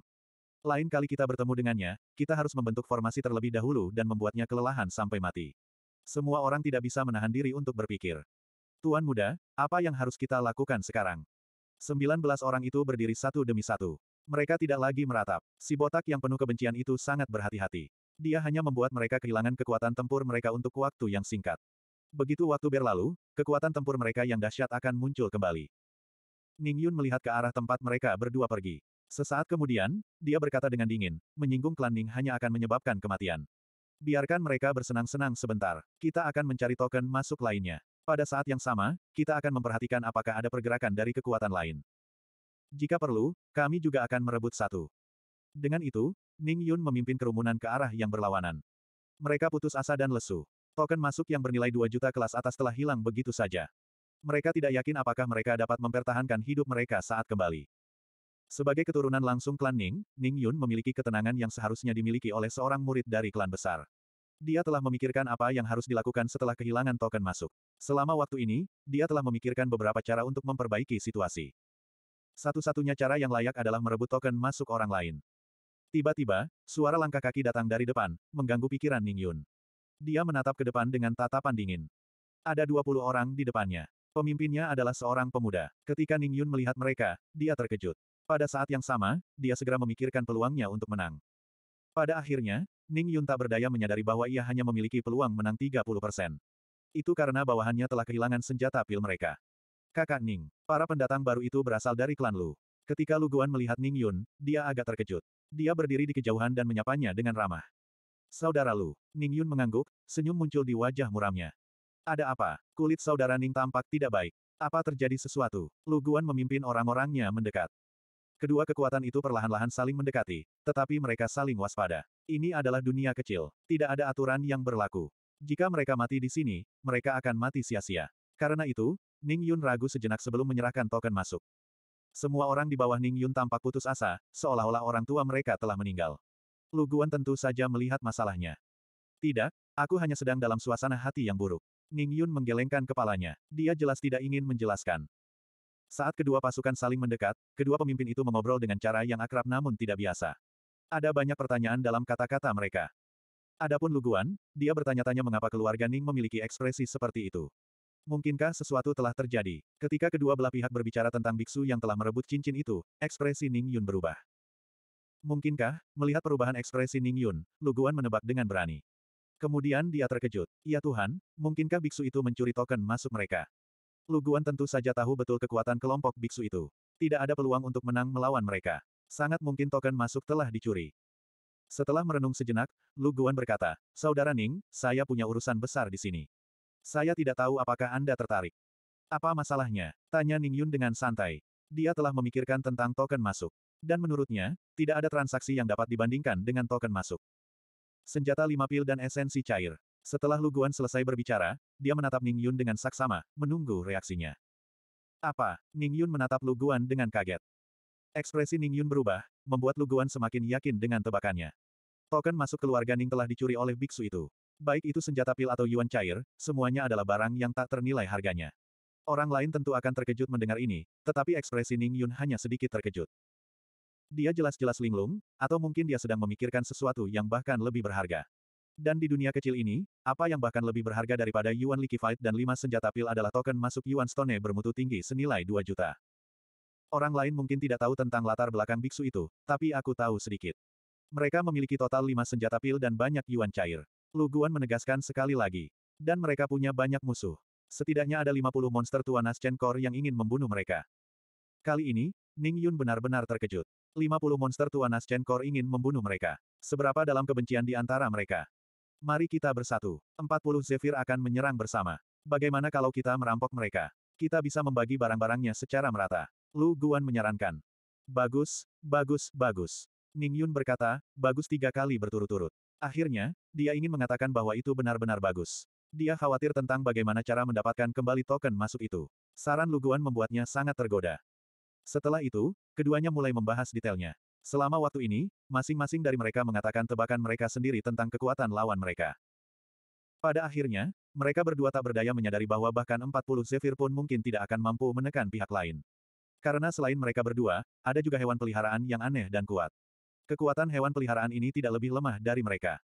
Lain kali kita bertemu dengannya, kita harus membentuk formasi terlebih dahulu dan membuatnya kelelahan sampai mati. Semua orang tidak bisa menahan diri untuk berpikir. Tuan muda, apa yang harus kita lakukan sekarang? 19 orang itu berdiri satu demi satu. Mereka tidak lagi meratap. Si botak yang penuh kebencian itu sangat berhati-hati. Dia hanya membuat mereka kehilangan kekuatan tempur mereka untuk waktu yang singkat. Begitu waktu berlalu, kekuatan tempur mereka yang dahsyat akan muncul kembali. Ning Yun melihat ke arah tempat mereka berdua pergi. Sesaat kemudian, dia berkata dengan dingin, menyinggung klan Ning hanya akan menyebabkan kematian. Biarkan mereka bersenang-senang sebentar. Kita akan mencari token masuk lainnya. Pada saat yang sama, kita akan memperhatikan apakah ada pergerakan dari kekuatan lain. Jika perlu, kami juga akan merebut satu. Dengan itu, Ning Yun memimpin kerumunan ke arah yang berlawanan. Mereka putus asa dan lesu. Token masuk yang bernilai 2 juta kelas atas telah hilang begitu saja. Mereka tidak yakin apakah mereka dapat mempertahankan hidup mereka saat kembali. Sebagai keturunan langsung klan Ning, Ning Yun memiliki ketenangan yang seharusnya dimiliki oleh seorang murid dari klan besar. Dia telah memikirkan apa yang harus dilakukan setelah kehilangan token masuk. Selama waktu ini, dia telah memikirkan beberapa cara untuk memperbaiki situasi. Satu-satunya cara yang layak adalah merebut token masuk orang lain. Tiba-tiba, suara langkah kaki datang dari depan, mengganggu pikiran Ning Yun. Dia menatap ke depan dengan tatapan dingin. Ada 20 orang di depannya. Pemimpinnya adalah seorang pemuda. Ketika Ning Yun melihat mereka, dia terkejut. Pada saat yang sama, dia segera memikirkan peluangnya untuk menang. Pada akhirnya, Ning Yun tak berdaya menyadari bahwa ia hanya memiliki peluang menang 30 persen. Itu karena bawahannya telah kehilangan senjata pil mereka. Kakak Ning, para pendatang baru itu berasal dari klan Lu. Ketika Lu Guan melihat Ning Yun, dia agak terkejut. Dia berdiri di kejauhan dan menyapanya dengan ramah. Saudara Lu, Ning Yun mengangguk, senyum muncul di wajah muramnya. Ada apa? Kulit saudara Ning tampak tidak baik. Apa terjadi sesuatu? Lu Guan memimpin orang-orangnya mendekat. Kedua kekuatan itu perlahan-lahan saling mendekati, tetapi mereka saling waspada. Ini adalah dunia kecil, tidak ada aturan yang berlaku. Jika mereka mati di sini, mereka akan mati sia-sia. Karena itu, Ning Yun ragu sejenak sebelum menyerahkan token masuk. Semua orang di bawah Ning Yun tampak putus asa, seolah-olah orang tua mereka telah meninggal. Luguan tentu saja melihat masalahnya. Tidak, aku hanya sedang dalam suasana hati yang buruk. Ning Yun menggelengkan kepalanya. Dia jelas tidak ingin menjelaskan. Saat kedua pasukan saling mendekat, kedua pemimpin itu mengobrol dengan cara yang akrab namun tidak biasa. Ada banyak pertanyaan dalam kata-kata mereka. Adapun Luguan, dia bertanya-tanya mengapa keluarga Ning memiliki ekspresi seperti itu. Mungkinkah sesuatu telah terjadi? Ketika kedua belah pihak berbicara tentang biksu yang telah merebut cincin itu, ekspresi Ning Yun berubah. Mungkinkah, melihat perubahan ekspresi Ning Yun, Luguan menebak dengan berani. Kemudian dia terkejut. Ya Tuhan, mungkinkah biksu itu mencuri token masuk mereka? Luguan tentu saja tahu betul kekuatan kelompok biksu itu. Tidak ada peluang untuk menang melawan mereka. Sangat mungkin token masuk telah dicuri. Setelah merenung sejenak, Luguan berkata, Saudara Ning, saya punya urusan besar di sini. Saya tidak tahu apakah Anda tertarik. Apa masalahnya? Tanya Ning Yun dengan santai. Dia telah memikirkan tentang token masuk. Dan menurutnya, tidak ada transaksi yang dapat dibandingkan dengan token masuk. Senjata lima pil dan esensi cair. Setelah Luguan selesai berbicara, dia menatap Ning Yun dengan saksama, menunggu reaksinya. Apa? Ning Yun menatap Luguan dengan kaget. Ekspresi Ning Yun berubah, membuat Luguan semakin yakin dengan tebakannya. Token masuk keluarga Ning telah dicuri oleh biksu itu. Baik itu senjata pil atau yuan cair, semuanya adalah barang yang tak ternilai harganya. Orang lain tentu akan terkejut mendengar ini, tetapi ekspresi Ning Yun hanya sedikit terkejut. Dia jelas-jelas linglung, atau mungkin dia sedang memikirkan sesuatu yang bahkan lebih berharga. Dan di dunia kecil ini, apa yang bahkan lebih berharga daripada Yuan liquified dan lima senjata pil adalah token masuk Yuan Stone bermutu tinggi senilai 2 juta. Orang lain mungkin tidak tahu tentang latar belakang biksu itu, tapi aku tahu sedikit. Mereka memiliki total lima senjata pil dan banyak yuan cair. Luguan menegaskan sekali lagi. Dan mereka punya banyak musuh. Setidaknya ada 50 monster tua Chen Core yang ingin membunuh mereka. Kali ini, Ning Yun benar-benar terkejut. 50 monster tua Chen Core ingin membunuh mereka. Seberapa dalam kebencian di antara mereka? Mari kita bersatu. 40 Zephyr akan menyerang bersama. Bagaimana kalau kita merampok mereka? Kita bisa membagi barang-barangnya secara merata. Lu Guan menyarankan. Bagus, bagus, bagus. Ning Yun berkata, bagus tiga kali berturut-turut. Akhirnya, dia ingin mengatakan bahwa itu benar-benar bagus. Dia khawatir tentang bagaimana cara mendapatkan kembali token masuk itu. Saran Luguan membuatnya sangat tergoda. Setelah itu, keduanya mulai membahas detailnya. Selama waktu ini, masing-masing dari mereka mengatakan tebakan mereka sendiri tentang kekuatan lawan mereka. Pada akhirnya, mereka berdua tak berdaya menyadari bahwa bahkan 40 Zephyr pun mungkin tidak akan mampu menekan pihak lain. Karena selain mereka berdua, ada juga hewan peliharaan yang aneh dan kuat. Kekuatan hewan peliharaan ini tidak lebih lemah dari mereka.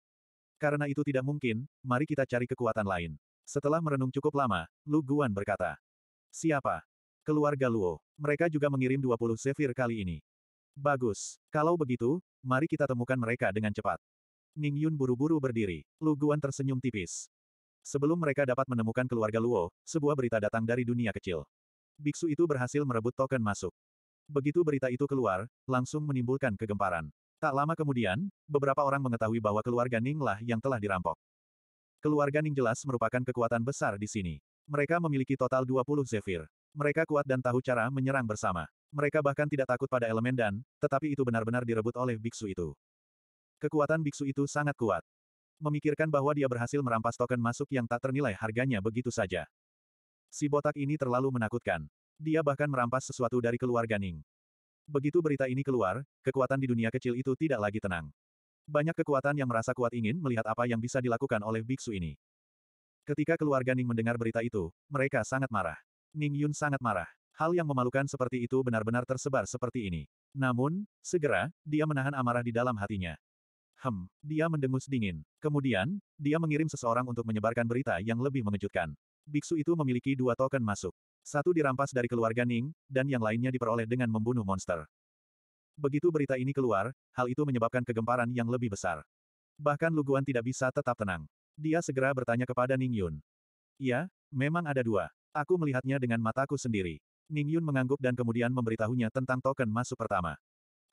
Karena itu tidak mungkin, mari kita cari kekuatan lain. Setelah merenung cukup lama, Lu Guan berkata. Siapa? Keluarga Luo. Mereka juga mengirim 20 sefir kali ini. Bagus. Kalau begitu, mari kita temukan mereka dengan cepat. Ning Yun buru-buru berdiri. Lu Guan tersenyum tipis. Sebelum mereka dapat menemukan keluarga Luo, sebuah berita datang dari dunia kecil. Biksu itu berhasil merebut token masuk. Begitu berita itu keluar, langsung menimbulkan kegemparan. Tak lama kemudian, beberapa orang mengetahui bahwa keluarga Ning lah yang telah dirampok. Keluarga Ning jelas merupakan kekuatan besar di sini. Mereka memiliki total 20 Zephyr. Mereka kuat dan tahu cara menyerang bersama. Mereka bahkan tidak takut pada elemen dan, tetapi itu benar-benar direbut oleh biksu itu. Kekuatan biksu itu sangat kuat. Memikirkan bahwa dia berhasil merampas token masuk yang tak ternilai harganya begitu saja. Si botak ini terlalu menakutkan. Dia bahkan merampas sesuatu dari keluarga Ning. Begitu berita ini keluar, kekuatan di dunia kecil itu tidak lagi tenang. Banyak kekuatan yang merasa kuat ingin melihat apa yang bisa dilakukan oleh biksu ini. Ketika keluarga Ning mendengar berita itu, mereka sangat marah. Ning Yun sangat marah. Hal yang memalukan seperti itu benar-benar tersebar seperti ini. Namun, segera, dia menahan amarah di dalam hatinya. Hem, dia mendengus dingin. Kemudian, dia mengirim seseorang untuk menyebarkan berita yang lebih mengejutkan. Biksu itu memiliki dua token masuk. Satu dirampas dari keluarga Ning, dan yang lainnya diperoleh dengan membunuh monster. Begitu berita ini keluar, hal itu menyebabkan kegemparan yang lebih besar. Bahkan Luguan tidak bisa tetap tenang. Dia segera bertanya kepada Ning Yun. "Ya, memang ada dua. Aku melihatnya dengan mataku sendiri. Ning Yun mengangguk dan kemudian memberitahunya tentang token masuk pertama.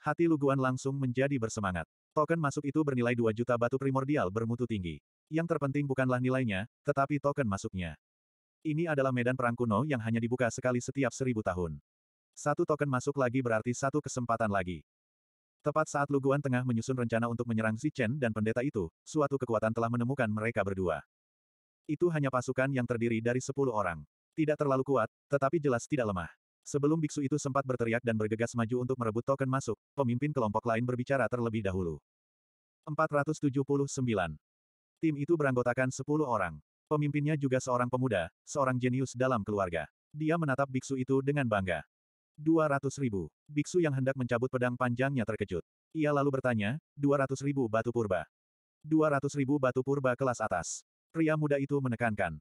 Hati Luguan langsung menjadi bersemangat. Token masuk itu bernilai 2 juta batu primordial bermutu tinggi. Yang terpenting bukanlah nilainya, tetapi token masuknya. Ini adalah medan perang kuno yang hanya dibuka sekali setiap seribu tahun. Satu token masuk lagi berarti satu kesempatan lagi. Tepat saat Luguan tengah menyusun rencana untuk menyerang Zichen dan pendeta itu, suatu kekuatan telah menemukan mereka berdua. Itu hanya pasukan yang terdiri dari sepuluh orang. Tidak terlalu kuat, tetapi jelas tidak lemah. Sebelum biksu itu sempat berteriak dan bergegas maju untuk merebut token masuk, pemimpin kelompok lain berbicara terlebih dahulu. 479. Tim itu beranggotakan sepuluh orang. Pemimpinnya juga seorang pemuda, seorang jenius dalam keluarga. Dia menatap biksu itu dengan bangga. 200 ribu. Biksu yang hendak mencabut pedang panjangnya terkejut. Ia lalu bertanya, 200 ribu batu purba. 200 ribu batu purba kelas atas. Pria muda itu menekankan.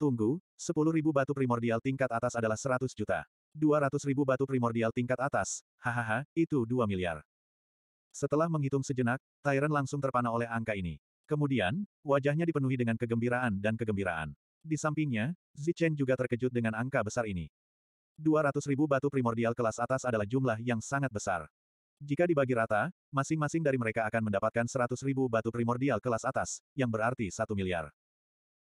Tunggu, 10 ribu batu primordial tingkat atas adalah 100 juta. 200 ribu batu primordial tingkat atas, hahaha, itu 2 miliar. Setelah menghitung sejenak, Tyrant langsung terpana oleh angka ini. Kemudian, wajahnya dipenuhi dengan kegembiraan dan kegembiraan. Di sampingnya, Zichen juga terkejut dengan angka besar ini. 200 ribu batu primordial kelas atas adalah jumlah yang sangat besar. Jika dibagi rata, masing-masing dari mereka akan mendapatkan 100 ribu batu primordial kelas atas, yang berarti 1 miliar.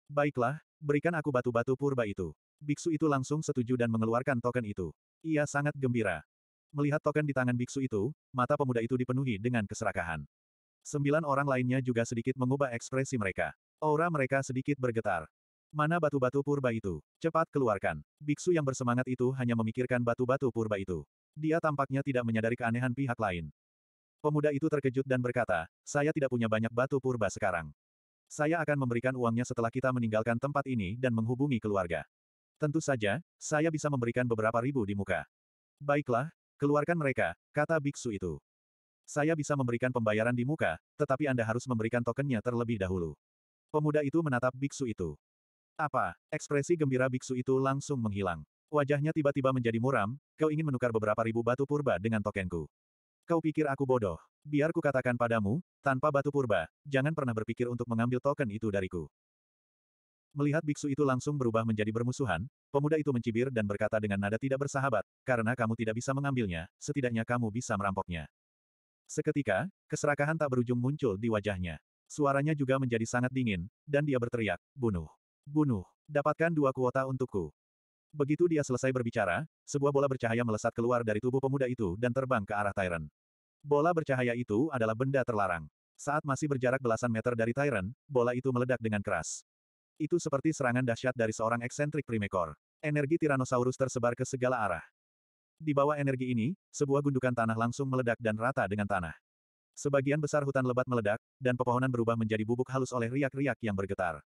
Baiklah, berikan aku batu-batu purba itu. Biksu itu langsung setuju dan mengeluarkan token itu. Ia sangat gembira. Melihat token di tangan biksu itu, mata pemuda itu dipenuhi dengan keserakahan. Sembilan orang lainnya juga sedikit mengubah ekspresi mereka. Aura mereka sedikit bergetar. Mana batu-batu purba itu? Cepat keluarkan. Biksu yang bersemangat itu hanya memikirkan batu-batu purba itu. Dia tampaknya tidak menyadari keanehan pihak lain. Pemuda itu terkejut dan berkata, saya tidak punya banyak batu purba sekarang. Saya akan memberikan uangnya setelah kita meninggalkan tempat ini dan menghubungi keluarga. Tentu saja, saya bisa memberikan beberapa ribu di muka. Baiklah, keluarkan mereka, kata biksu itu. Saya bisa memberikan pembayaran di muka, tetapi Anda harus memberikan tokennya terlebih dahulu. Pemuda itu menatap biksu itu. Apa? Ekspresi gembira biksu itu langsung menghilang. Wajahnya tiba-tiba menjadi muram, kau ingin menukar beberapa ribu batu purba dengan tokenku. Kau pikir aku bodoh? Biar katakan padamu, tanpa batu purba, jangan pernah berpikir untuk mengambil token itu dariku. Melihat biksu itu langsung berubah menjadi bermusuhan, pemuda itu mencibir dan berkata dengan nada tidak bersahabat, karena kamu tidak bisa mengambilnya, setidaknya kamu bisa merampoknya. Seketika, keserakahan tak berujung muncul di wajahnya. Suaranya juga menjadi sangat dingin, dan dia berteriak, bunuh. Bunuh, dapatkan dua kuota untukku. Begitu dia selesai berbicara, sebuah bola bercahaya melesat keluar dari tubuh pemuda itu dan terbang ke arah Tyrant. Bola bercahaya itu adalah benda terlarang. Saat masih berjarak belasan meter dari Tyrant, bola itu meledak dengan keras. Itu seperti serangan dahsyat dari seorang eksentrik primekor. Energi Tyrannosaurus tersebar ke segala arah. Di bawah energi ini, sebuah gundukan tanah langsung meledak dan rata dengan tanah. Sebagian besar hutan lebat meledak, dan pepohonan berubah menjadi bubuk halus oleh riak-riak yang bergetar.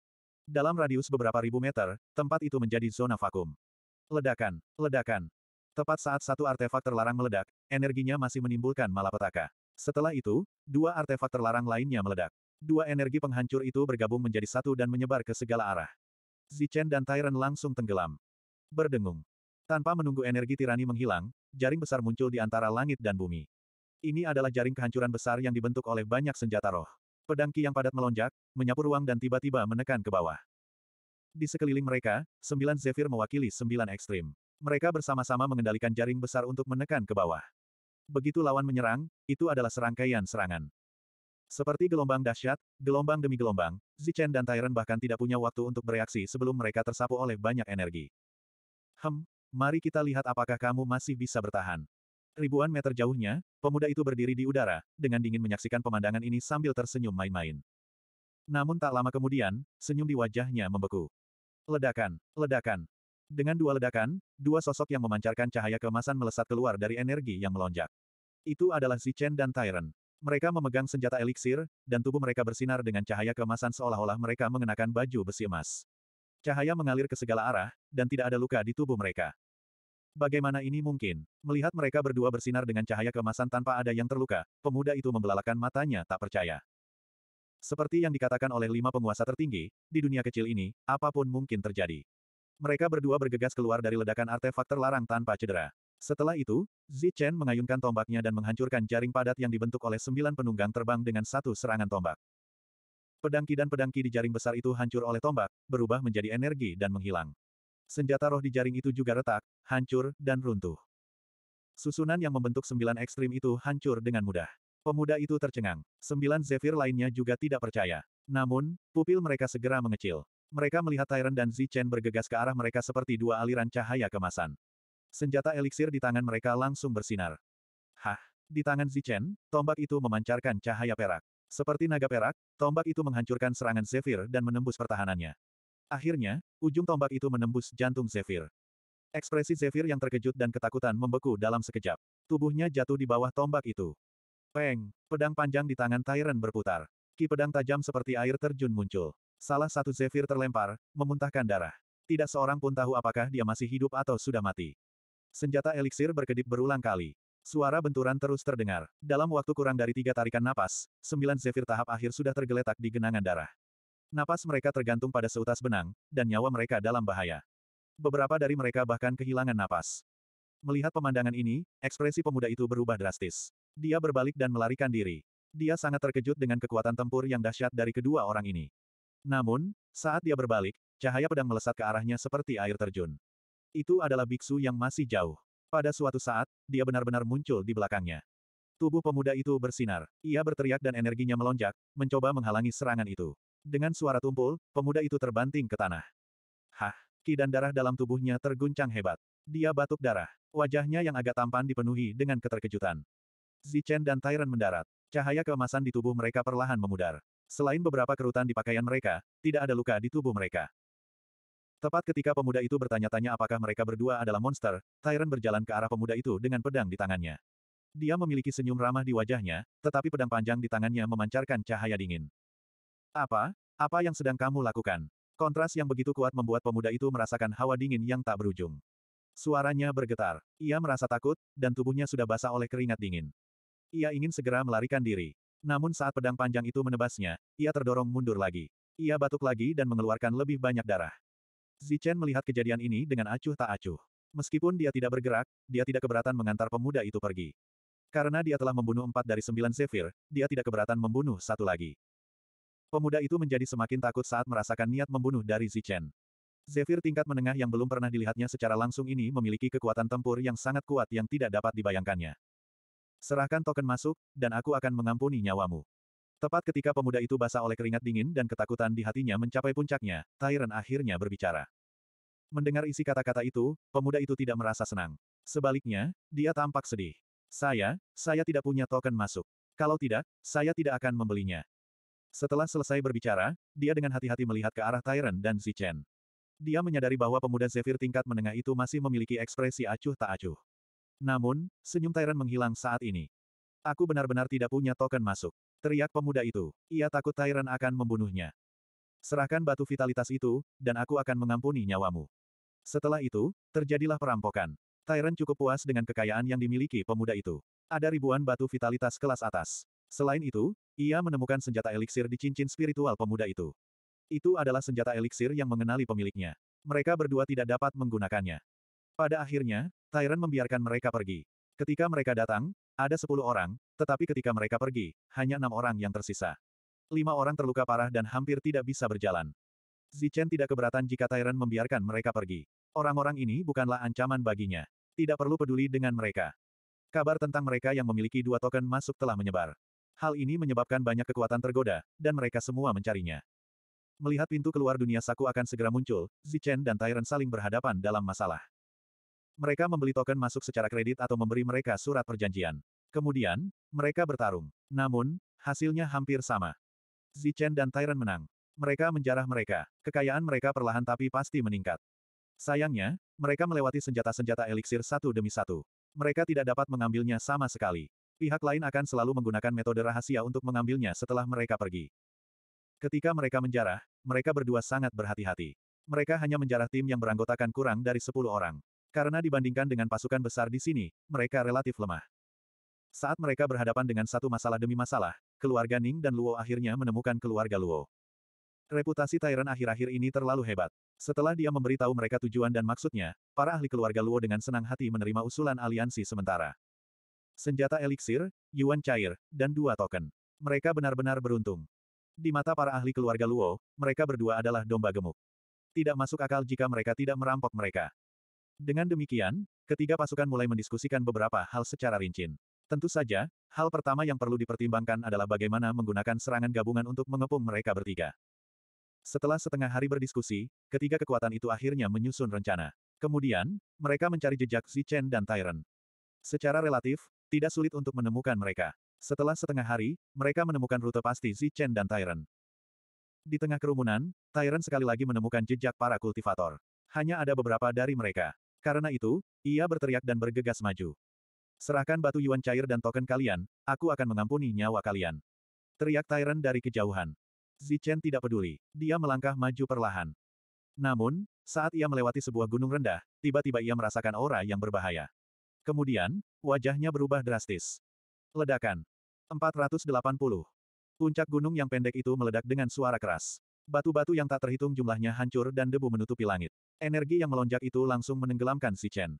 Dalam radius beberapa ribu meter, tempat itu menjadi zona vakum. Ledakan, ledakan. Tepat saat satu artefak terlarang meledak, energinya masih menimbulkan malapetaka. Setelah itu, dua artefak terlarang lainnya meledak. Dua energi penghancur itu bergabung menjadi satu dan menyebar ke segala arah. Zichen dan Tyren langsung tenggelam. Berdengung. Tanpa menunggu energi tirani menghilang, jaring besar muncul di antara langit dan bumi. Ini adalah jaring kehancuran besar yang dibentuk oleh banyak senjata roh. Pedang Ki yang padat melonjak, menyapu ruang dan tiba-tiba menekan ke bawah. Di sekeliling mereka, sembilan Zephyr mewakili sembilan ekstrim. Mereka bersama-sama mengendalikan jaring besar untuk menekan ke bawah. Begitu lawan menyerang, itu adalah serangkaian serangan. Seperti gelombang dahsyat, gelombang demi gelombang, Zichen dan Tyrant bahkan tidak punya waktu untuk bereaksi sebelum mereka tersapu oleh banyak energi. Hem, Mari kita lihat apakah kamu masih bisa bertahan. Ribuan meter jauhnya, pemuda itu berdiri di udara, dengan dingin menyaksikan pemandangan ini sambil tersenyum main-main. Namun tak lama kemudian, senyum di wajahnya membeku. Ledakan, ledakan. Dengan dua ledakan, dua sosok yang memancarkan cahaya kemasan melesat keluar dari energi yang melonjak. Itu adalah si Chen dan Tyrant. Mereka memegang senjata eliksir, dan tubuh mereka bersinar dengan cahaya kemasan seolah-olah mereka mengenakan baju besi emas. Cahaya mengalir ke segala arah, dan tidak ada luka di tubuh mereka. Bagaimana ini mungkin? Melihat mereka berdua bersinar dengan cahaya kemasan tanpa ada yang terluka, pemuda itu membelalakan matanya tak percaya. Seperti yang dikatakan oleh lima penguasa tertinggi, di dunia kecil ini, apapun mungkin terjadi. Mereka berdua bergegas keluar dari ledakan artefak terlarang tanpa cedera. Setelah itu, Zi Chen mengayunkan tombaknya dan menghancurkan jaring padat yang dibentuk oleh sembilan penunggang terbang dengan satu serangan tombak. Pedangki dan pedangki di jaring besar itu hancur oleh tombak, berubah menjadi energi dan menghilang. Senjata roh di jaring itu juga retak, hancur, dan runtuh. Susunan yang membentuk sembilan ekstrim itu hancur dengan mudah. Pemuda itu tercengang. Sembilan Zephyr lainnya juga tidak percaya. Namun, pupil mereka segera mengecil. Mereka melihat Tyron dan Zichen bergegas ke arah mereka seperti dua aliran cahaya kemasan. Senjata eliksir di tangan mereka langsung bersinar. Hah! Di tangan Zichen, tombak itu memancarkan cahaya perak. Seperti naga perak, tombak itu menghancurkan serangan Zephyr dan menembus pertahanannya. Akhirnya, ujung tombak itu menembus jantung Zephyr. Ekspresi Zephyr yang terkejut dan ketakutan membeku dalam sekejap. Tubuhnya jatuh di bawah tombak itu. Peng! Pedang panjang di tangan Tyrant berputar. Ki pedang tajam seperti air terjun muncul. Salah satu Zephyr terlempar, memuntahkan darah. Tidak seorang pun tahu apakah dia masih hidup atau sudah mati. Senjata eliksir berkedip berulang kali. Suara benturan terus terdengar. Dalam waktu kurang dari tiga tarikan napas, sembilan zefir tahap akhir sudah tergeletak di genangan darah. Napas mereka tergantung pada seutas benang, dan nyawa mereka dalam bahaya. Beberapa dari mereka bahkan kehilangan napas. Melihat pemandangan ini, ekspresi pemuda itu berubah drastis. Dia berbalik dan melarikan diri. Dia sangat terkejut dengan kekuatan tempur yang dahsyat dari kedua orang ini. Namun, saat dia berbalik, cahaya pedang melesat ke arahnya seperti air terjun. Itu adalah biksu yang masih jauh. Pada suatu saat, dia benar-benar muncul di belakangnya. Tubuh pemuda itu bersinar. Ia berteriak dan energinya melonjak, mencoba menghalangi serangan itu. Dengan suara tumpul, pemuda itu terbanting ke tanah. Hah! Ki dan darah dalam tubuhnya terguncang hebat. Dia batuk darah. Wajahnya yang agak tampan dipenuhi dengan keterkejutan. Zichen dan Tyrant mendarat. Cahaya keemasan di tubuh mereka perlahan memudar. Selain beberapa kerutan di pakaian mereka, tidak ada luka di tubuh mereka. Tepat ketika pemuda itu bertanya-tanya apakah mereka berdua adalah monster, Tyrant berjalan ke arah pemuda itu dengan pedang di tangannya. Dia memiliki senyum ramah di wajahnya, tetapi pedang panjang di tangannya memancarkan cahaya dingin. Apa? Apa yang sedang kamu lakukan? Kontras yang begitu kuat membuat pemuda itu merasakan hawa dingin yang tak berujung. Suaranya bergetar. Ia merasa takut, dan tubuhnya sudah basah oleh keringat dingin. Ia ingin segera melarikan diri. Namun saat pedang panjang itu menebasnya, ia terdorong mundur lagi. Ia batuk lagi dan mengeluarkan lebih banyak darah. Zichen melihat kejadian ini dengan acuh tak acuh. Meskipun dia tidak bergerak, dia tidak keberatan mengantar pemuda itu pergi. Karena dia telah membunuh empat dari sembilan Zephyr, dia tidak keberatan membunuh satu lagi. Pemuda itu menjadi semakin takut saat merasakan niat membunuh dari Zichen. Zephyr tingkat menengah yang belum pernah dilihatnya secara langsung ini memiliki kekuatan tempur yang sangat kuat yang tidak dapat dibayangkannya. Serahkan token masuk, dan aku akan mengampuni nyawamu. Tepat ketika pemuda itu basah oleh keringat dingin dan ketakutan di hatinya mencapai puncaknya, Tyrant akhirnya berbicara. Mendengar isi kata-kata itu, pemuda itu tidak merasa senang. Sebaliknya, dia tampak sedih. Saya, saya tidak punya token masuk. Kalau tidak, saya tidak akan membelinya. Setelah selesai berbicara, dia dengan hati-hati melihat ke arah Tyrant dan Zichen. Dia menyadari bahwa pemuda Zephyr tingkat menengah itu masih memiliki ekspresi acuh tak acuh. Namun, senyum Tyrant menghilang saat ini. Aku benar-benar tidak punya token masuk. Teriak pemuda itu. Ia takut Tyrant akan membunuhnya. Serahkan batu vitalitas itu, dan aku akan mengampuni nyawamu. Setelah itu, terjadilah perampokan. Tyrant cukup puas dengan kekayaan yang dimiliki pemuda itu. Ada ribuan batu vitalitas kelas atas. Selain itu, ia menemukan senjata eliksir di cincin spiritual pemuda itu. Itu adalah senjata eliksir yang mengenali pemiliknya. Mereka berdua tidak dapat menggunakannya. Pada akhirnya, Tyrant membiarkan mereka pergi. Ketika mereka datang, ada sepuluh orang, tetapi ketika mereka pergi, hanya enam orang yang tersisa. Lima orang terluka parah dan hampir tidak bisa berjalan. Zichen tidak keberatan jika Tyrant membiarkan mereka pergi. Orang-orang ini bukanlah ancaman baginya. Tidak perlu peduli dengan mereka. Kabar tentang mereka yang memiliki dua token masuk telah menyebar. Hal ini menyebabkan banyak kekuatan tergoda, dan mereka semua mencarinya. Melihat pintu keluar dunia saku akan segera muncul, Zichen dan Tyrant saling berhadapan dalam masalah. Mereka membeli token masuk secara kredit atau memberi mereka surat perjanjian. Kemudian, mereka bertarung. Namun, hasilnya hampir sama. Zichen dan Tyrant menang. Mereka menjarah mereka. Kekayaan mereka perlahan tapi pasti meningkat. Sayangnya, mereka melewati senjata-senjata eliksir satu demi satu. Mereka tidak dapat mengambilnya sama sekali. Pihak lain akan selalu menggunakan metode rahasia untuk mengambilnya setelah mereka pergi. Ketika mereka menjarah, mereka berdua sangat berhati-hati. Mereka hanya menjarah tim yang beranggotakan kurang dari 10 orang. Karena dibandingkan dengan pasukan besar di sini, mereka relatif lemah. Saat mereka berhadapan dengan satu masalah demi masalah, keluarga Ning dan Luo akhirnya menemukan keluarga Luo. Reputasi Tyrant akhir-akhir ini terlalu hebat. Setelah dia memberitahu mereka tujuan dan maksudnya, para ahli keluarga Luo dengan senang hati menerima usulan aliansi sementara. Senjata eliksir, yuan cair, dan dua token. Mereka benar-benar beruntung. Di mata para ahli keluarga Luo, mereka berdua adalah domba gemuk. Tidak masuk akal jika mereka tidak merampok mereka. Dengan demikian, ketiga pasukan mulai mendiskusikan beberapa hal secara rinci. Tentu saja, hal pertama yang perlu dipertimbangkan adalah bagaimana menggunakan serangan gabungan untuk mengepung mereka bertiga. Setelah setengah hari berdiskusi, ketiga kekuatan itu akhirnya menyusun rencana. Kemudian, mereka mencari jejak Chen dan Tyrant. Secara relatif, tidak sulit untuk menemukan mereka. Setelah setengah hari, mereka menemukan rute pasti Chen dan Tyrant. Di tengah kerumunan, Tyrant sekali lagi menemukan jejak para kultivator. Hanya ada beberapa dari mereka. Karena itu, ia berteriak dan bergegas maju. Serahkan batu yuan cair dan token kalian, aku akan mengampuni nyawa kalian. Teriak Tyrant dari kejauhan. Zichen tidak peduli. Dia melangkah maju perlahan. Namun, saat ia melewati sebuah gunung rendah, tiba-tiba ia merasakan aura yang berbahaya. Kemudian, wajahnya berubah drastis. Ledakan. 480. Puncak gunung yang pendek itu meledak dengan suara keras. Batu-batu yang tak terhitung jumlahnya hancur dan debu menutupi langit. Energi yang melonjak itu langsung menenggelamkan si Chen.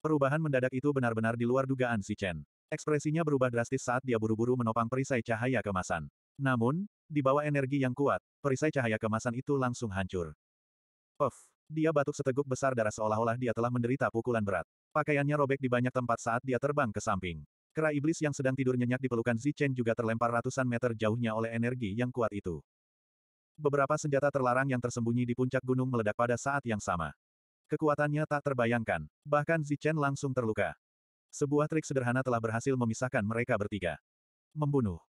Perubahan mendadak itu benar-benar di luar dugaan si Chen. Ekspresinya berubah drastis saat dia buru-buru menopang perisai cahaya kemasan. Namun, di bawah energi yang kuat, perisai cahaya kemasan itu langsung hancur. Puff! Dia batuk seteguk besar darah seolah-olah dia telah menderita pukulan berat. Pakaiannya robek di banyak tempat saat dia terbang ke samping. Kera iblis yang sedang tidur nyenyak di pelukan Zichen juga terlempar ratusan meter jauhnya oleh energi yang kuat itu. Beberapa senjata terlarang yang tersembunyi di puncak gunung meledak pada saat yang sama. Kekuatannya tak terbayangkan, bahkan Zichen langsung terluka. Sebuah trik sederhana telah berhasil memisahkan mereka bertiga. Membunuh.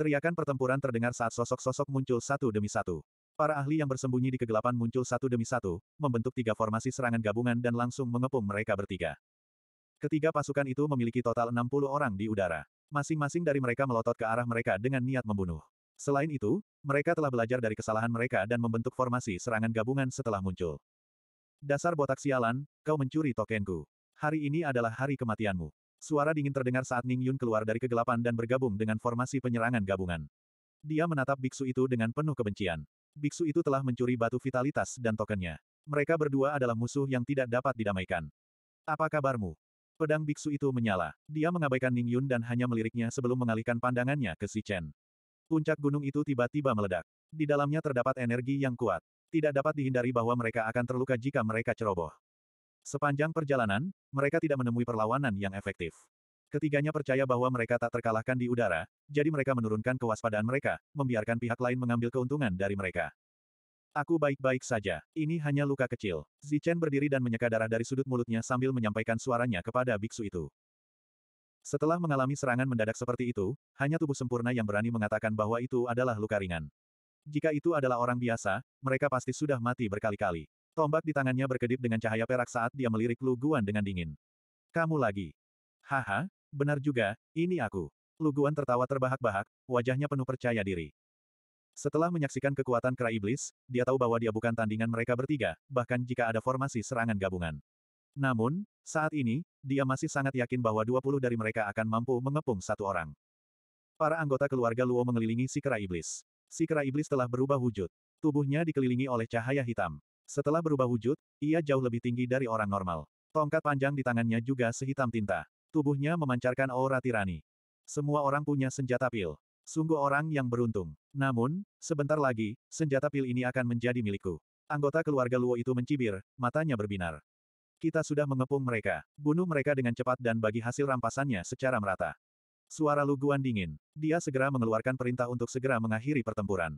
Teriakan pertempuran terdengar saat sosok-sosok muncul satu demi satu. Para ahli yang bersembunyi di kegelapan muncul satu demi satu, membentuk tiga formasi serangan gabungan dan langsung mengepung mereka bertiga. Ketiga pasukan itu memiliki total 60 orang di udara. Masing-masing dari mereka melotot ke arah mereka dengan niat membunuh. Selain itu, mereka telah belajar dari kesalahan mereka dan membentuk formasi serangan gabungan setelah muncul. Dasar botak sialan, kau mencuri tokenku. Hari ini adalah hari kematianmu. Suara dingin terdengar saat Ning Yun keluar dari kegelapan dan bergabung dengan formasi penyerangan gabungan. Dia menatap biksu itu dengan penuh kebencian. Biksu itu telah mencuri batu vitalitas dan tokennya. Mereka berdua adalah musuh yang tidak dapat didamaikan. Apa kabarmu? Pedang biksu itu menyala. Dia mengabaikan Ning Yun dan hanya meliriknya sebelum mengalihkan pandangannya ke Si Chen. Puncak gunung itu tiba-tiba meledak. Di dalamnya terdapat energi yang kuat. Tidak dapat dihindari bahwa mereka akan terluka jika mereka ceroboh. Sepanjang perjalanan, mereka tidak menemui perlawanan yang efektif. Ketiganya percaya bahwa mereka tak terkalahkan di udara, jadi mereka menurunkan kewaspadaan mereka, membiarkan pihak lain mengambil keuntungan dari mereka. Aku baik-baik saja, ini hanya luka kecil. Zichen berdiri dan menyeka darah dari sudut mulutnya sambil menyampaikan suaranya kepada biksu itu. Setelah mengalami serangan mendadak seperti itu, hanya tubuh sempurna yang berani mengatakan bahwa itu adalah luka ringan. Jika itu adalah orang biasa, mereka pasti sudah mati berkali-kali. Tombak di tangannya berkedip dengan cahaya perak saat dia melirik Lu Guan dengan dingin. Kamu lagi. Haha, benar juga, ini aku. Lu Guan tertawa terbahak-bahak, wajahnya penuh percaya diri. Setelah menyaksikan kekuatan kera iblis, dia tahu bahwa dia bukan tandingan mereka bertiga, bahkan jika ada formasi serangan gabungan. Namun, saat ini, dia masih sangat yakin bahwa 20 dari mereka akan mampu mengepung satu orang. Para anggota keluarga Luo mengelilingi si kera iblis. Si kera iblis telah berubah wujud. Tubuhnya dikelilingi oleh cahaya hitam. Setelah berubah wujud, ia jauh lebih tinggi dari orang normal. Tongkat panjang di tangannya juga sehitam tinta. Tubuhnya memancarkan aura tirani. Semua orang punya senjata pil. Sungguh orang yang beruntung. Namun, sebentar lagi, senjata pil ini akan menjadi milikku. Anggota keluarga Luo itu mencibir, matanya berbinar. Kita sudah mengepung mereka. Bunuh mereka dengan cepat dan bagi hasil rampasannya secara merata. Suara Luguan dingin. Dia segera mengeluarkan perintah untuk segera mengakhiri pertempuran.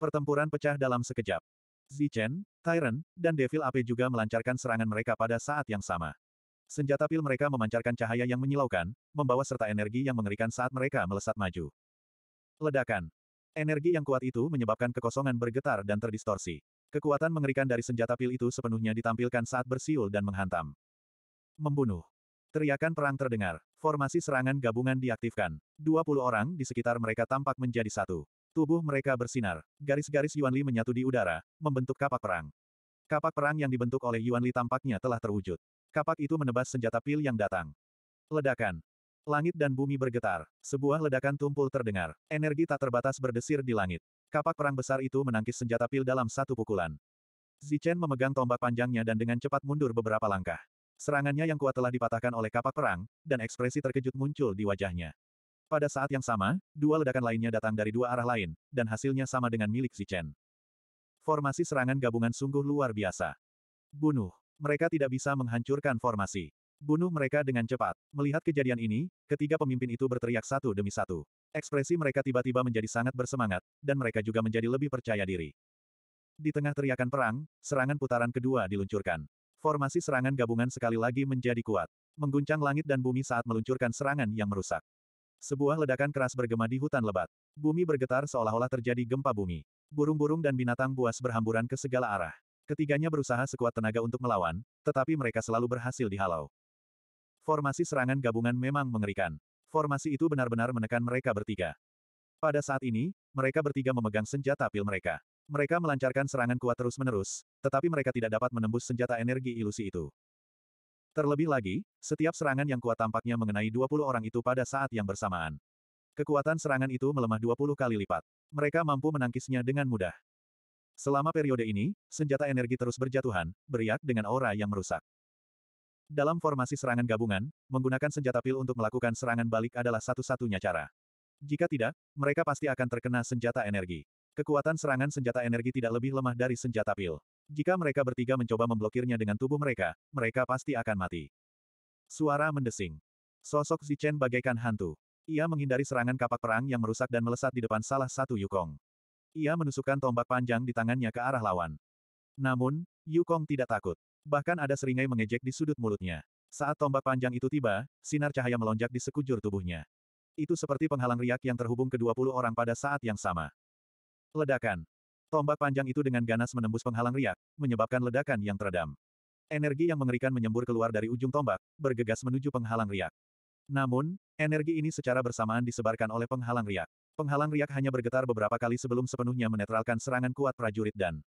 Pertempuran pecah dalam sekejap. Zichen, Tyrant, dan Devil Ape juga melancarkan serangan mereka pada saat yang sama. Senjata pil mereka memancarkan cahaya yang menyilaukan, membawa serta energi yang mengerikan saat mereka melesat maju. Ledakan. Energi yang kuat itu menyebabkan kekosongan bergetar dan terdistorsi. Kekuatan mengerikan dari senjata pil itu sepenuhnya ditampilkan saat bersiul dan menghantam. Membunuh. Teriakan perang terdengar. Formasi serangan gabungan diaktifkan. 20 orang di sekitar mereka tampak menjadi satu. Tubuh mereka bersinar. Garis-garis Yuanli menyatu di udara, membentuk kapak perang. Kapak perang yang dibentuk oleh Yuanli tampaknya telah terwujud. Kapak itu menebas senjata pil yang datang. Ledakan. Langit dan bumi bergetar. Sebuah ledakan tumpul terdengar. Energi tak terbatas berdesir di langit. Kapak perang besar itu menangkis senjata pil dalam satu pukulan. Zichen memegang tombak panjangnya dan dengan cepat mundur beberapa langkah. Serangannya yang kuat telah dipatahkan oleh kapak perang, dan ekspresi terkejut muncul di wajahnya. Pada saat yang sama, dua ledakan lainnya datang dari dua arah lain, dan hasilnya sama dengan milik Zichen. Formasi serangan gabungan sungguh luar biasa. Bunuh. Mereka tidak bisa menghancurkan formasi. Bunuh mereka dengan cepat. Melihat kejadian ini, ketiga pemimpin itu berteriak satu demi satu. Ekspresi mereka tiba-tiba menjadi sangat bersemangat, dan mereka juga menjadi lebih percaya diri. Di tengah teriakan perang, serangan putaran kedua diluncurkan. Formasi serangan gabungan sekali lagi menjadi kuat. Mengguncang langit dan bumi saat meluncurkan serangan yang merusak. Sebuah ledakan keras bergema di hutan lebat. Bumi bergetar seolah-olah terjadi gempa bumi. Burung-burung dan binatang buas berhamburan ke segala arah. Ketiganya berusaha sekuat tenaga untuk melawan, tetapi mereka selalu berhasil dihalau. Formasi serangan gabungan memang mengerikan. Formasi itu benar-benar menekan mereka bertiga. Pada saat ini, mereka bertiga memegang senjata pil mereka. Mereka melancarkan serangan kuat terus-menerus, tetapi mereka tidak dapat menembus senjata energi ilusi itu. Terlebih lagi, setiap serangan yang kuat tampaknya mengenai 20 orang itu pada saat yang bersamaan. Kekuatan serangan itu melemah 20 kali lipat. Mereka mampu menangkisnya dengan mudah. Selama periode ini, senjata energi terus berjatuhan, beriak dengan aura yang merusak. Dalam formasi serangan gabungan, menggunakan senjata pil untuk melakukan serangan balik adalah satu-satunya cara. Jika tidak, mereka pasti akan terkena senjata energi. Kekuatan serangan senjata energi tidak lebih lemah dari senjata pil. Jika mereka bertiga mencoba memblokirnya dengan tubuh mereka, mereka pasti akan mati. Suara mendesing. Sosok Zichen bagaikan hantu. Ia menghindari serangan kapak perang yang merusak dan melesat di depan salah satu Yukong. Ia menusukkan tombak panjang di tangannya ke arah lawan. Namun, Yukong tidak takut. Bahkan ada seringai mengejek di sudut mulutnya. Saat tombak panjang itu tiba, sinar cahaya melonjak di sekujur tubuhnya. Itu seperti penghalang riak yang terhubung ke 20 orang pada saat yang sama. Ledakan. Tombak panjang itu dengan ganas menembus penghalang riak, menyebabkan ledakan yang teredam. Energi yang mengerikan menyembur keluar dari ujung tombak, bergegas menuju penghalang riak. Namun, energi ini secara bersamaan disebarkan oleh penghalang riak. Penghalang riak hanya bergetar beberapa kali sebelum sepenuhnya menetralkan serangan kuat prajurit dan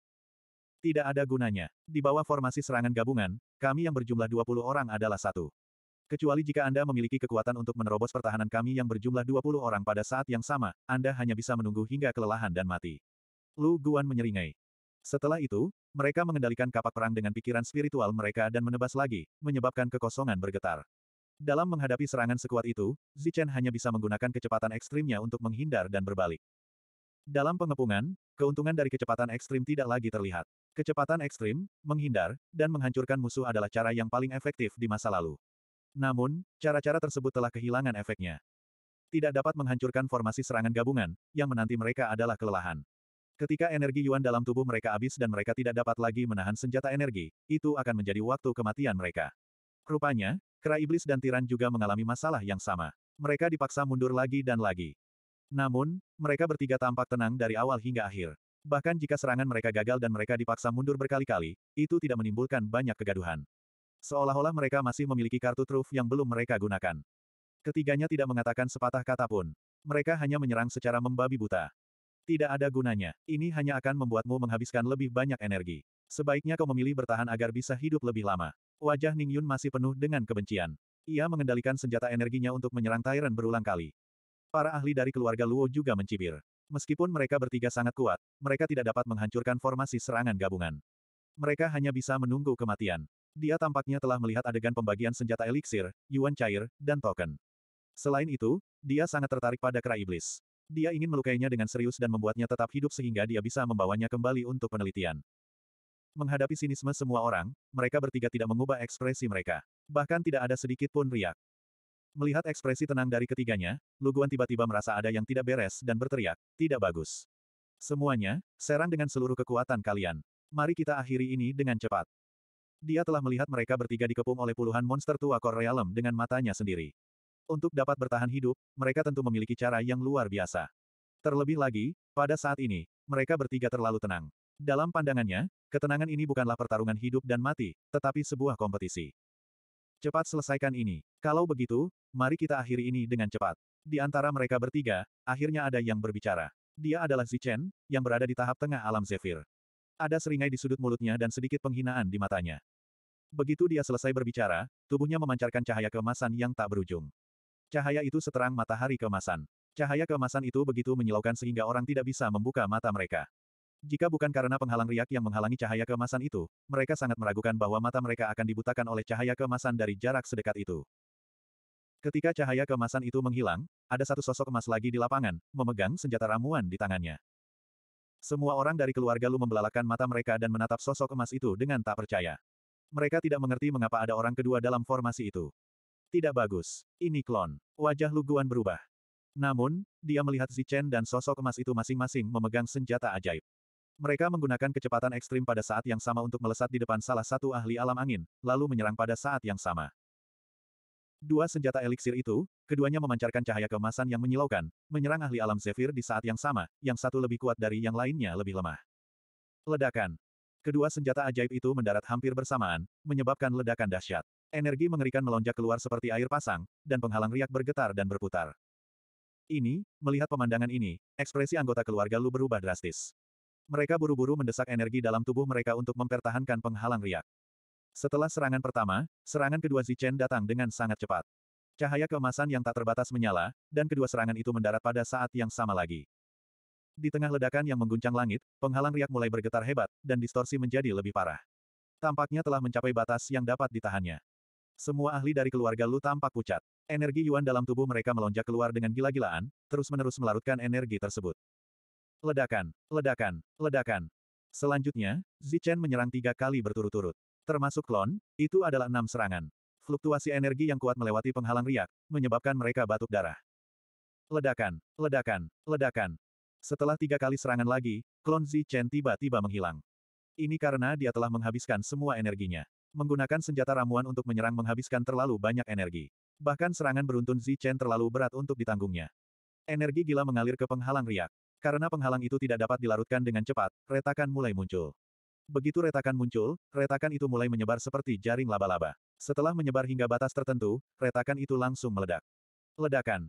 tidak ada gunanya. Di bawah formasi serangan gabungan, kami yang berjumlah 20 orang adalah satu. Kecuali jika Anda memiliki kekuatan untuk menerobos pertahanan kami yang berjumlah 20 orang pada saat yang sama, Anda hanya bisa menunggu hingga kelelahan dan mati. Lu Guan menyeringai. Setelah itu, mereka mengendalikan kapak perang dengan pikiran spiritual mereka dan menebas lagi, menyebabkan kekosongan bergetar. Dalam menghadapi serangan sekuat itu, Zichen hanya bisa menggunakan kecepatan ekstrimnya untuk menghindar dan berbalik. Dalam pengepungan, keuntungan dari kecepatan ekstrim tidak lagi terlihat. Kecepatan ekstrim, menghindar, dan menghancurkan musuh adalah cara yang paling efektif di masa lalu. Namun, cara-cara tersebut telah kehilangan efeknya. Tidak dapat menghancurkan formasi serangan gabungan, yang menanti mereka adalah kelelahan. Ketika energi Yuan dalam tubuh mereka habis dan mereka tidak dapat lagi menahan senjata energi, itu akan menjadi waktu kematian mereka. Rupanya, Kera Iblis dan Tiran juga mengalami masalah yang sama. Mereka dipaksa mundur lagi dan lagi. Namun, mereka bertiga tampak tenang dari awal hingga akhir. Bahkan jika serangan mereka gagal dan mereka dipaksa mundur berkali-kali, itu tidak menimbulkan banyak kegaduhan. Seolah-olah mereka masih memiliki kartu truf yang belum mereka gunakan. Ketiganya tidak mengatakan sepatah kata pun. Mereka hanya menyerang secara membabi buta. Tidak ada gunanya. Ini hanya akan membuatmu menghabiskan lebih banyak energi. Sebaiknya kau memilih bertahan agar bisa hidup lebih lama. Wajah Ning Yun masih penuh dengan kebencian. Ia mengendalikan senjata energinya untuk menyerang Tyrant berulang kali. Para ahli dari keluarga Luo juga mencibir. Meskipun mereka bertiga sangat kuat, mereka tidak dapat menghancurkan formasi serangan gabungan. Mereka hanya bisa menunggu kematian. Dia tampaknya telah melihat adegan pembagian senjata eliksir, yuan cair, dan token. Selain itu, dia sangat tertarik pada kera iblis. Dia ingin melukainya dengan serius dan membuatnya tetap hidup sehingga dia bisa membawanya kembali untuk penelitian. Menghadapi sinisme semua orang, mereka bertiga tidak mengubah ekspresi mereka. Bahkan tidak ada sedikit pun riak. Melihat ekspresi tenang dari ketiganya, Luguan tiba-tiba merasa ada yang tidak beres dan berteriak, tidak bagus. Semuanya, serang dengan seluruh kekuatan kalian. Mari kita akhiri ini dengan cepat. Dia telah melihat mereka bertiga dikepung oleh puluhan monster tua Korealem Lemb dengan matanya sendiri. Untuk dapat bertahan hidup, mereka tentu memiliki cara yang luar biasa. Terlebih lagi, pada saat ini, mereka bertiga terlalu tenang. Dalam pandangannya, ketenangan ini bukanlah pertarungan hidup dan mati, tetapi sebuah kompetisi. Cepat selesaikan ini. Kalau begitu, Mari kita akhiri ini dengan cepat. Di antara mereka bertiga, akhirnya ada yang berbicara. Dia adalah Zichen, yang berada di tahap tengah alam Zephyr. Ada seringai di sudut mulutnya dan sedikit penghinaan di matanya. Begitu dia selesai berbicara, tubuhnya memancarkan cahaya keemasan yang tak berujung. Cahaya itu seterang matahari keemasan. Cahaya keemasan itu begitu menyilaukan sehingga orang tidak bisa membuka mata mereka. Jika bukan karena penghalang riak yang menghalangi cahaya keemasan itu, mereka sangat meragukan bahwa mata mereka akan dibutakan oleh cahaya keemasan dari jarak sedekat itu. Ketika cahaya kemasan itu menghilang, ada satu sosok emas lagi di lapangan, memegang senjata ramuan di tangannya. Semua orang dari keluarga Lu membelalakan mata mereka dan menatap sosok emas itu dengan tak percaya. Mereka tidak mengerti mengapa ada orang kedua dalam formasi itu. Tidak bagus. Ini klon. Wajah Lu Guan berubah. Namun, dia melihat Zichen dan sosok emas itu masing-masing memegang senjata ajaib. Mereka menggunakan kecepatan ekstrim pada saat yang sama untuk melesat di depan salah satu ahli alam angin, lalu menyerang pada saat yang sama. Dua senjata eliksir itu, keduanya memancarkan cahaya kemasan yang menyilaukan, menyerang ahli alam Zephyr di saat yang sama, yang satu lebih kuat dari yang lainnya lebih lemah. Ledakan. Kedua senjata ajaib itu mendarat hampir bersamaan, menyebabkan ledakan dahsyat. Energi mengerikan melonjak keluar seperti air pasang, dan penghalang riak bergetar dan berputar. Ini, melihat pemandangan ini, ekspresi anggota keluarga Lu berubah drastis. Mereka buru-buru mendesak energi dalam tubuh mereka untuk mempertahankan penghalang riak. Setelah serangan pertama, serangan kedua Zichen datang dengan sangat cepat. Cahaya keemasan yang tak terbatas menyala, dan kedua serangan itu mendarat pada saat yang sama lagi. Di tengah ledakan yang mengguncang langit, penghalang riak mulai bergetar hebat, dan distorsi menjadi lebih parah. Tampaknya telah mencapai batas yang dapat ditahannya. Semua ahli dari keluarga Lu tampak pucat. Energi Yuan dalam tubuh mereka melonjak keluar dengan gila-gilaan, terus-menerus melarutkan energi tersebut. Ledakan, ledakan, ledakan. Selanjutnya, Zichen menyerang tiga kali berturut-turut. Termasuk klon, itu adalah enam serangan. Fluktuasi energi yang kuat melewati penghalang riak, menyebabkan mereka batuk darah. Ledakan, ledakan, ledakan. Setelah tiga kali serangan lagi, klon Zi Chen tiba-tiba menghilang. Ini karena dia telah menghabiskan semua energinya. Menggunakan senjata ramuan untuk menyerang menghabiskan terlalu banyak energi. Bahkan serangan beruntun Zi Chen terlalu berat untuk ditanggungnya. Energi gila mengalir ke penghalang riak. Karena penghalang itu tidak dapat dilarutkan dengan cepat, retakan mulai muncul. Begitu retakan muncul, retakan itu mulai menyebar seperti jaring laba-laba. Setelah menyebar hingga batas tertentu, retakan itu langsung meledak. Ledakan.